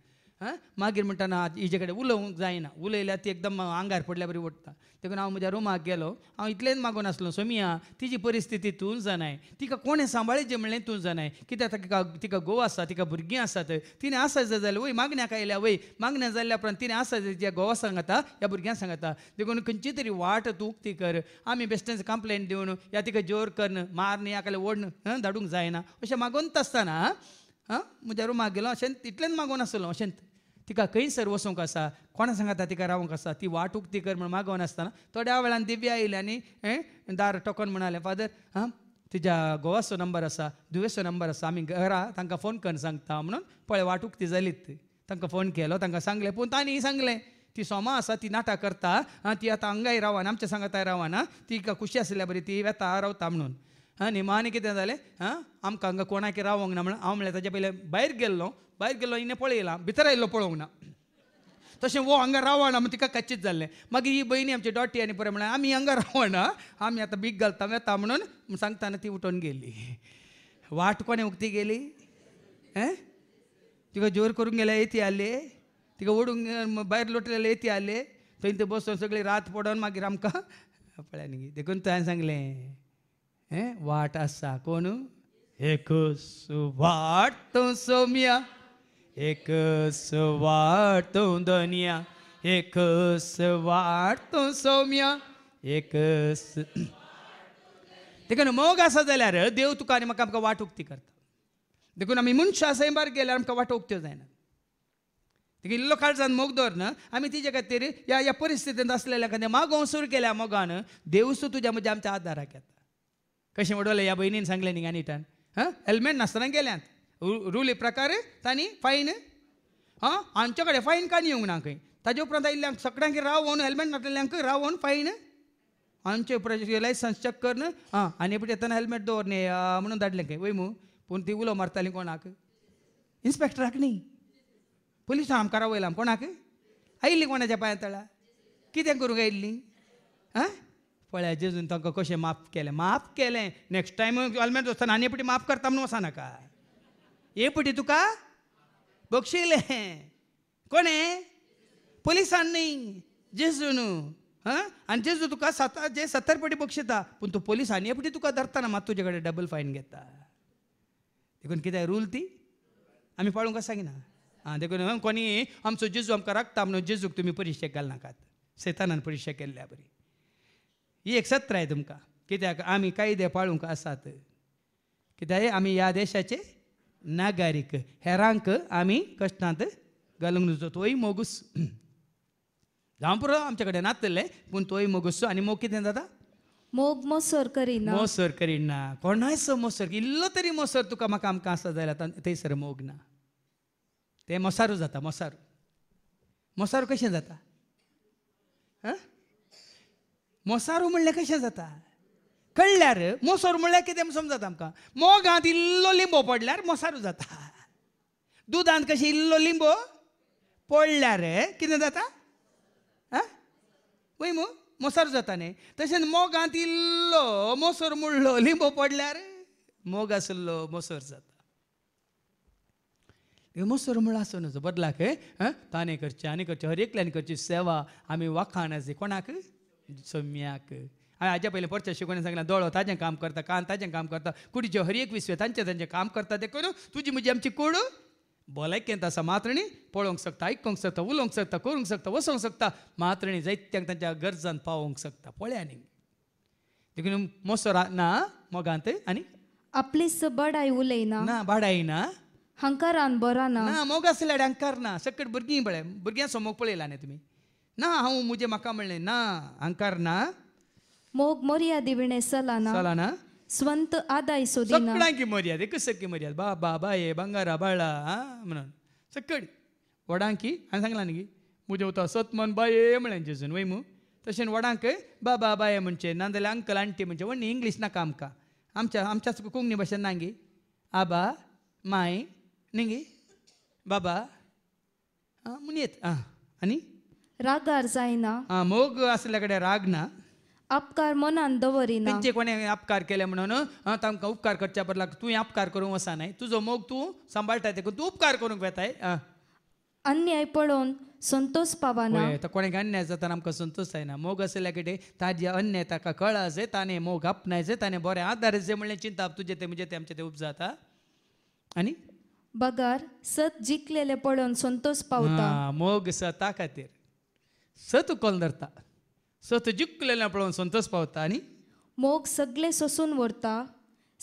हां मागीर म्हणटाना हिजे कडेन उलोवंक जायना उलयल्यार ती एकदम आंगार पडल्या बरी ओडटा देखून हांव म्हज्या रुमाक गेलो हांव इतलेंच मागून आसलो सोमिया तिजी परिस्थिती तूं जाणाय तिका कोणें सांबाळीचें म्हणलें तूं जाणाय कित्याक तिका तिका घोव आसा तिका भुरगीं आसात तिणें आसा जाल्यार वय मागण्याक आयल्या वय मागण्या जाल्या उपरांत तिणें आसा त्या घोवा सांगता ह्या भुरग्यांक सांगता देखून खंयची तरी वाट तूं ती कर आमी बेश्टेंच कंप्लेन दिवन या तिका जोर करन मारन या काल्या ओडन धाडूंक जायना अशें मागोनत आसतना हां म्हज्या रुमाक गेलो अशें इतलेंच मागून आसलो अशेंत तिका खंय सर वसूंक आसा कोणा सांगाता तिका रावंक आसा ती वाट उक्ती कर म्हण मागोवन आसतना थोड्या वेळान दिव्या आयली आणि दार टोकन म्हणाले फादर हां तिच्या घोवाचो नंबर आसा धुवेचो नंबर आसा आमी घरा तांकां फोन करून सांगता म्हणून पळय वाट उक्ती जालीत ती तांकां फोन केलो तांकां सांगलें पूण तांणी सांगलें ती सोमा आसा ती नाटा करता ती आतां हांगाय रावना आमच्या सांगाताय रावना ती खुशी आसल्या बरी ती वेता रावता म्हणून हां निमाने कितें जालें हां आमकां हांगा कोणाक रावोंक ना म्हणून हांव म्हळ्यार ताच्या पयलें भायर गेल्लो भायर गेल्लो हिणें पळयलां भितर आयिल्लो पळोवंक ना तशें वो हांगा रावना म्हूण तिका कच्चीत जाल्लें मागीर ही भयणी आमची डॉटी आनी बरें म्हळ्यार आमी हांगा रावना आमी आतां बीक घालता येता म्हणून सांगताना ती उठोन गेली वाट कोणें उक्ती गेली हैं तिका जोर करूंक गेल्यार येती आले तिका ओडूंक भायर लोटलेले येती आले थंय ते बसून सगळी रात पडोन मागीर आमकां पळय न्ही देखून तुवें सांगलें వాట कोण एक तो सोम्या एक वाटतो दुनिया एक तो सोम्या एक देखून मोग असा जाल्यार देव तुका आनी म्हाका आमकां वाट उक्ती करता देखून आमी मनशा सैमार गेल्यार आमकां वाट उक्त्यो जायना तिका इल्लो काळजान मोग दवर ना आमी तिजे खातीर ह्या ह्या परिस्थितींत आसलेल्या खातीर मागोवंक सुरू केल्या मोगान देवसू तुज्या मदीं आमच्या आदाराक येता कशें उडवलें या भयणीन सांगले निघा निटान हां हेल्मेट नसताना गेल्यात रूल प्रकारे तांणी फायन हां आमच्याकडे फाईन का नाही येवंक ना खंय ताज्या उपरांत आयिल्ल्यांक सगळ्यांक रावोन हेल्मेट राव रावोन फाईन आमचे उपरांत लायसन्स चेक कर न हां आनी पळय येतना हेल्मेट दोर म्हणून धाडलें खंय वय मू पूण ती उलो मारताली कोणाक इन्स्पेक्टराक न्ही पुलीस आमकां रावयलां कोणाक आयिल्ली कोणाच्या पांया तळा कितें करूंक आयिल्ली आं पळय जेजून तांकां कशें माफ केलें माफ केलें नेक्स्ट टायम ऑलमेट वचना आनी पटी माफ करता म्हणून हे एपटी तुका बक्षिलें कोणें पुलिसान न्ही जेजून हां आनी जेजू तुका सता जे सत्तर पटी बक्षिता पूण तूं पोलिसांनी एपटी तुका धरताना मात तुजे कडेन डबल फायन घेता देखून कितें रूल ती आमी पाळूंक सांगिना आं देखून कोणी आमचो जेजू आमकां राखता म्हणून जेजूक तुमी परिशेक घालनाकात सेतानान परिशा केल्ल्या बरी ही एक सत्र आहे तुमकां कित्याक आमी कायदे पाळूंक आसात कित्याक आमी ह्या देशाचे नागारीक हेरांक आमी कश्टांत घालूंक नजो तोय मोगूस जावं पुरो आमचे कडेन नातले पूण तोय मोगूस आनी मोग कितें जाता मोग मोसर करिना मोसर करिना कोणायस मोसर इल्लो तरी मोसर तुका म्हाका आमकां आसा जाल्यार थंयसर मोग ना ते मोसारू जाता मोसारू मोसारू कशें जाता हां मोसारू म्हणल्यार कशें जाता कळ्ळ्यार मोसोर म्हणल्यार कितें समजता आमकां मोगांत इल्लो लिंबो पडल्यार मोसारू जाता दुदांत कशें इल्लो लिंबो पडल्यार कितें जाता आं वय मू मोसारू जाता न्ही तशेंच मोगांत इल्लो मोसोर म्हणलो लिंबो पडल्यार मोग आसलो मोसोर जाता मोसोर म्हूण आसून बदलाक ताणें करचें आनी करचें हर एकल्यान करची सेवा आमी वाखाण आसली कोणाक सोम्याक हांवें हाज्या पयलें परच्या शिकोवणी सांगलें दोळो ताजें काम करता कान ताजें काम करता कुडीच्यो हर एक विश्व तांचें तांचें काम करता ते करूं तुजी म्हजी आमची कोण येता आसा मात्रणी पळोवंक शकता आयकूंक शकता उलोवंक शकता करूंक शकता वसोंक शकता मात्रणी जैत्यांक तांच्या गरजान पावोवंक शकता पळया न्ही देखून मोसो ना मोगांत आनी आपली बडाय उलयना ना बाडाय ना हांकां रान बरा ना मोग आसल्या हांकार ना सकट भुरगीं पळय भुरग्यां समोग पळयला न्ही तुमी ना हांव मुझे मका म्हणलें ना अहंकार ना मोग मर्यादे विणे सलाना सलाना स्वंत आदाय मर्याद सगळ्यांकी मर्यादे कसकी बा बाबा बाये बंगारा बाळा हा म्हणून सकड वडांकी हांवें सांगलां न्ही मुजे उतर सतमन बाये म्हणल्यान वय मू तशें वडांक बाबा बाये म्हणचे नाजाल्यार अंकल आंटी म्हणचे व्हडणी इंग्लीश नाका आमकां आमच्या आमच्या कोंकणी भाशेन नांगी आबा माय गे बाबा म्हूण येत आं आनी रागार जायना हा मोग असल्याकडे राग ना अपकार मनान दवरी तेंचे कोणी अपकार केले म्हणून हा, तांकां उपकार करच्या बदलाक तू अपकार करूंक वसा नाही तुजो मोग तू सांभाळताय ते तू उपकार करूंक वेताय अन्याय पडून संतोष पावाना कोणी तर अन्याय जाताना आमकां संतोष जायना मोग असल्या कडेन ताजे अन्याय ताका कळाचे ताणे मोग आपणायचे ताणे बरे जे म्हणलें चिंता तुझे ते म्हणजे ते आमचे ते उपजाता आणि बगार सत जिकलेले पळोवन संतोष पावता मोग सता खातीर धरता सत जिकलेले पळोवन संतोष पावता आणि मोग सगळे सोसून वरता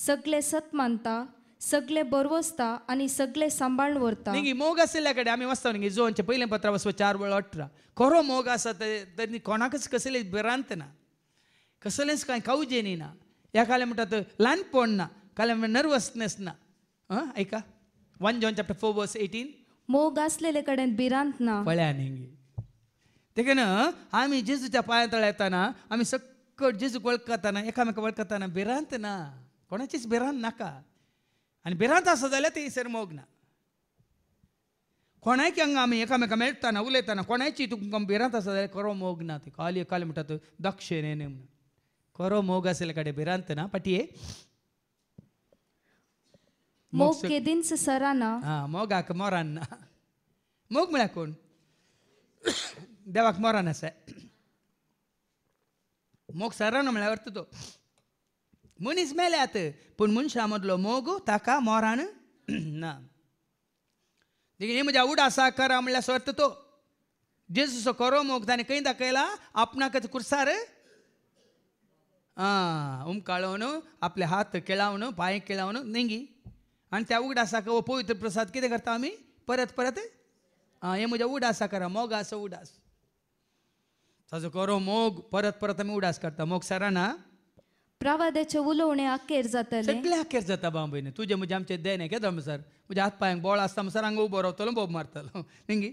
सगळे सत मानता सगळे बरवसता आणि सगळे सांबाळून वरता मोग आशिल्ल्या कडेन आमी वचता जोनचे पहिले पत्रा बसव चार वेळ अठरा खरो मोग आसा तर कोणाकच कसले भिरांत ना कसलेंच कांय कावजेनी ना ह्या काले म्हणतात ल्हानपण ना काले नर्वसनेस ना ऐका one John chapter four verse eighteen मोग असलेले कडेन भिरांत ना पळ्या न्ही आहे ना आम्ही जेजूच्या पायांतळ येताना आम्ही सक्कट जेजूक वळखताना एकामेका वळखताना भिरांत ना कोणाचीच भिरांत नाका आणि भिरांत असं जाल्यार ते सर मोग ना कोणाकी हांगा आम्ही एकामेका मेळटाना उलयताना कोणाची तुमकां भिरांत आसा जाल्यार करो मोग ना ते काली काल म्हणटा दक्ष दक्षिणेने म्हणून करो मोग आसले कडे भिरांत ना पाटये मोग केदींच सराना हा मोगाक मोरान ना मोग म्हळ्यार कोण देवाक मरण असे मोग सर म्हणजे अर्थ तो मनीस मेल्यात पण मनशा मदलो मोग ताका मोरण उडासा करा म्हळ्यार असं अर्थ तो जे जस करो मग त्याने दाखला आपण कुर्सार उमकाळून आपले हात केळव पांय केळवन नेंगी आणि त्या उगडासा पवित्र प्रसाद कितें करता आम्ही परत परत आ हे आसा करा मोग असं उडास साजो कोरो मोग परत परत आमी उडास करता मोग सराना प्रवादाचे उलवणे अखेर जाता सगळे अखेर जाता बांबईने तुझे म्हणजे आमचे देणे घेता सर म्हणजे हात पांयांक बोळ आसता म्हणसर हांगा उबो रावतलो बोब मारतलो निंगी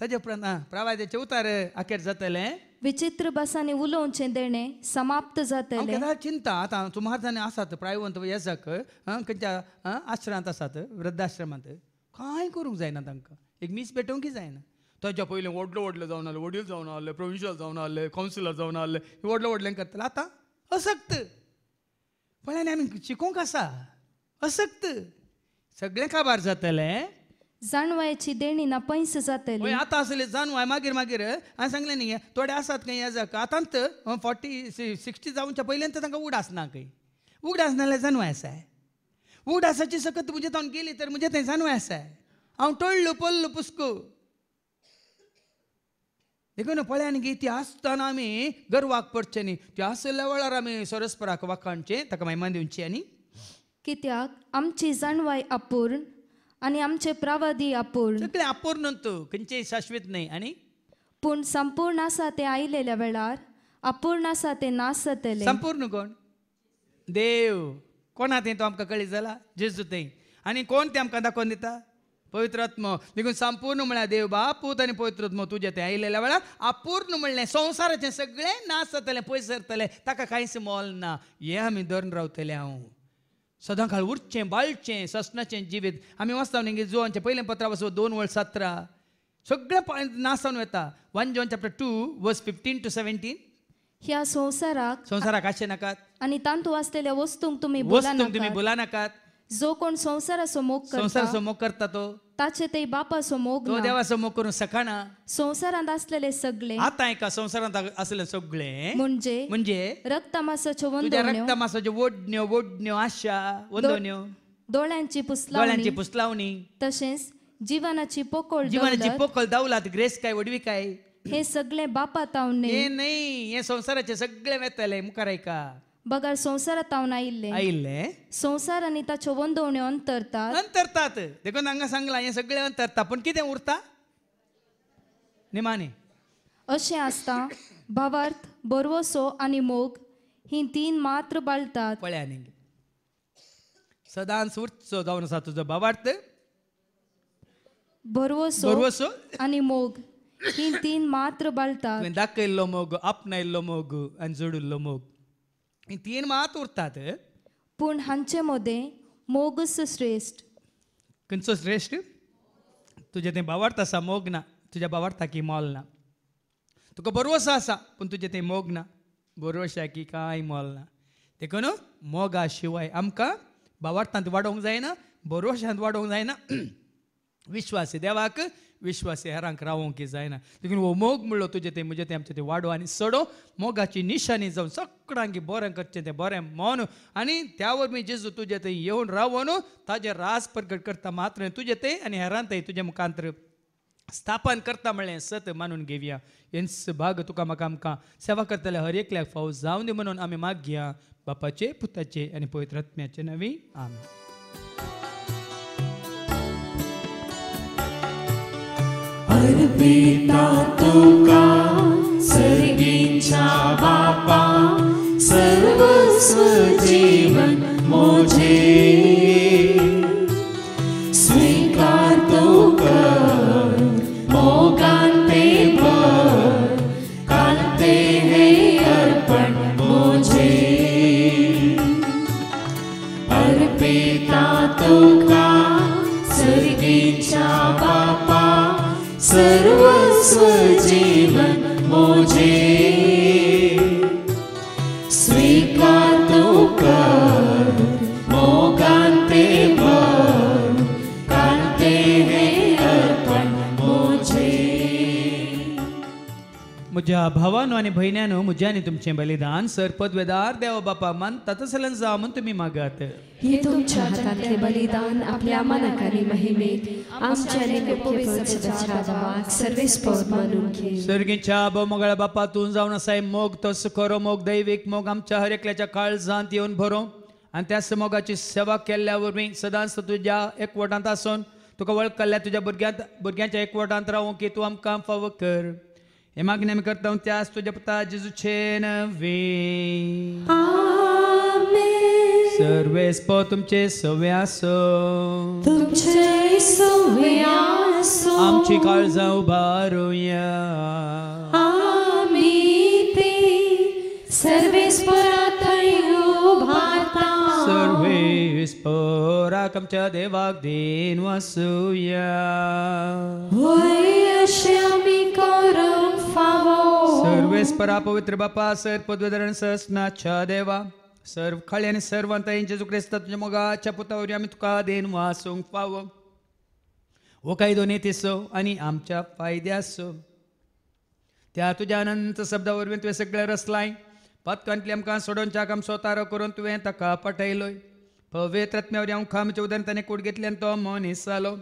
ताजे उपरांत प्रवादाचे उतार अखेर जातले विचित्र बसांनी उलोवचे देणे समाप्त जातले चिंता आता तुम्हा जाणे आसात प्रायवंत येसाक खंयच्या आश्रमात आसात वृद्धाश्रमांत काय करूंक जायना तांकां एक मीस की जायना त्याच्या पहिले व्हडलो व्हडलो जाऊन आले वडील जाऊन आले प्रोविशल जाऊन आले काउन्सिलर जाऊन आले व्हडलो व्हडल्यांक करतालें आता असक्त पण आमी शिकूंक आसा असक्त सगळे काबार जातले जाणवायची देणी ना पैस जातले आता असले जाणवाय मागीर मागीर हांवें सांगले नाही थोडे आसात काही या जाका आतांत फॉर्टी सिक्स्टी जाऊनच्या पयल्यान तांकां उड आसना काही उड आसनाल्या जाणवाय आसा उड आसाची सकत म्हजे तोंड गेली तर मुझे म्हणजे थंय जाणवाय आहे हांव टळलो पल्लो पुस्को देखून දෙගන පලයන ගීති ආස්ථානාමේ वेळार आम्ही सरस्पराक वाकांचे ताका තකමයි මන්දි आनी कित्याक आमची जाणवाय अपूर्ण आणि आमचे प्रावादी अपूर्ण सगळे अपूर्ण तू खंयचे शाश्वत नाही आणि पूण संपूर्ण आसा ते आयलेल्या वेळार अपूर्ण आसा ते नासतले संपूर्ण कोण देव कोणा ते तो आमकां कळी जाला जेजू ते आणि कोण ते आमकां दाखोवन दिता पवित्रात्म देखून संपूर्ण म्हळ्यार देव बापूत पूत आनी पवित्रात्म तुज्या ते आयलेल्या वेळार आपूर्ण म्हणलें संवसाराचें सगळें नाच जातले पयस सरतलें ताका कांयच मोल ना हें आमी धरून रावतलें हांव सदां काळ उरचें बाळचें सस्नाचें जिवीत आमी वाचता न्ही जुआनचें पयलें पत्रा बसव दोन वर सतरा सगळें नासान वेता one John chapter two verse fifteen to seventeen ह्या संवसाराक संवसाराक आशे नाकात आनी तांतू आसलेल्या वस्तूंक तुमी वस्तूंक तुमी बोला नाकात जो कोण संसारासमोग करता संसारसमोग करता तो ताचे ते बापासमोग तो सो देवासमोग करून सकाना संसारांत असलेले सगळे आता एका संसारात असले सगळे म्हणजे म्हणजे रक्तमासाचे तुझ्या वंदवण्यो रक्तमासाचे ओढण्यो ओढण्यो आशा वंदवण्यो डोळ्यांची पुसलावणी डोळ्यांची पुसलावणी तसेच जीवनाची पोकळ जीवनाची पोकळ दावलात ग्रेस काय वडवी काय हे सगळे बापा तावणे हे नाही हे संसाराचे सगळे वेतले मुखार ऐका बघा संसार तावना इल्ले ಆ संसार संसार ता ताचे दोन अंतरतात अंतरतात देखून हांगा सांगला हे सगळे अंतरता पण कितें उरता निमाने असे असता भावार्थ बरवसो आणि मोग ही तीन मात्र बाळतात पळया सदान सदांच उरचो जावन आसा तुजो बाबार्थ भरवसो बरवसो आनी मोग ही तीन मात्र बाळतात तुवें दाखयल्लो मोग आपणायल्लो मोग आणि जोडुल्लो मोग तीन मात उरतात पूण हांचे मोदे मोगस श्रेष्ठ खंयचो श्रेष्ठ तुझे ते बावार्थ आसा मोग ना तुज्या की मोल ना तुका भरवोसो आसा पूण तुजें तें मोग ना की कांय मोल ना देखून मोगा शिवाय आमकां बावार्थांत वाडोवंक जायना भरवशांत वाडोवंक जायना विश्वासी देवाक विश्वास हेरांक रावोंक जायना देखून हो मोग म्हणलो तुझे ते म्हजे ते आमचे ते वाडो आनी सडो मोगाची निशाणी जावन सगळ्यांक बरें करचें तें बरें मन आनी त्या वरवीं जेजू तुजे थंय येवन रावन ताजे रास प्रकट करता मात्र तुझे ते आनी हेरांत तुझे तुजे स्थापन करता म्हणलें सत मानून घेवया हेंच भाग तुका म्हाका आमकां सेवा करतल्या हर एकल्याक फाव जावं दे म्हणून आमी मागया बापाचे पुताचे आनी पवित्र आत्म्याचे नवी आमी गर्भिता तुका सर्गींच्या बापा सर्वस्व जीवन मोझे स्वीकारतो का सर्वस्व जीवन मोजे म्हज्या भावानो आनी भयण्यानो म्हज्यानी तुमचें बलिदान वेदार देवा बापा मन तातूं सल्यान जावं म्हूण तुमी मागात हे तुमच्या हातांतले बलिदान आपल्या मानकारी महिमेत आमच्या आमच्याने सर्वेस पद मोगळ्या बापा तू जावन आसाय मोग तस करो मोग दैवीक मोग आमच्या हर एकल्याच्या जांत येवन भरो आनी त्या मोगाची सेवा केल्ल्या वरवीं सदांच तुज्या एकवटांत असून तुका वळखल्ल्या तुज्या भुरग्यांत भुरग्यांच्या एकवटांत राहू की तूं आमकां फावो कर E magnânime cartão te asto de aputar chena vem. Amém. Sorvês potum che soviasso. Tum che soviasso. Am chi calza o barunha. Amém. Sorvês para e o barunha. स्फोराकं च देवाग्धीन् वसूया सर्वेस सर्वेस्परा पवित्र बापा सर पदवीधरण सहस्ना छ देवा सर्व खळे आणि सर्वांत यांचे जो क्रिस्त तुझ्या मोगाच्या पुतावरी आम्ही तुका देन वासूंक पाव हो काही दोन्ही तिसो आणि आमच्या फायद्यासो त्या तुझ्या अनंत शब्दावरवी तुवें सगळें रसलाय पातकांतली आमकां सोडून चाकाम आम स्वतारो करून तुवें ताका पटयलोय वेत्रत्म्यावर येऊन खांब चौदान त्याने कूड घेतले आणि तो मन हिस्सालो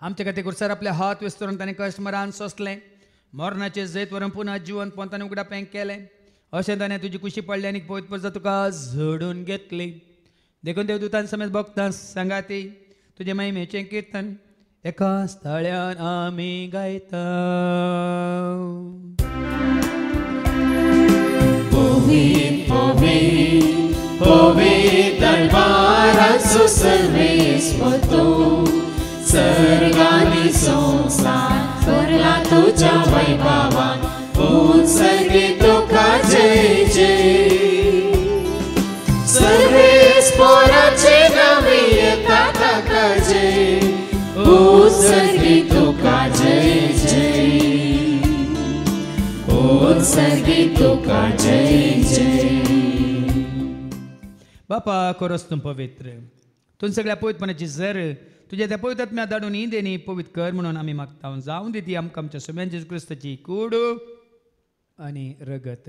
आमचे खातीर गुरसार आपले हात विस्तरून ताणें कस्टमरान सोसले मरणाचे जैत वरून पुन्हा जिवन त्याने उगडा पेंक केले असे त्याने तुझी कुशी पडली आणि पळयत परसा तुका झडून घेतली देखून देवदूतान समेत भक्तां ती तुजे महिमेचे कीर्तन एका स्थळ्यान आम्ही गायता Povei दरबारात सुसर्वेस होतो सर्गाने संसार भरला तुझ्या वैभवान होऊन सर्गे तुका जय जय सर्वेस पोराचे नावे येतात का जय हो सर्गे तुका जय जय हो सर्गे तुका जय जय बापा कोरस तुम पवित्र तुन सगळ्या पवित्रपणाची जर तुझ्या त्या पवित्रात्म्या धाडून ही देणी पवित्र कर म्हणून आम्ही मागता जाऊन दिती आमकां आमच्या सोम्यान जेजू क्रिस्ताची कूड आणि रगत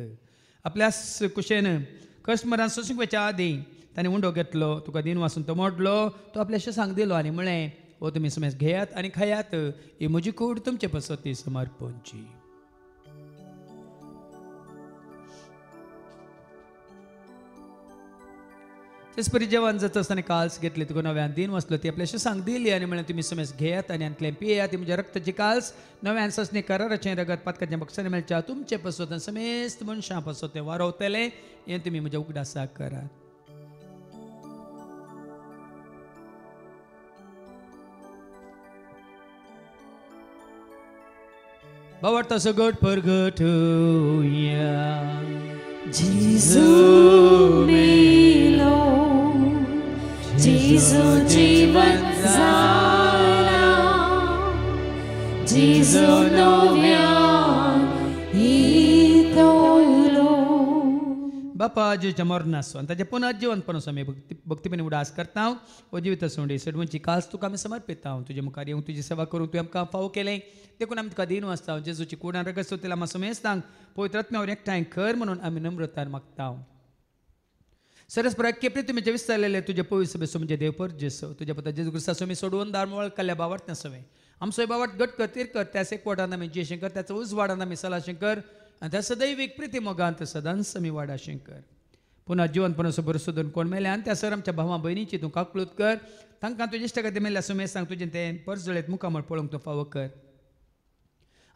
आपल्या कुशेन कस्टमरान सोसूंकच्या आदी ताणें उंडो घेतलो तुका दिन वासून तो मोडलो तो आपल्या सांग दिलो आनी म्हळें हो तुमी समज घेयात आनी खायात ही म्हजी कूड तुमचे पसती समर्पणची तेच जेवण जाता आसतना काल्स घेतले तुका नव्यान दिन वसलो ती आपल्याशी सांग दिली आणि म्हणलें तुमी समेस घेयात आनी आनी ती म्हणजे रक्ताची काल्स नव्यान करा रचने रगत पातकाचे बक्षाने मेळच्या तुमचे पसोत समेस्त मनशां पसोत तें वारोवतलें हें तुमी म्हज्या उगडासाक करात बाबा तसं गट पर गट या जिजू जिजू जीवन झाला बापा जो जमर नासो आनी ताजें पुनर्जीवन पण आमी भक्ती भक्तीपणे उडास करता ओ जिवित सोंडी सडवंची कास तुका आमी समर्पित हांव तुजे मुखार येऊन तुजी सेवा करू तुवें आमकां फाव केलें देखून आम्ही तुका दिनू आसता जेजूची कुडान रगत सोदतल्या मातसो मेस्तांक पवित्रात्म्यावर एकठांय कर म्हणून आमी नम्रतान मागता ಸರಸ್ಪರ ಕೆಪ್ರಿ ತುಮಿ तुझे ತುಜೆ ಪೋವಿಸ ಬೇಸು ಮುಂಜೆ ದೇವಪರ್ ಜೇಸು ತುಜೆ ಪತ जेजू क्रिस्ता सोमी सोडवून दारमोळ कल्या बावट सवे आम आमचो बावट गट करतीर कर त्यास एक वाटान आमी जे शंकर त्याचा उज वाडान मी सला शंकर आणि त्या सदैव एक मगांत मोगांत सदांच वाडा शंकर पुन्हा जीवन पुन्हा सोबर सोदून कोण मेले आणि त्या सर आमच्या भावा भयणीची तू काकलूत कर तांकां तुजे इश्टा खातीर मेल्या सोमे सांग तुझे ते परजळेत मुकामळ मुखामळ पळोवंक तूं फावो कर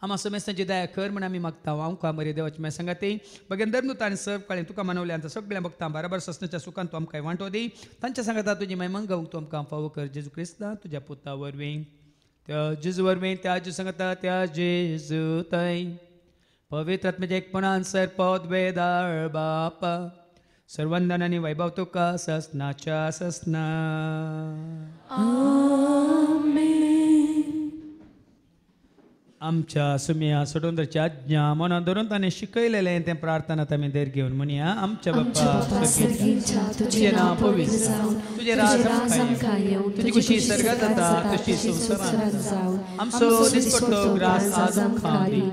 आम्हा ಸಮೇಸ್ನ ಜಿದಾಯ कर म्हणून आम्ही मागता ಹಾಂವ तुका मरे देवाची मागीर सांगा ते बघेन धर्म ताणें सर्व काळें तुका मानवलें आतां सगळ्या भक्तां बराबर ससण्याच्या सुखान तूं आमकां वांटो दी तांच्या सांगाता तुजी मागीर मंगवंक तूं आमकां फावो कर जेजू क्रिस्ता तुज्या पुता वरवीं त्या जेजू वरवीं त्या जे सांगता त्या जेजू तय पवित्र म्हणजे एकपणान सर पद वेदाळ बापा सर्वंदनानी वैभव तुका ससनाच्या सस्ना आमच्या सुमिया सडोंदरची आज्ञा म्हणून धरून ताणे शिकयलेले ते प्रार्थना तामी देर घेऊन म्हणया आमच्या बाप्पा तुझे नाव पवित्र जावं तुझे राज तुझी खुशी सर्गात जाता खुशी संवसारांत आमचो दिसपट्टो ग्रास आज आमकां आणि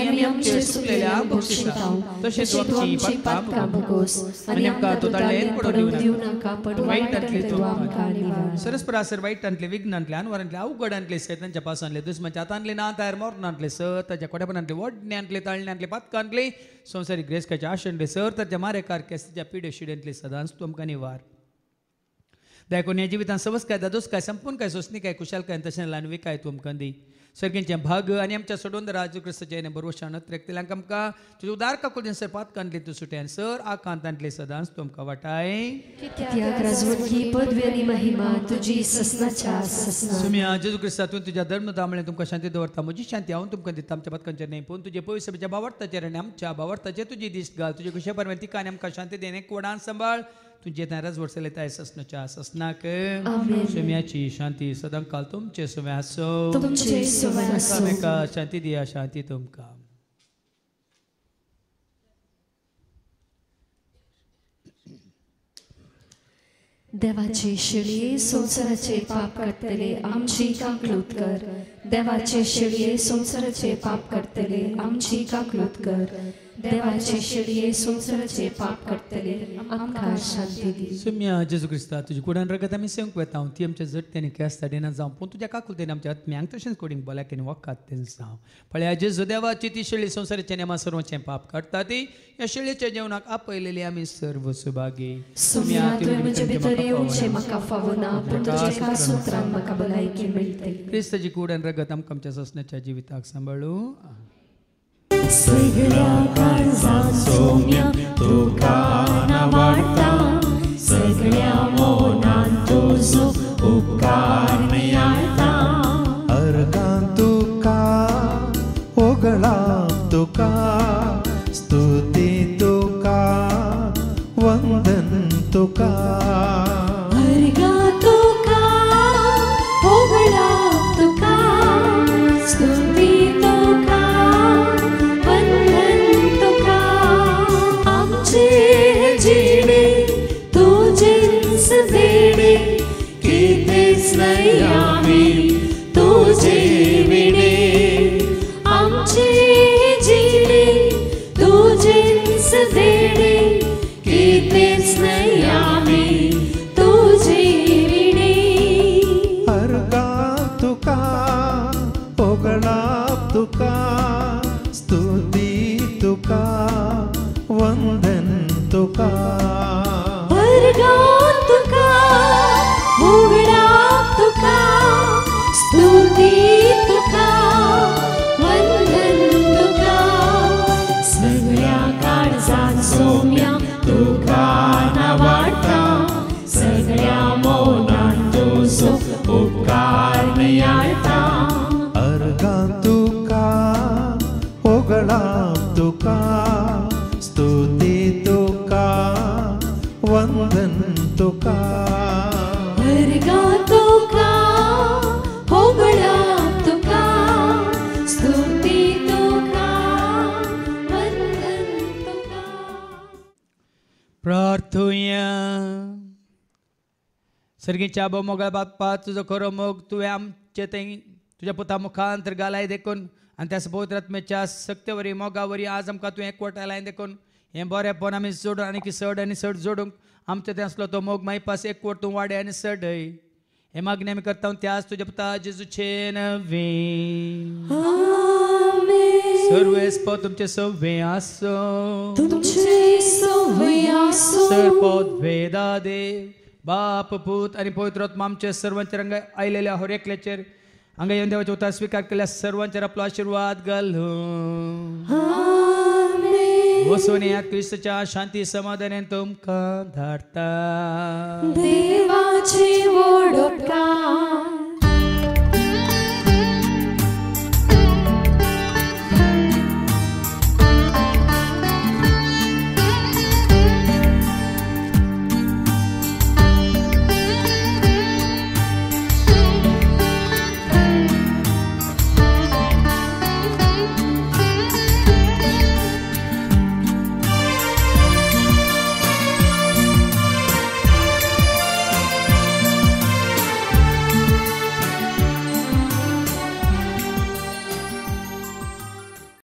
आनी आमी आमचे सुटलेल्या बक्षिता तशेंच आमची पापा भोगोस आनी आमकां तूं ताळेर पडून दिवं नाका पण वायटांतले तूं आमकां निवार सरस्परासर वायटांतले विघ्नांतले अनवरांतले अवघडांतले सैतांच्या पासांतले दुस्माच्या हातांतले ना तयार ಅವ್ರನ್ನ ಅಂತಲೇ ಸರ್ त्याच्या कोड्यापणांतले वडणे आणले ताळणे आणले पातकां आणले संवसारीक ग्रेस्काचे आशणले सर ताच्या मारेकार केसच्या पिडे शिडेंतले सदांच तुमकां निवार दया कोण हे सबस काय दादोस काय संपून काय सोसनी काय कुशाल काय तशें लानवी काय तुमकां सर्गींचे भाग आनी आमच्या सोडून राजू क्रिस्त जैन बरोबर रेक्तेल्यांक आमकां तुजे उदार काकुलीन पात कांतली तूं सुट्यान सर आ कांतांतली सदांच तुमकां वाटाय कित्याक पदवी आनी तुजी तुमी जेजू क्रिस्तातून तुज्या धर्मदामळे तुमकां शांती दवरता म्हजी शांती हांव तुमकां दिता आमच्या पदकांचेर न्ही पूण तुजे पविसभेच्या भावार्थाचेर आनी आमच्या भावार्थाचेर तुजी दिश्ट घाल तुजे कशे परमेन तिका आनी आमकां शांती देणे कोणान सांबाळ तुझे त्या वर्सल येता ससनच्या आससनाक सोम्याची शांती काल तुमचे सोम्या आसो दिया शांती तुमका देवाचे शिळये संसाराचे पाप करतले आमची काकलूत कर देवाचे संसाराचे पाप करतले आमची कर देवाचे शिडये संसाराचे पाप कटतले आमकां शांती दी सुम्या जेजू ख्रिस्ता तुजी कुडान रगत आमी सेवंक वेता हांव ती आमच्या जट्ट्यांनी केस्ता डेना जावं पूण तुज्या काकुलतेन आमच्या आत्म्यांक तशेंच कोडींक बोलाकेन वकात तेन्ना जावं पळया जेजू देवाची ती शेळी संसाराचे नेमा सर्वचे पाप काडटा ती या शेळयेच्या जेवणाक आपयलेली आम्ही सर्व सुभागी सुम्या तू म्हजे भितर येवचे म्हाका फावो ना पूण तुजे एका सुत्रान म्हाका भलायकी मेळटली क्रिस्ताची कुडान रगत आमकां आमच्या ससण्याच्या जिविताक सांबाळू सगळ्या सोम्य तुका वाडटा सगळ्या मोनान तुजो उपकार आयता अर्गान तुका ओगळा तुका स्तुती तुका वंदन तुका Bye. सर्गीच्या बोमोगळ बाग पाच तुझो खरो मोग तुवें आमचे ते तुज्या पुता मुखांतर घालाय देखून आनी त्या बोध रत्मेच्या सक्तेवरी मोगावरी आज आमकां तुवें एकवटाय लायन देखून हें बरें पोन आमी जोडून आनी चड आनी चड जोडूंक आमचो तें आसलो तो मोग मागीर पास एकवट तूं वाडय आनी हय हे मागणी आमी करता त्याच तुज्या पुता जेजूचे नवे सर्व एस्पो तुमचे सव्वे आसो तुमचे सव्वे आसो सर्पोद वेदा देव बाप पूत आणि पवित्रोत्मामचे सर्वांचे रंग आलेले आहोर रेकल्याचेर हांगा येवन देवाचे उतार स्वीकार केल्या सर्वांचेर आपला आशीर्वाद घालूं वसून या क्रिस्तच्या शांती समाधाने तुमकां धाडता ओडका